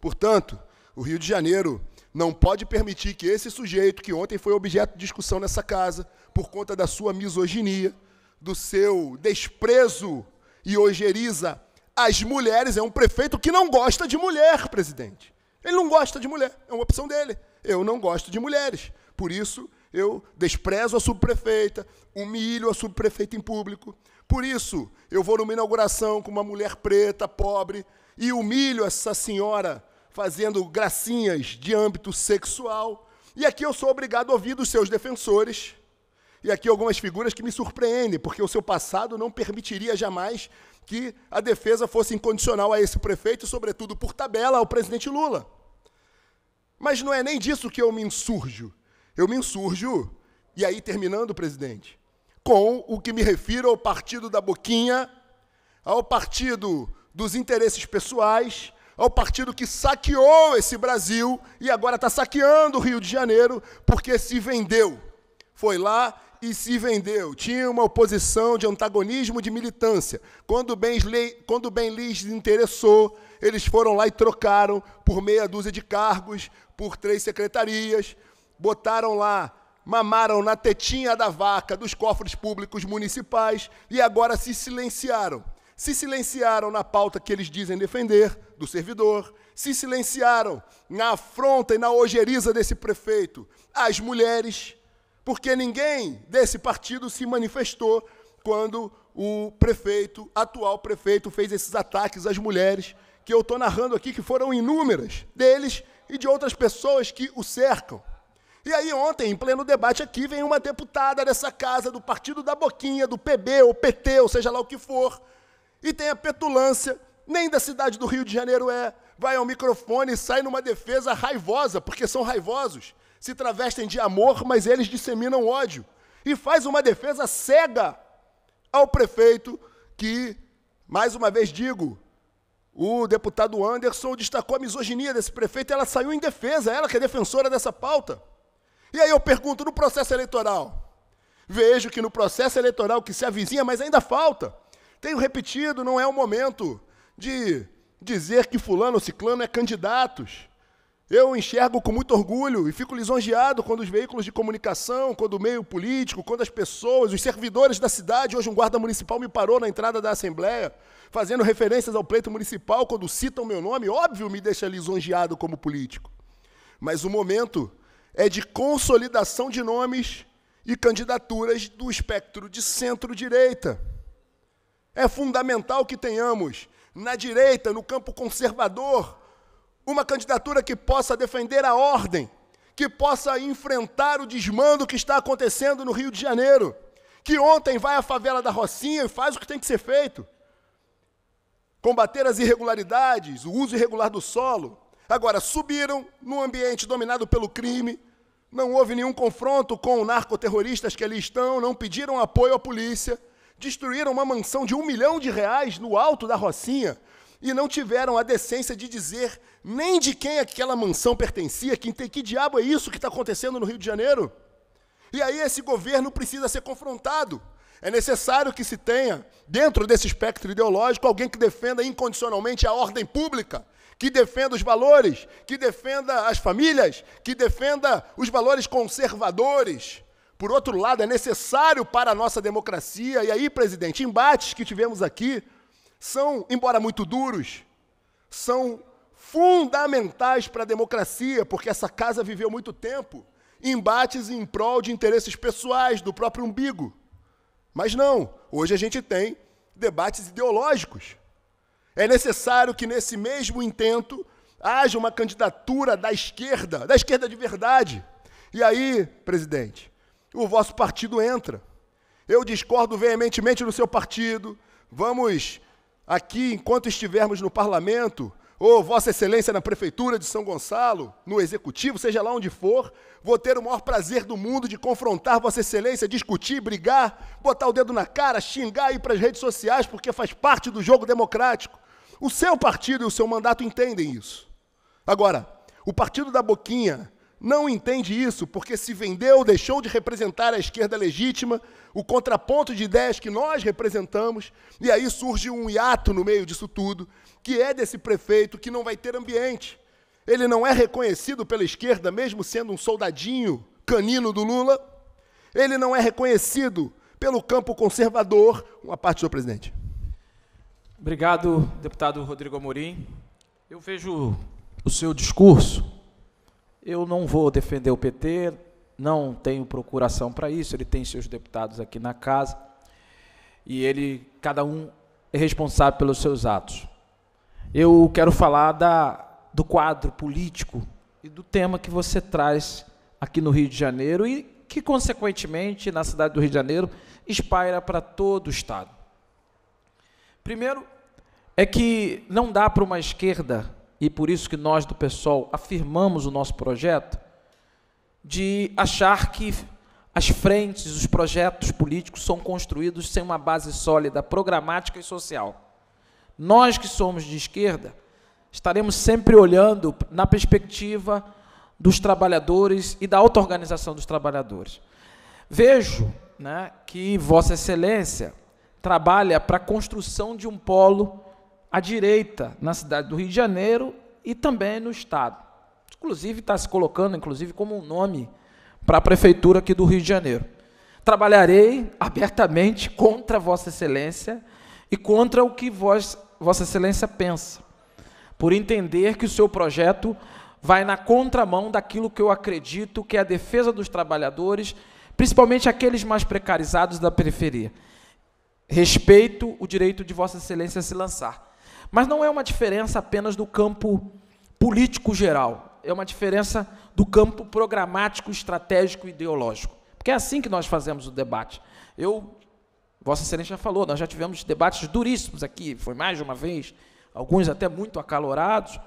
Portanto, o Rio de Janeiro não pode permitir que esse sujeito, que ontem foi objeto de discussão nessa casa, por conta da sua misoginia, do seu desprezo e ojeriza as mulheres, é um prefeito que não gosta de mulher, presidente. Ele não gosta de mulher, é uma opção dele. Eu não gosto de mulheres. Por isso, eu desprezo a subprefeita, humilho a subprefeita em público. Por isso, eu vou numa inauguração com uma mulher preta, pobre, e humilho essa senhora fazendo gracinhas de âmbito sexual. E aqui eu sou obrigado a ouvir dos seus defensores. E aqui algumas figuras que me surpreendem, porque o seu passado não permitiria jamais que a defesa fosse incondicional a esse prefeito, sobretudo por tabela ao presidente Lula. Mas não é nem disso que eu me insurjo. Eu me insurjo, e aí terminando, presidente, com o que me refiro ao partido da boquinha, ao partido dos interesses pessoais, ao partido que saqueou esse Brasil e agora está saqueando o Rio de Janeiro porque se vendeu. Foi lá e se vendeu. Tinha uma oposição de antagonismo de militância. Quando bem, quando bem lhes interessou, eles foram lá e trocaram por meia dúzia de cargos, por três secretarias, botaram lá, mamaram na tetinha da vaca dos cofres públicos municipais e agora se silenciaram. Se silenciaram na pauta que eles dizem defender, do servidor, se silenciaram na afronta e na ojeriza desse prefeito, as mulheres porque ninguém desse partido se manifestou quando o prefeito, atual prefeito, fez esses ataques às mulheres, que eu estou narrando aqui, que foram inúmeras, deles e de outras pessoas que o cercam. E aí, ontem, em pleno debate aqui, vem uma deputada dessa casa, do partido da Boquinha, do PB ou PT, ou seja lá o que for, e tem a petulância, nem da cidade do Rio de Janeiro é, vai ao microfone e sai numa defesa raivosa, porque são raivosos se travestem de amor, mas eles disseminam ódio. E faz uma defesa cega ao prefeito que, mais uma vez digo, o deputado Anderson destacou a misoginia desse prefeito, ela saiu em defesa, ela que é defensora dessa pauta. E aí eu pergunto, no processo eleitoral, vejo que no processo eleitoral que se avizinha, mas ainda falta. Tenho repetido, não é o momento de dizer que fulano ou ciclano é candidatos. Eu enxergo com muito orgulho e fico lisonjeado quando os veículos de comunicação, quando o meio político, quando as pessoas, os servidores da cidade, hoje um guarda municipal me parou na entrada da Assembleia, fazendo referências ao pleito municipal, quando citam meu nome, óbvio me deixa lisonjeado como político. Mas o momento é de consolidação de nomes e candidaturas do espectro de centro-direita. É fundamental que tenhamos, na direita, no campo conservador, uma candidatura que possa defender a ordem, que possa enfrentar o desmando que está acontecendo no Rio de Janeiro, que ontem vai à favela da Rocinha e faz o que tem que ser feito. Combater as irregularidades, o uso irregular do solo. Agora, subiram num ambiente dominado pelo crime, não houve nenhum confronto com narcoterroristas que ali estão, não pediram apoio à polícia, destruíram uma mansão de um milhão de reais no alto da Rocinha e não tiveram a decência de dizer nem de quem aquela mansão pertencia, que, que diabo é isso que está acontecendo no Rio de Janeiro? E aí esse governo precisa ser confrontado. É necessário que se tenha, dentro desse espectro ideológico, alguém que defenda incondicionalmente a ordem pública, que defenda os valores, que defenda as famílias, que defenda os valores conservadores. Por outro lado, é necessário para a nossa democracia, e aí, presidente, embates que tivemos aqui são, embora muito duros, são fundamentais para a democracia, porque essa casa viveu muito tempo embates em prol de interesses pessoais, do próprio umbigo. Mas não, hoje a gente tem debates ideológicos. É necessário que nesse mesmo intento haja uma candidatura da esquerda, da esquerda de verdade. E aí, presidente, o vosso partido entra. Eu discordo veementemente do seu partido. Vamos aqui, enquanto estivermos no parlamento, ou Vossa Excelência na Prefeitura de São Gonçalo, no Executivo, seja lá onde for, vou ter o maior prazer do mundo de confrontar Vossa Excelência, discutir, brigar, botar o dedo na cara, xingar e ir para as redes sociais, porque faz parte do jogo democrático. O seu partido e o seu mandato entendem isso. Agora, o partido da Boquinha, não entende isso, porque se vendeu, deixou de representar a esquerda legítima, o contraponto de ideias que nós representamos, e aí surge um hiato no meio disso tudo, que é desse prefeito que não vai ter ambiente. Ele não é reconhecido pela esquerda, mesmo sendo um soldadinho canino do Lula. Ele não é reconhecido pelo campo conservador. Uma parte, senhor presidente. Obrigado, deputado Rodrigo Amorim. Eu vejo o seu discurso eu não vou defender o PT, não tenho procuração para isso, ele tem seus deputados aqui na casa e ele, cada um é responsável pelos seus atos. Eu quero falar da, do quadro político e do tema que você traz aqui no Rio de Janeiro e que, consequentemente, na cidade do Rio de Janeiro, espalha para todo o Estado. Primeiro, é que não dá para uma esquerda e por isso que nós do PSOL afirmamos o nosso projeto, de achar que as frentes, os projetos políticos são construídos sem uma base sólida, programática e social. Nós que somos de esquerda, estaremos sempre olhando na perspectiva dos trabalhadores e da auto-organização dos trabalhadores. Vejo né, que Vossa Excelência trabalha para a construção de um polo à direita na cidade do Rio de Janeiro e também no Estado. Inclusive, está se colocando, inclusive, como um nome para a prefeitura aqui do Rio de Janeiro. Trabalharei abertamente contra Vossa Excelência e contra o que vós, Vossa Excelência pensa, por entender que o seu projeto vai na contramão daquilo que eu acredito que é a defesa dos trabalhadores, principalmente aqueles mais precarizados da periferia. Respeito o direito de Vossa Excelência se lançar. Mas não é uma diferença apenas do campo político geral, é uma diferença do campo programático, estratégico e ideológico. Porque é assim que nós fazemos o debate. Eu, Vossa Excelência já falou, nós já tivemos debates duríssimos aqui, foi mais de uma vez, alguns até muito acalorados,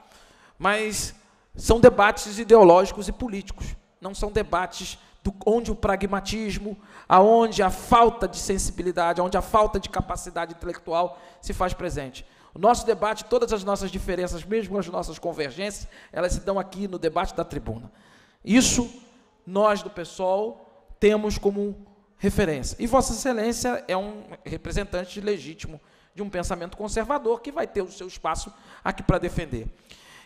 mas são debates ideológicos e políticos, não são debates do, onde o pragmatismo, aonde a falta de sensibilidade, onde a falta de capacidade intelectual se faz presente. O nosso debate, todas as nossas diferenças, mesmo as nossas convergências, elas se dão aqui no debate da tribuna. Isso nós do PSOL temos como referência. E Vossa Excelência é um representante legítimo de um pensamento conservador que vai ter o seu espaço aqui para defender.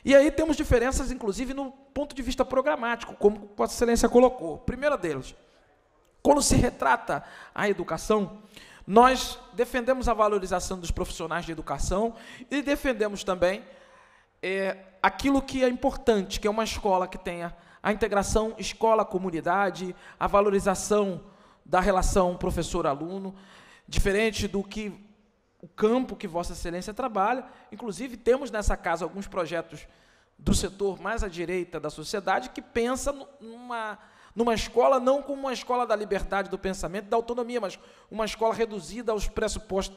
E aí temos diferenças, inclusive, no ponto de vista programático, como Vossa Excelência colocou. Primeira deles, quando se retrata a educação, nós defendemos a valorização dos profissionais de educação e defendemos também é, aquilo que é importante, que é uma escola que tenha a integração escola-comunidade, a valorização da relação professor-aluno, diferente do que o campo que Vossa Excelência trabalha. Inclusive, temos nessa casa alguns projetos do setor mais à direita da sociedade que pensa numa numa escola, não como uma escola da liberdade do pensamento, da autonomia, mas uma escola reduzida aos pressupostos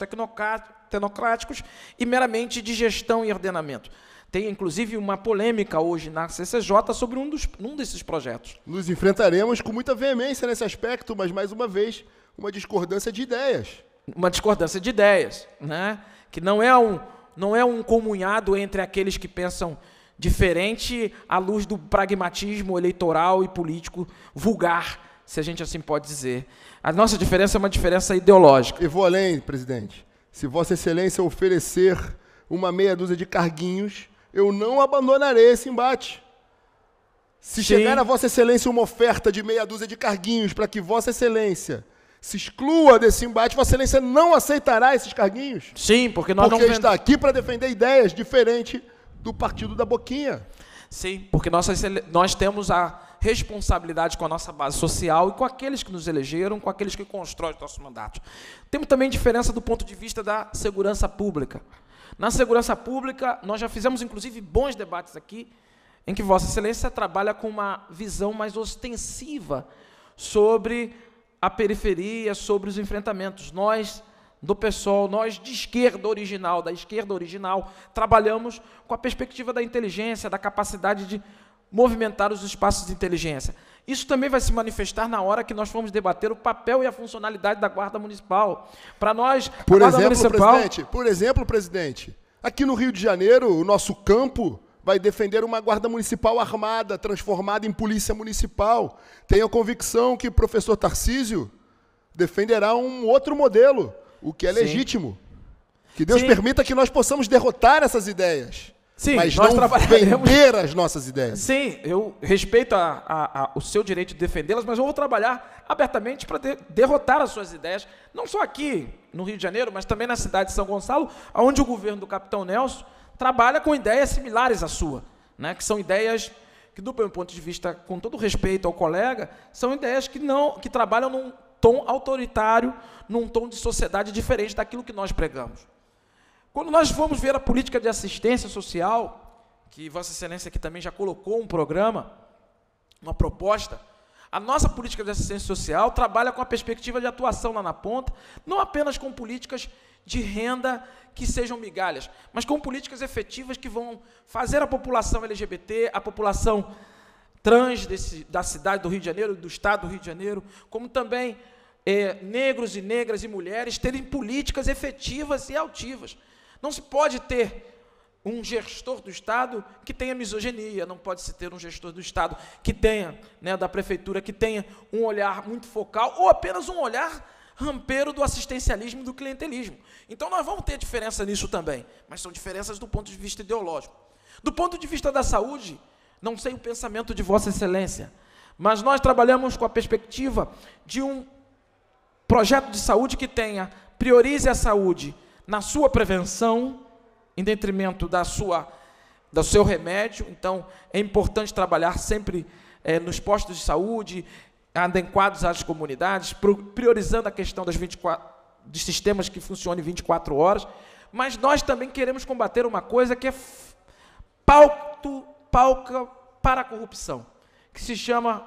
tecnocráticos e meramente de gestão e ordenamento. Tem inclusive uma polêmica hoje na CCJ sobre um, dos, um desses projetos. Nos enfrentaremos com muita veemência nesse aspecto, mas mais uma vez, uma discordância de ideias. Uma discordância de ideias, né? que não é um, não é um comunhado entre aqueles que pensam diferente à luz do pragmatismo eleitoral e político vulgar, se a gente assim pode dizer. A nossa diferença é uma diferença ideológica. E vou além, presidente. Se Vossa Excelência oferecer uma meia dúzia de carguinhos, eu não abandonarei esse embate. Se Sim. chegar a Vossa Excelência uma oferta de meia dúzia de carguinhos para que Vossa Excelência se exclua desse embate, Vossa Excelência não aceitará esses carguinhos? Sim, porque nós porque não. Porque está aqui para defender ideias diferentes do partido da Boquinha. Sim, porque nós, nós temos a responsabilidade com a nossa base social e com aqueles que nos elegeram, com aqueles que constroem nosso mandato. Temos também diferença do ponto de vista da segurança pública. Na segurança pública, nós já fizemos inclusive bons debates aqui, em que Vossa Excelência trabalha com uma visão mais ostensiva sobre a periferia, sobre os enfrentamentos. Nós do pessoal nós de esquerda original, da esquerda original, trabalhamos com a perspectiva da inteligência, da capacidade de movimentar os espaços de inteligência. Isso também vai se manifestar na hora que nós formos debater o papel e a funcionalidade da Guarda Municipal. Para nós, por Guarda exemplo, Municipal... presidente, por exemplo, presidente, aqui no Rio de Janeiro, o nosso campo vai defender uma guarda municipal armada, transformada em polícia municipal. Tenho a convicção que o professor Tarcísio defenderá um outro modelo o que é Sim. legítimo. Que Deus Sim. permita que nós possamos derrotar essas ideias. Sim, mas nós não trabalharemos... vender as nossas ideias. Sim, eu respeito a, a, a, o seu direito de defendê-las, mas eu vou trabalhar abertamente para de, derrotar as suas ideias, não só aqui no Rio de Janeiro, mas também na cidade de São Gonçalo, onde o governo do capitão Nelson trabalha com ideias similares à sua, né, que são ideias que, do meu ponto de vista, com todo respeito ao colega, são ideias que não que trabalham num tom autoritário, num tom de sociedade diferente daquilo que nós pregamos. Quando nós vamos ver a política de assistência social, que Vossa Excelência aqui também já colocou um programa, uma proposta, a nossa política de assistência social trabalha com a perspectiva de atuação lá na ponta, não apenas com políticas de renda que sejam migalhas, mas com políticas efetivas que vão fazer a população LGBT, a população trans desse, da cidade do Rio de Janeiro, do estado do Rio de Janeiro, como também é, negros e negras e mulheres terem políticas efetivas e altivas. Não se pode ter um gestor do Estado que tenha misoginia, não pode se ter um gestor do Estado que tenha, né, da prefeitura, que tenha um olhar muito focal ou apenas um olhar rampeiro do assistencialismo e do clientelismo. Então nós vamos ter diferença nisso também, mas são diferenças do ponto de vista ideológico. Do ponto de vista da saúde, não sei o pensamento de Vossa Excelência, mas nós trabalhamos com a perspectiva de um projeto de saúde que tenha, priorize a saúde na sua prevenção, em detrimento da sua, do seu remédio. Então, é importante trabalhar sempre é, nos postos de saúde, adequados às comunidades, priorizando a questão das 24, de sistemas que funcionem 24 horas. Mas nós também queremos combater uma coisa que é palco, palca para a corrupção, que se chama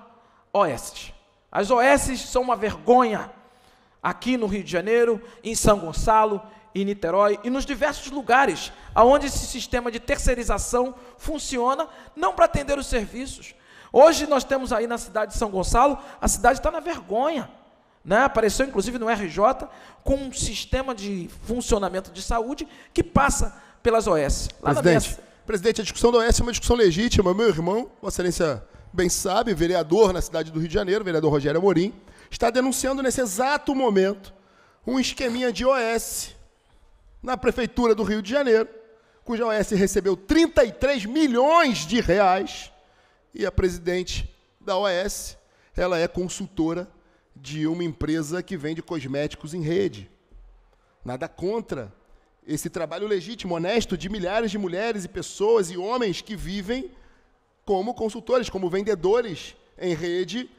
OS. As OS são uma vergonha aqui no Rio de Janeiro, em São Gonçalo, em Niterói e nos diversos lugares aonde esse sistema de terceirização funciona, não para atender os serviços. Hoje nós temos aí na cidade de São Gonçalo, a cidade está na vergonha. Né? Apareceu inclusive no RJ com um sistema de funcionamento de saúde que passa pelas OS. Lá presidente, presidente, a discussão da OS é uma discussão legítima. Meu irmão, Vossa Excelência bem sabe, vereador na cidade do Rio de Janeiro, vereador Rogério Amorim, está denunciando nesse exato momento um esqueminha de OS na Prefeitura do Rio de Janeiro, cuja OS recebeu 33 milhões de reais e a presidente da OS, ela é consultora de uma empresa que vende cosméticos em rede. Nada contra esse trabalho legítimo, honesto de milhares de mulheres e pessoas e homens que vivem como consultores, como vendedores em rede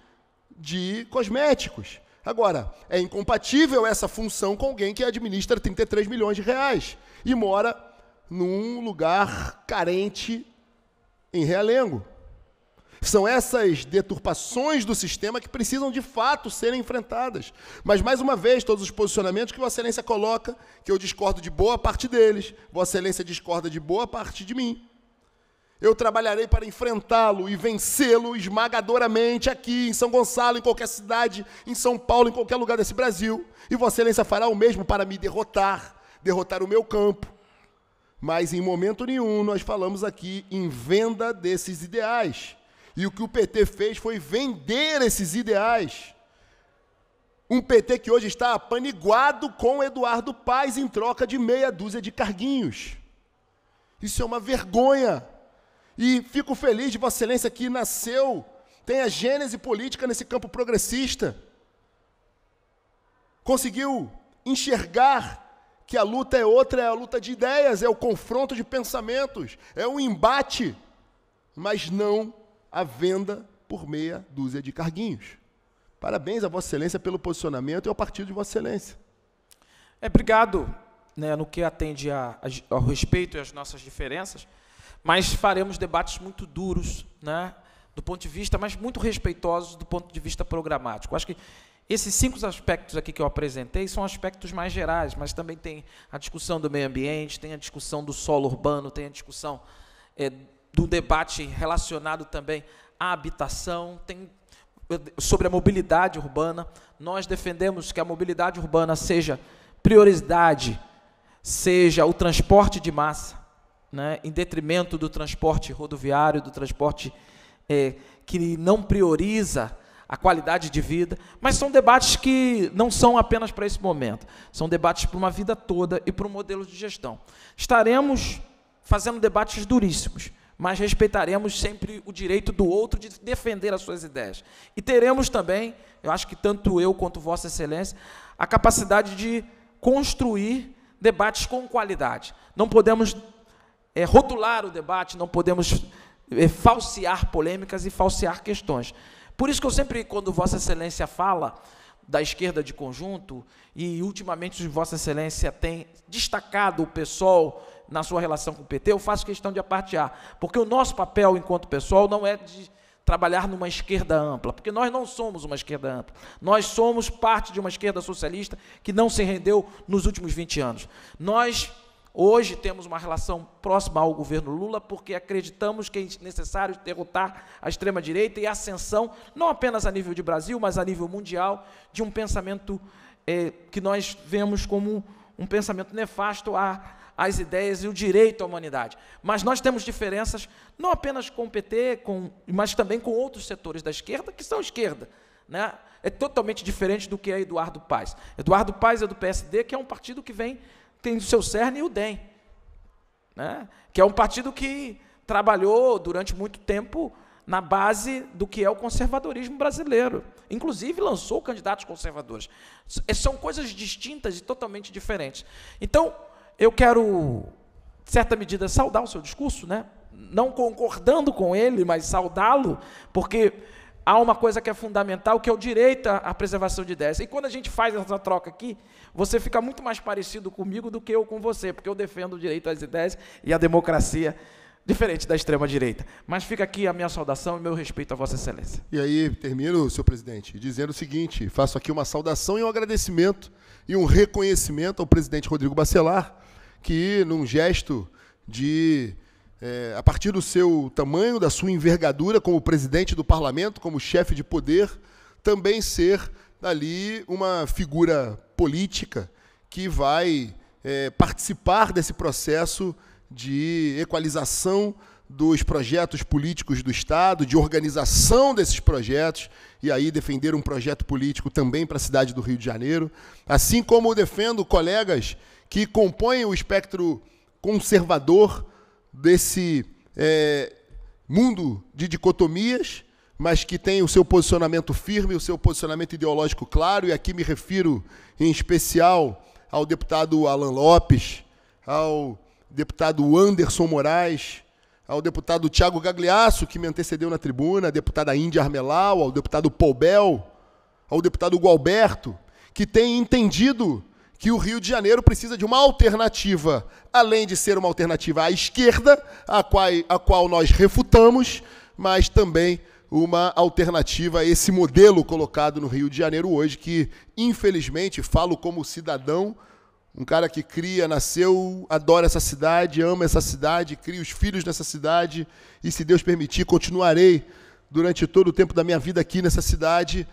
de cosméticos. Agora, é incompatível essa função com alguém que administra 33 milhões de reais e mora num lugar carente em Realengo. São essas deturpações do sistema que precisam de fato serem enfrentadas. Mas, mais uma vez, todos os posicionamentos que Vossa Excelência coloca, que eu discordo de boa parte deles, Vossa Excelência discorda de boa parte de mim, eu trabalharei para enfrentá-lo e vencê-lo esmagadoramente aqui em São Gonçalo, em qualquer cidade, em São Paulo, em qualquer lugar desse Brasil. E Vossa Excelência fará o mesmo para me derrotar, derrotar o meu campo. Mas em momento nenhum nós falamos aqui em venda desses ideais. E o que o PT fez foi vender esses ideais. Um PT que hoje está apaniguado com Eduardo Paes em troca de meia dúzia de carguinhos. Isso é uma vergonha. E fico feliz de Vossa Excelência que nasceu, tem a gênese política nesse campo progressista. Conseguiu enxergar que a luta é outra, é a luta de ideias, é o confronto de pensamentos, é o embate, mas não a venda por meia dúzia de carguinhos. Parabéns a Vossa Excelência pelo posicionamento e ao partido de Vossa Excelência. É, obrigado né, no que atende a, a, ao respeito e às nossas diferenças mas faremos debates muito duros, né, do ponto de vista, mas muito respeitosos do ponto de vista programático. Acho que esses cinco aspectos aqui que eu apresentei são aspectos mais gerais, mas também tem a discussão do meio ambiente, tem a discussão do solo urbano, tem a discussão é, do debate relacionado também à habitação, tem eh, sobre a mobilidade urbana. Nós defendemos que a mobilidade urbana seja prioridade, seja o transporte de massa, né, em detrimento do transporte rodoviário, do transporte é, que não prioriza a qualidade de vida, mas são debates que não são apenas para esse momento, são debates para uma vida toda e para um modelo de gestão. Estaremos fazendo debates duríssimos, mas respeitaremos sempre o direito do outro de defender as suas ideias. E teremos também, eu acho que tanto eu quanto Vossa Excelência, a capacidade de construir debates com qualidade. Não podemos é, rotular o debate, não podemos é, falsear polêmicas e falsear questões. Por isso que eu sempre, quando Vossa Excelência fala da esquerda de conjunto, e ultimamente Vossa Excelência tem destacado o PSOL na sua relação com o PT, eu faço questão de apartear, porque o nosso papel enquanto PSOL não é de trabalhar numa esquerda ampla, porque nós não somos uma esquerda ampla. Nós somos parte de uma esquerda socialista que não se rendeu nos últimos 20 anos. Nós Hoje temos uma relação próxima ao governo Lula, porque acreditamos que é necessário derrotar a extrema-direita e a ascensão, não apenas a nível de Brasil, mas a nível mundial, de um pensamento eh, que nós vemos como um pensamento nefasto às ideias e o direito à humanidade. Mas nós temos diferenças não apenas com o PT, com, mas também com outros setores da esquerda que são esquerda. Né? É totalmente diferente do que é Eduardo Paes. Eduardo Paes é do PSD, que é um partido que vem tem o seu CERN e o DEM, né? que é um partido que trabalhou durante muito tempo na base do que é o conservadorismo brasileiro. Inclusive lançou candidatos conservadores. Eh, são coisas distintas e totalmente diferentes. Então, eu quero, de certa medida, saudar o seu discurso, né? não concordando com ele, mas saudá-lo, porque há uma coisa que é fundamental, que é o direito à preservação de ideias. E quando a gente faz essa troca aqui, você fica muito mais parecido comigo do que eu com você, porque eu defendo o direito às ideias e a democracia diferente da extrema-direita. Mas fica aqui a minha saudação e meu respeito a Vossa Excelência. E aí, termino, senhor presidente, dizendo o seguinte: faço aqui uma saudação e um agradecimento e um reconhecimento ao presidente Rodrigo Bacelar, que, num gesto de. É, a partir do seu tamanho, da sua envergadura como presidente do parlamento, como chefe de poder, também ser dali uma figura política que vai é, participar desse processo de equalização dos projetos políticos do Estado, de organização desses projetos, e aí defender um projeto político também para a cidade do Rio de Janeiro, assim como eu defendo colegas que compõem o espectro conservador desse é, mundo de dicotomias mas que tem o seu posicionamento firme, o seu posicionamento ideológico claro, e aqui me refiro em especial ao deputado Alan Lopes, ao deputado Anderson Moraes, ao deputado Tiago Gagliasso, que me antecedeu na tribuna, à deputada Índia Armelau, ao deputado Poubel, ao deputado Gualberto, que tem entendido que o Rio de Janeiro precisa de uma alternativa, além de ser uma alternativa à esquerda, a qual, a qual nós refutamos, mas também uma alternativa a esse modelo colocado no Rio de Janeiro hoje, que infelizmente falo como cidadão, um cara que cria, nasceu, adora essa cidade, ama essa cidade, cria os filhos nessa cidade e, se Deus permitir, continuarei durante todo o tempo da minha vida aqui nessa cidade.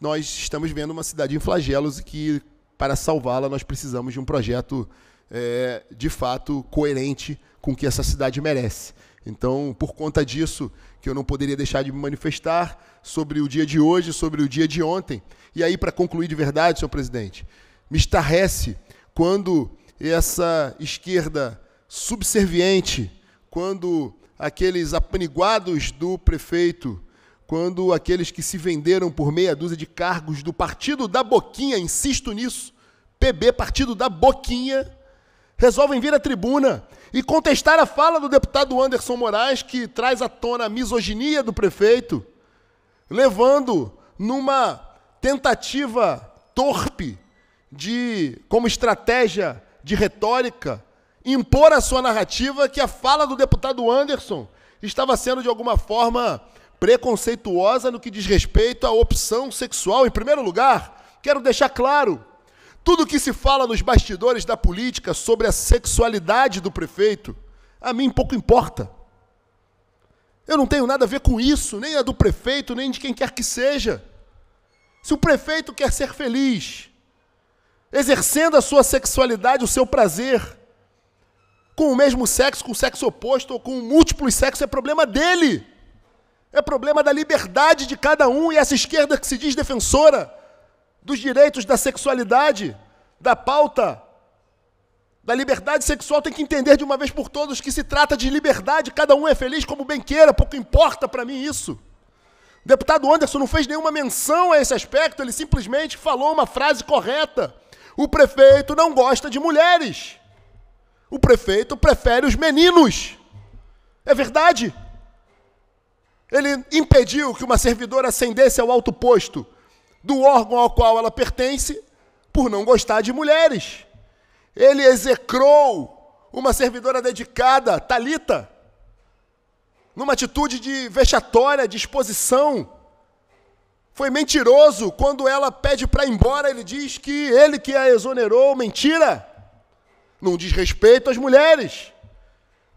Nós estamos vendo uma cidade em flagelos e que, para salvá-la, nós precisamos de um projeto é, de fato coerente com o que essa cidade merece. Então, por conta disso, que eu não poderia deixar de me manifestar sobre o dia de hoje, sobre o dia de ontem. E aí, para concluir de verdade, senhor presidente, me estarrece quando essa esquerda subserviente, quando aqueles apaniguados do prefeito, quando aqueles que se venderam por meia dúzia de cargos do Partido da Boquinha, insisto nisso, PB, Partido da Boquinha, resolvem vir à tribuna e contestar a fala do deputado Anderson Moraes, que traz à tona a misoginia do prefeito, levando numa tentativa torpe de, como estratégia de retórica, impor a sua narrativa que a fala do deputado Anderson estava sendo de alguma forma preconceituosa no que diz respeito à opção sexual. Em primeiro lugar, quero deixar claro tudo que se fala nos bastidores da política sobre a sexualidade do prefeito, a mim pouco importa. Eu não tenho nada a ver com isso, nem a do prefeito, nem de quem quer que seja. Se o prefeito quer ser feliz, exercendo a sua sexualidade, o seu prazer, com o mesmo sexo, com o sexo oposto ou com múltiplos sexos, é problema dele. É problema da liberdade de cada um e essa esquerda que se diz defensora dos direitos da sexualidade, da pauta, da liberdade sexual, tem que entender de uma vez por todas que se trata de liberdade, cada um é feliz como bem queira, pouco importa para mim isso. O deputado Anderson não fez nenhuma menção a esse aspecto, ele simplesmente falou uma frase correta. O prefeito não gosta de mulheres. O prefeito prefere os meninos. É verdade. Ele impediu que uma servidora ascendesse ao alto posto do órgão ao qual ela pertence por não gostar de mulheres. Ele execrou uma servidora dedicada, Talita, numa atitude de vexatória, de exposição. Foi mentiroso quando ela pede para ir embora, ele diz que ele que a exonerou, mentira. Não diz respeito às mulheres.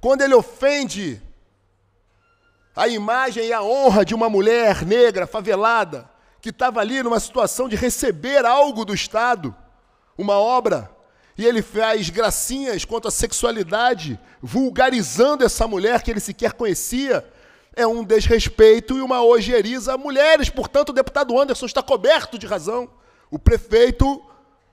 Quando ele ofende a imagem e a honra de uma mulher negra, favelada, que estava ali numa situação de receber algo do Estado, uma obra, e ele faz gracinhas quanto à sexualidade, vulgarizando essa mulher que ele sequer conhecia, é um desrespeito e uma ojeriza a mulheres. Portanto, o deputado Anderson está coberto de razão. O prefeito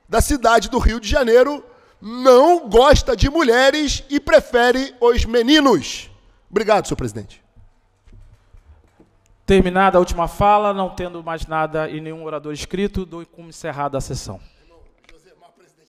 da cidade do Rio de Janeiro não gosta de mulheres e prefere os meninos. Obrigado, senhor presidente. Terminada a última fala, não tendo mais nada e nenhum orador escrito, dou como encerrada a sessão.